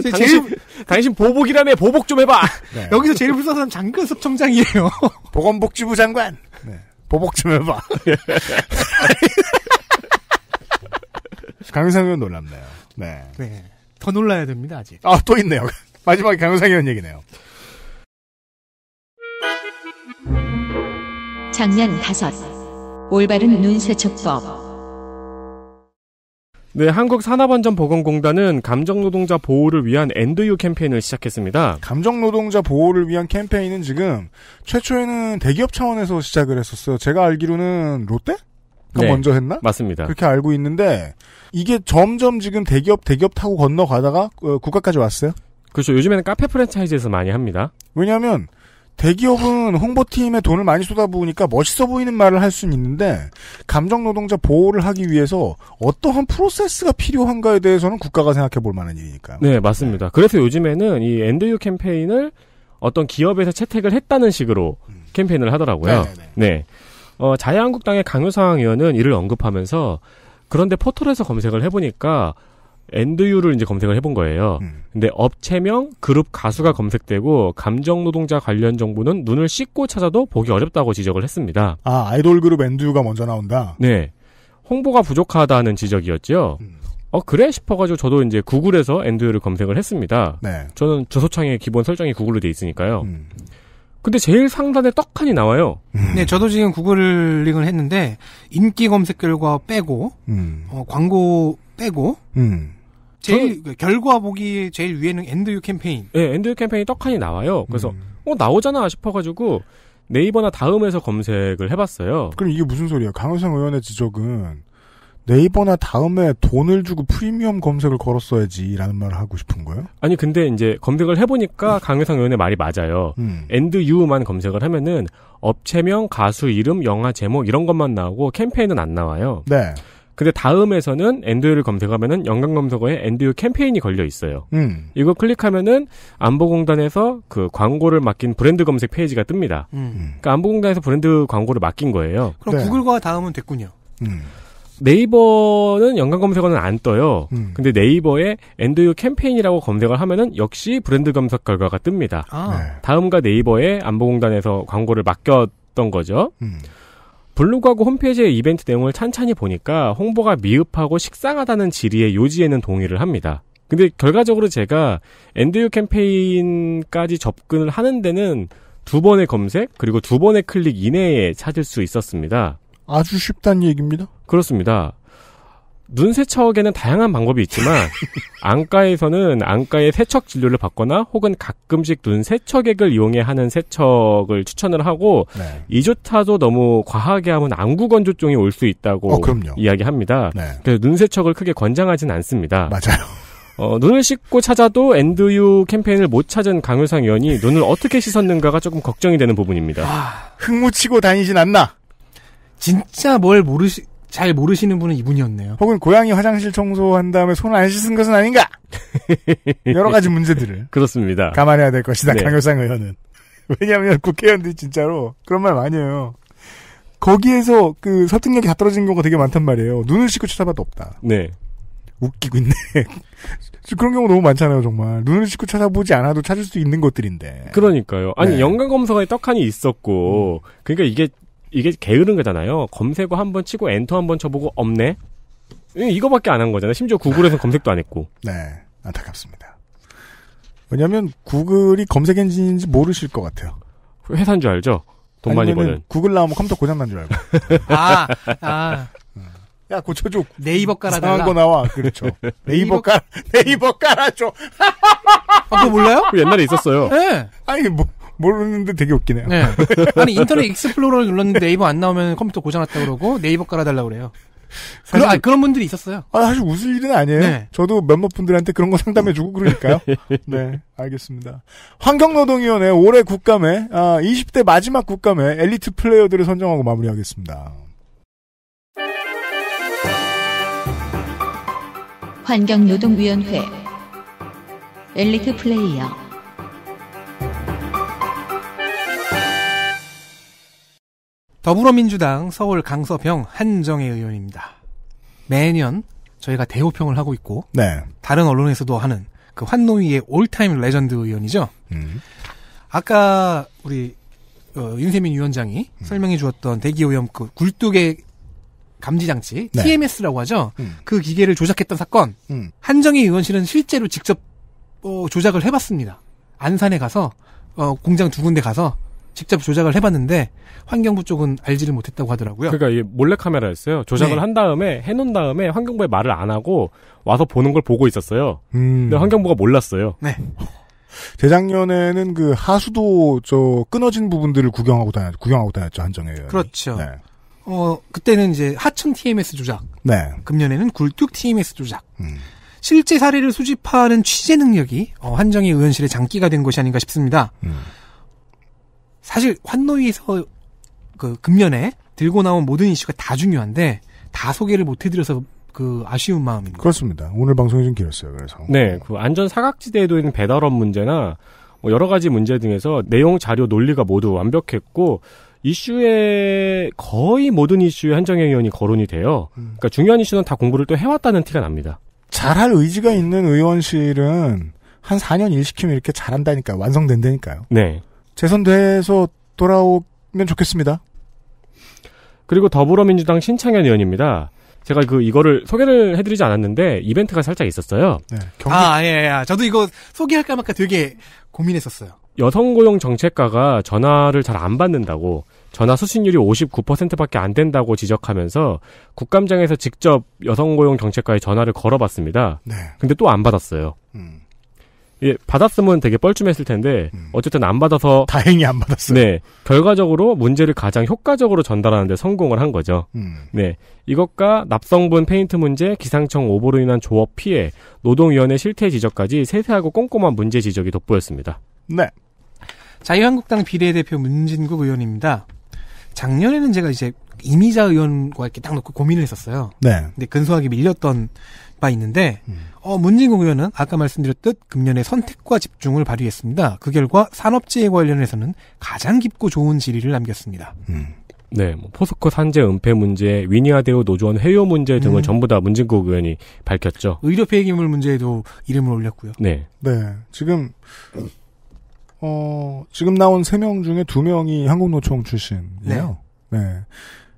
당신, 제일 당신 보복이라며 보복 좀 해봐. 네. 여기서 제일 불쌍한 장근섭 청장이에요. 보건복지부 장관. 네. 보복 좀 해봐. 강유상 의원 놀랍네요. 네. 네. 더 놀라야 됩니다 아직. 아또 있네요. 마지막에 강효상 의원 얘기네요. 작년 다섯 올바른 눈세척법 네, 한국산업안전보건공단은 감정노동자 보호를 위한 엔드유 캠페인을 시작했습니다. 감정노동자 보호를 위한 캠페인은 지금 최초에는 대기업 차원에서 시작을 했었어요. 제가 알기로는 롯데? 가 네, 먼저 했나? 맞습니다. 그렇게 알고 있는데 이게 점점 지금 대기업 대기업 타고 건너가다가 어, 국가까지 왔어요. 그렇죠. 요즘에는 카페 프랜차이즈에서 많이 합니다. 왜냐하면 대기업은 홍보팀에 돈을 많이 쏟아부으니까 멋있어 보이는 말을 할 수는 있는데 감정 노동자 보호를 하기 위해서 어떠한 프로세스가 필요한가에 대해서는 국가가 생각해 볼 만한 일이니까요. 네, 맞습니다. 네. 그래서 요즘에는 이 엔드유 캠페인을 어떤 기업에서 채택을 했다는 식으로 음. 캠페인을 하더라고요. 네네네. 네, 네. 네. 어, 자유한국당의 강효상 의원은 이를 언급하면서 그런데 포털에서 검색을 해보니까 엔드유를 이제 검색을 해본 거예요. 음. 근데 업체명, 그룹 가수가 검색되고 감정 노동자 관련 정보는 눈을 씻고 찾아도 보기 어렵다고 지적을 했습니다. 아 아이돌 그룹 엔드유가 먼저 나온다. 네, 홍보가 부족하다는 지적이었죠. 음. 어 그래 싶어가지고 저도 이제 구글에서 엔드유를 검색을 했습니다. 네. 저는 주소창에 기본 설정이 구글로 돼 있으니까요. 음. 근데 제일 상단에 떡하니 나와요. 음. 네, 저도 지금 구글링을 했는데 인기 검색 결과 빼고 음. 어, 광고 빼고 음. 제일 저는... 그 결과 보기 제일 위에는 엔드유 캠페인. 네, 엔드유 캠페인 떡하니 나와요. 그래서 음. 어 나오잖아 싶어가지고 네이버나 다음에서 검색을 해봤어요. 그럼 이게 무슨 소리야? 강효상 의원의 지적은 네이버나 다음에 돈을 주고 프리미엄 검색을 걸었어야지라는 말을 하고 싶은 거예요? 아니 근데 이제 검색을 해보니까 음. 강효상 의원의 말이 맞아요. 음. 엔드 유만 검색을 하면은 업체명, 가수 이름, 영화 제목 이런 것만 나오고 캠페인은 안 나와요. 네. 근데 다음에서는 엔드유를 검색하면은 연관 검색어에 엔드유 캠페인이 걸려 있어요. 음. 이거 클릭하면은 안보공단에서 그 광고를 맡긴 브랜드 검색 페이지가 뜹니다. 음. 음. 그러니까 안보공단에서 브랜드 광고를 맡긴 거예요. 그럼 네. 구글과 다음은 됐군요. 음. 네이버는 연관 검색어는 안 떠요. 음. 근데 네이버에 엔드유 캠페인이라고 검색을 하면은 역시 브랜드 검색 결과가 뜹니다. 아. 네. 다음과 네이버에 안보공단에서 광고를 맡겼던 거죠. 음. 블로그하고 홈페이지의 이벤트 내용을 찬찬히 보니까 홍보가 미흡하고 식상하다는 질의의 요지에는 동의를 합니다. 근데 결과적으로 제가 엔드유 캠페인까지 접근을 하는 데는 두 번의 검색 그리고 두 번의 클릭 이내에 찾을 수 있었습니다. 아주 쉽단 얘기입니다. 그렇습니다. 눈 세척에는 다양한 방법이 있지만 <laughs> 안과에서는 안과의 세척 진료를 받거나 혹은 가끔씩 눈 세척액을 이용해 하는 세척을 추천을 하고 네. 이조차도 너무 과하게 하면 안구 건조증이 올 수 있다고 어, 이야기합니다. 네. 그래서 눈 세척을 크게 권장하진 않습니다. 맞아요. 어, 눈을 씻고 찾아도 엔드유 캠페인을 못 찾은 강효상 의원이 눈을 어떻게 씻었는가가 조금 걱정이 되는 부분입니다. 아, 흙 묻히고 다니진 않나? 진짜 뭘 모르시, 잘 모르시는 분은 이분이었네요. 혹은 고양이 화장실 청소한 다음에 손을 안 씻은 것은 아닌가? <laughs> 여러 가지 문제들을. 그렇습니다. 감안해야 될 것이다, 네. 강효상 의원은. <laughs> 왜냐하면 국회의원들이 진짜로 그런 말 많이 해요. 거기에서 그 설득력이 다 떨어진 경우가 되게 많단 말이에요. 눈을 씻고 쳐다봐도 없다. 네. 웃기고 있네. <laughs> 그런 경우 너무 많잖아요, 정말. 눈을 씻고 찾아보지 않아도 찾을 수 있는 것들인데. 그러니까요. 아니, 네. 연관 검사관의 떡하니 있었고, 음. 그러니까 이게 이게 게으른 거잖아요. 검색어 한 번 치고 엔터 한 번 쳐보고 없네. 이거밖에 안 한 거잖아요. 심지어 구글에서 아. 검색도 안 했고. 네, 안타깝습니다. 왜냐하면 구글이 검색 엔진인지 모르실 것 같아요. 회사인 줄 알죠. 돈 많이 버는. 구글 나오면 컴퓨터 고장 난 줄 알고. <laughs> 아, 아. 음. 야 고쳐줘. 네이버 깔아달라. 이상한 거 나와. 그렇죠. <laughs> 네이버 깔 네이버 깔아줘. 아, 그거 몰라요? 옛날에 있었어요. 네. 아니 뭐 모르는데 되게 웃기네요. 네. <laughs> 아니 인터넷 익스플로러를 눌렀는데 네이버 안 나오면 컴퓨터 고장났다 그러고 네이버 깔아달라 그래요. 사실, 그런, 아, 그런 분들이 있었어요. 아, 사실 웃을 일은 아니에요. 네. 저도 몇몇 분들한테 그런 거 상담해주고 그러니까요. <laughs> 네. 네, 알겠습니다. 환경노동위원회 올해 국감에, 아, 20대 마지막 국감에 엘리트 플레이어들을 선정하고 마무리하겠습니다. 환경노동위원회 엘리트 플레이어 더불어민주당 서울 강서병 한정혜 의원입니다. 매년 저희가 대호평을 하고 있고 네. 다른 언론에서도 하는 그 환노위의 올타임 레전드 의원이죠. 음. 아까 우리 어, 윤세민 위원장이 음. 설명해 주었던 대기오염 그 굴뚝의 감지 장치 네. TMS라고 하죠. 음. 그 기계를 조작했던 사건 음. 한정희 의원실은 실제로 직접 어, 조작을 해봤습니다. 안산에 가서 어, 공장 두 군데 가서 직접 조작을 해봤는데 환경부 쪽은 알지를 못했다고 하더라고요. 그러니까 이게 몰래 카메라였어요. 조작을 네. 한 다음에 해놓은 다음에 환경부에 말을 안 하고 와서 보는 걸 보고 있었어요. 음. 근데 환경부가 몰랐어요. 네. <laughs> 재작년에는 그 하수도 저 끊어진 부분들을 구경하고 다녔 구경하고 다녔죠 한정에. 그렇죠. 네. 어 그때는 이제 하천 TMS 조작. 네. 금년에는 굴뚝 TMS 조작. 음. 실제 사례를 수집하는 취재 능력이 어, 한정희 의원실의 장기가 된 것이 아닌가 싶습니다. 음. 사실 환노위에서 그 금년에 들고 나온 모든 이슈가 다 중요한데 다 소개를 못 해드려서 그 아쉬운 마음입니다. 그렇습니다. 오늘 방송이 좀 길었어요. 그래서 네, 그 안전 사각지대에도 있는 배달업 문제나 뭐 여러 가지 문제 등에서 내용 자료 논리가 모두 완벽했고 이슈에 거의 모든 이슈에 한정혜 의원이 거론이 돼요. 음. 그러니까 중요한 이슈는 다 공부를 또 해왔다는 티가 납니다. 잘할 의지가 있는 의원실은 한 4년 일 시키면 이렇게 잘한다니까 완성된다니까요. 네. 재선돼서 돌아오면 좋겠습니다. 그리고 더불어민주당 신창현 의원입니다. 제가 그 이거를 소개를 해드리지 않았는데 이벤트가 살짝 있었어요. 네, 경기... 아, 예, 예. 예. 저도 이거 소개할까 말까 되게 고민했었어요. 여성 고용 정책가가 전화를 잘 안 받는다고 전화 수신율이 59%밖에 안 된다고 지적하면서 국감장에서 직접 여성 고용 정책과에 전화를 걸어봤습니다. 네. 근데 또 안 받았어요. 음. 예, 받았으면 되게 뻘쭘했을 텐데 음. 어쨌든 안 받아서 다행히 안 받았어요. 네, 결과적으로 문제를 가장 효과적으로 전달하는데 성공을 한 거죠. 음. 네, 이것과 납성분 페인트 문제, 기상청 오보로 인한 조업 피해, 노동위원회 실태 지적까지 세세하고 꼼꼼한 문제 지적이 돋보였습니다. 네, 자유한국당 비례대표 문진국 의원입니다. 작년에는 제가 이제 이미자 의원과 이렇게 딱 놓고 고민을 했었어요. 네. 근데 근소하게 밀렸던 바 있는데. 음. 어, 문진국 의원은 아까 말씀드렸듯 금년에 선택과 집중을 발휘했습니다. 그 결과 산업재해 관련해서는 가장 깊고 좋은 질의를 남겼습니다. 음. 네, 뭐 포스코 산재 은폐 문제, 위니아대우 노조원 회유 문제 등을 음. 전부 다 문진국 의원이 밝혔죠. 의료 폐기물 문제에도 이름을 올렸고요. 네. 네, 지금 어, 지금 나온 세 명 중에 두명이 한국노총 출신이에요. 네. 네.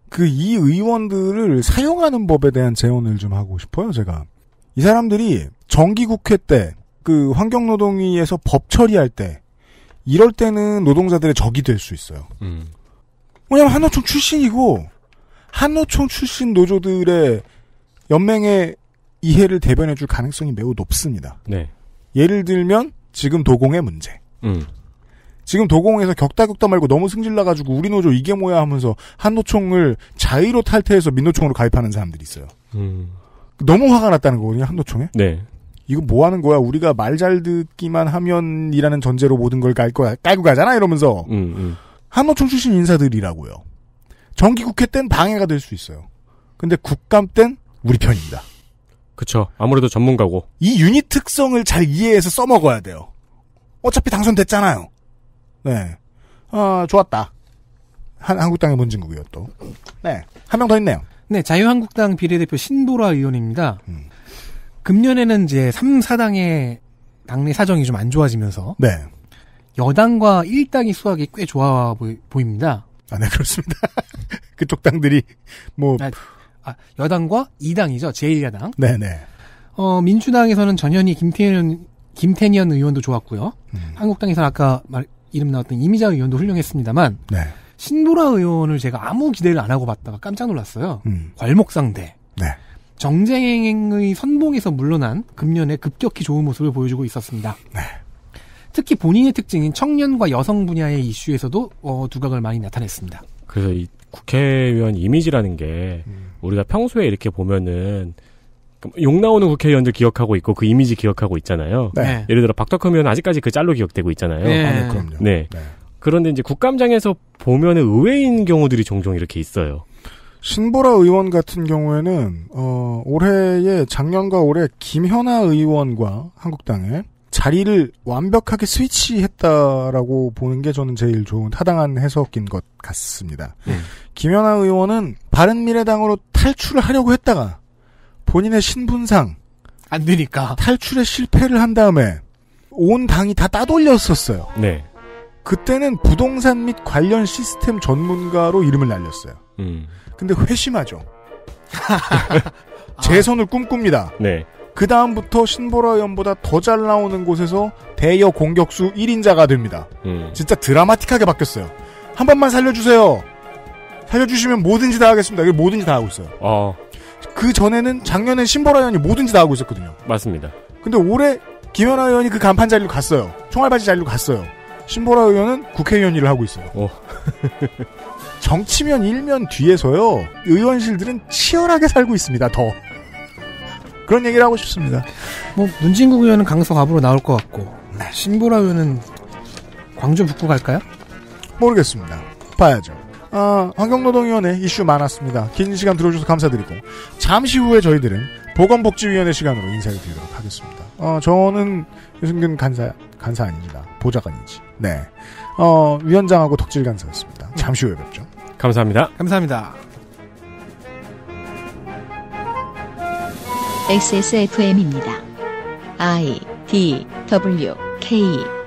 그 이 의원들을 사용하는 법에 대한 제언을 좀 하고 싶어요, 제가. 이 사람들이 정기국회 때 그 환경노동위에서 법 처리할 때 이럴 때는 노동자들의 적이 될 수 있어요. 음. 왜냐면 한노총 출신이고 한노총 출신 노조들의 연맹의 이해를 대변해줄 가능성이 매우 높습니다. 네. 예를 들면 지금 도공의 문제. 음. 지금 도공에서 격다격다 말고 너무 승질나가지고 우리 노조 이게 뭐야 하면서 한노총을 자의로 탈퇴해서 민노총으로 가입하는 사람들이 있어요. 음. 너무 화가 났다는 거거든요 한노총에 네. 이거 뭐 하는 거야? 우리가 말 잘 듣기만 하면이라는 전제로 모든 걸깔 거야 깔고 가잖아 이러면서 음, 음. 한노총 출신 인사들이라고요. 정기국회 땐 방해가 될 수 있어요. 근데 국감 땐 우리 편입니다. 그쵸. 아무래도 전문가고. 이 유닛 특성을 잘 이해해서 써먹어야 돼요. 어차피 당선됐잖아요. 네. 아, 좋았다. 한, 한국당의 문진국이요, 또. 네. 한 명 더 있네요. 네, 자유한국당 비례대표 신보라 의원입니다. 음. 금년에는 이제 3, 4당의 당내 사정이 좀 안 좋아지면서 네. 여당과 1당이 수확이꽤 좋아 보이, 보입니다. 아, 네, 그렇습니다. <laughs> 그쪽 당들이 뭐 아, 아, 여당과 2당이죠. 제1야당. 네, 네. 어, 민주당에서는 전현희 김태현 김태년 의원도 좋았고요. 음. 한국당에서는 아까 말, 이름 나왔던 이미자 의원도 훌륭했습니다만 네. 신보라 의원을 제가 아무 기대를 안 하고 봤다가 깜짝 놀랐어요. 음. 괄목상대. 네. 정쟁의 선봉에서 물러난 금년에 급격히 좋은 모습을 보여주고 있었습니다. 네. 특히 본인의 특징인 청년과 여성 분야의 이슈에서도 어, 두각을 많이 나타냈습니다. 그래서 이 국회의원 이미지라는 게 음. 우리가 평소에 이렇게 보면은 욕 나오는 국회의원들 기억하고 있고 그 이미지 기억하고 있잖아요. 네. 네. 예를 들어 박덕흠 의원 아직까지 그 짤로 기억되고 있잖아요. 네. 아, 네. 네. 네. 그런데 이제 국감장에서 보면 의외인 경우들이 종종 이렇게 있어요. 신보라 의원 같은 경우에는 어, 올해에 작년과 올해 김현아 의원과 한국당에 자리를 완벽하게 스위치했다라고 보는 게 저는 제일 좋은 타당한 해석인 것 같습니다. 음. 네. 김연아 의원은 바른미래당으로 탈출하려고 을 했다가 본인의 신분상 안 되니까 탈출에 실패를 한 다음에 온 당이 다 따돌렸었어요. 네. 그때는 부동산 및 관련 시스템 전문가로 이름을 날렸어요. 음. 근데 회심하죠. <laughs> 제 손을 꿈꿉니다. 네. 그 다음부터 신보라 연보다 더 잘 나오는 곳에서 대여 공격수 1인자가 됩니다. 음. 진짜 드라마틱하게 바뀌었어요. 한 번만 살려주세요. 살려주시면 뭐든지 다 하겠습니다. 뭐든지 다 하고 있어요. 어. 그 전에는 작년에 신보라 연이 뭐든지 다 하고 있었거든요. 맞습니다. 근데 올해 김연아 의원이 그 간판 자리로 갔어요. 총알바지 자리로 갔어요. 신보라 의원은 국회의원 일을 하고 있어요. 어. <laughs> 정치면 일면 뒤에서요. 의원실들은 치열하게 살고 있습니다. 더. 그런 얘기를 하고 싶습니다. 뭐 문진국 의원은 강서 갑으로 나올 것 같고 네. 신보라 의원은 광주 북구 갈까요? 모르겠습니다. 봐야죠. 아, 환경노동위원회 이슈 많았습니다. 긴 시간 들어주셔서 감사드리고 잠시 후에 저희들은 보건복지위원회 시간으로 인사를 드리도록 하겠습니다. 아, 저는 유승균 간사야. 간사 아닙니다. 보좌관이지. 네. 어, 위원장하고 덕질 간사였습니다. 잠시 후에 뵙죠. 감사합니다. 감사합니다. XSFM입니다. I D W K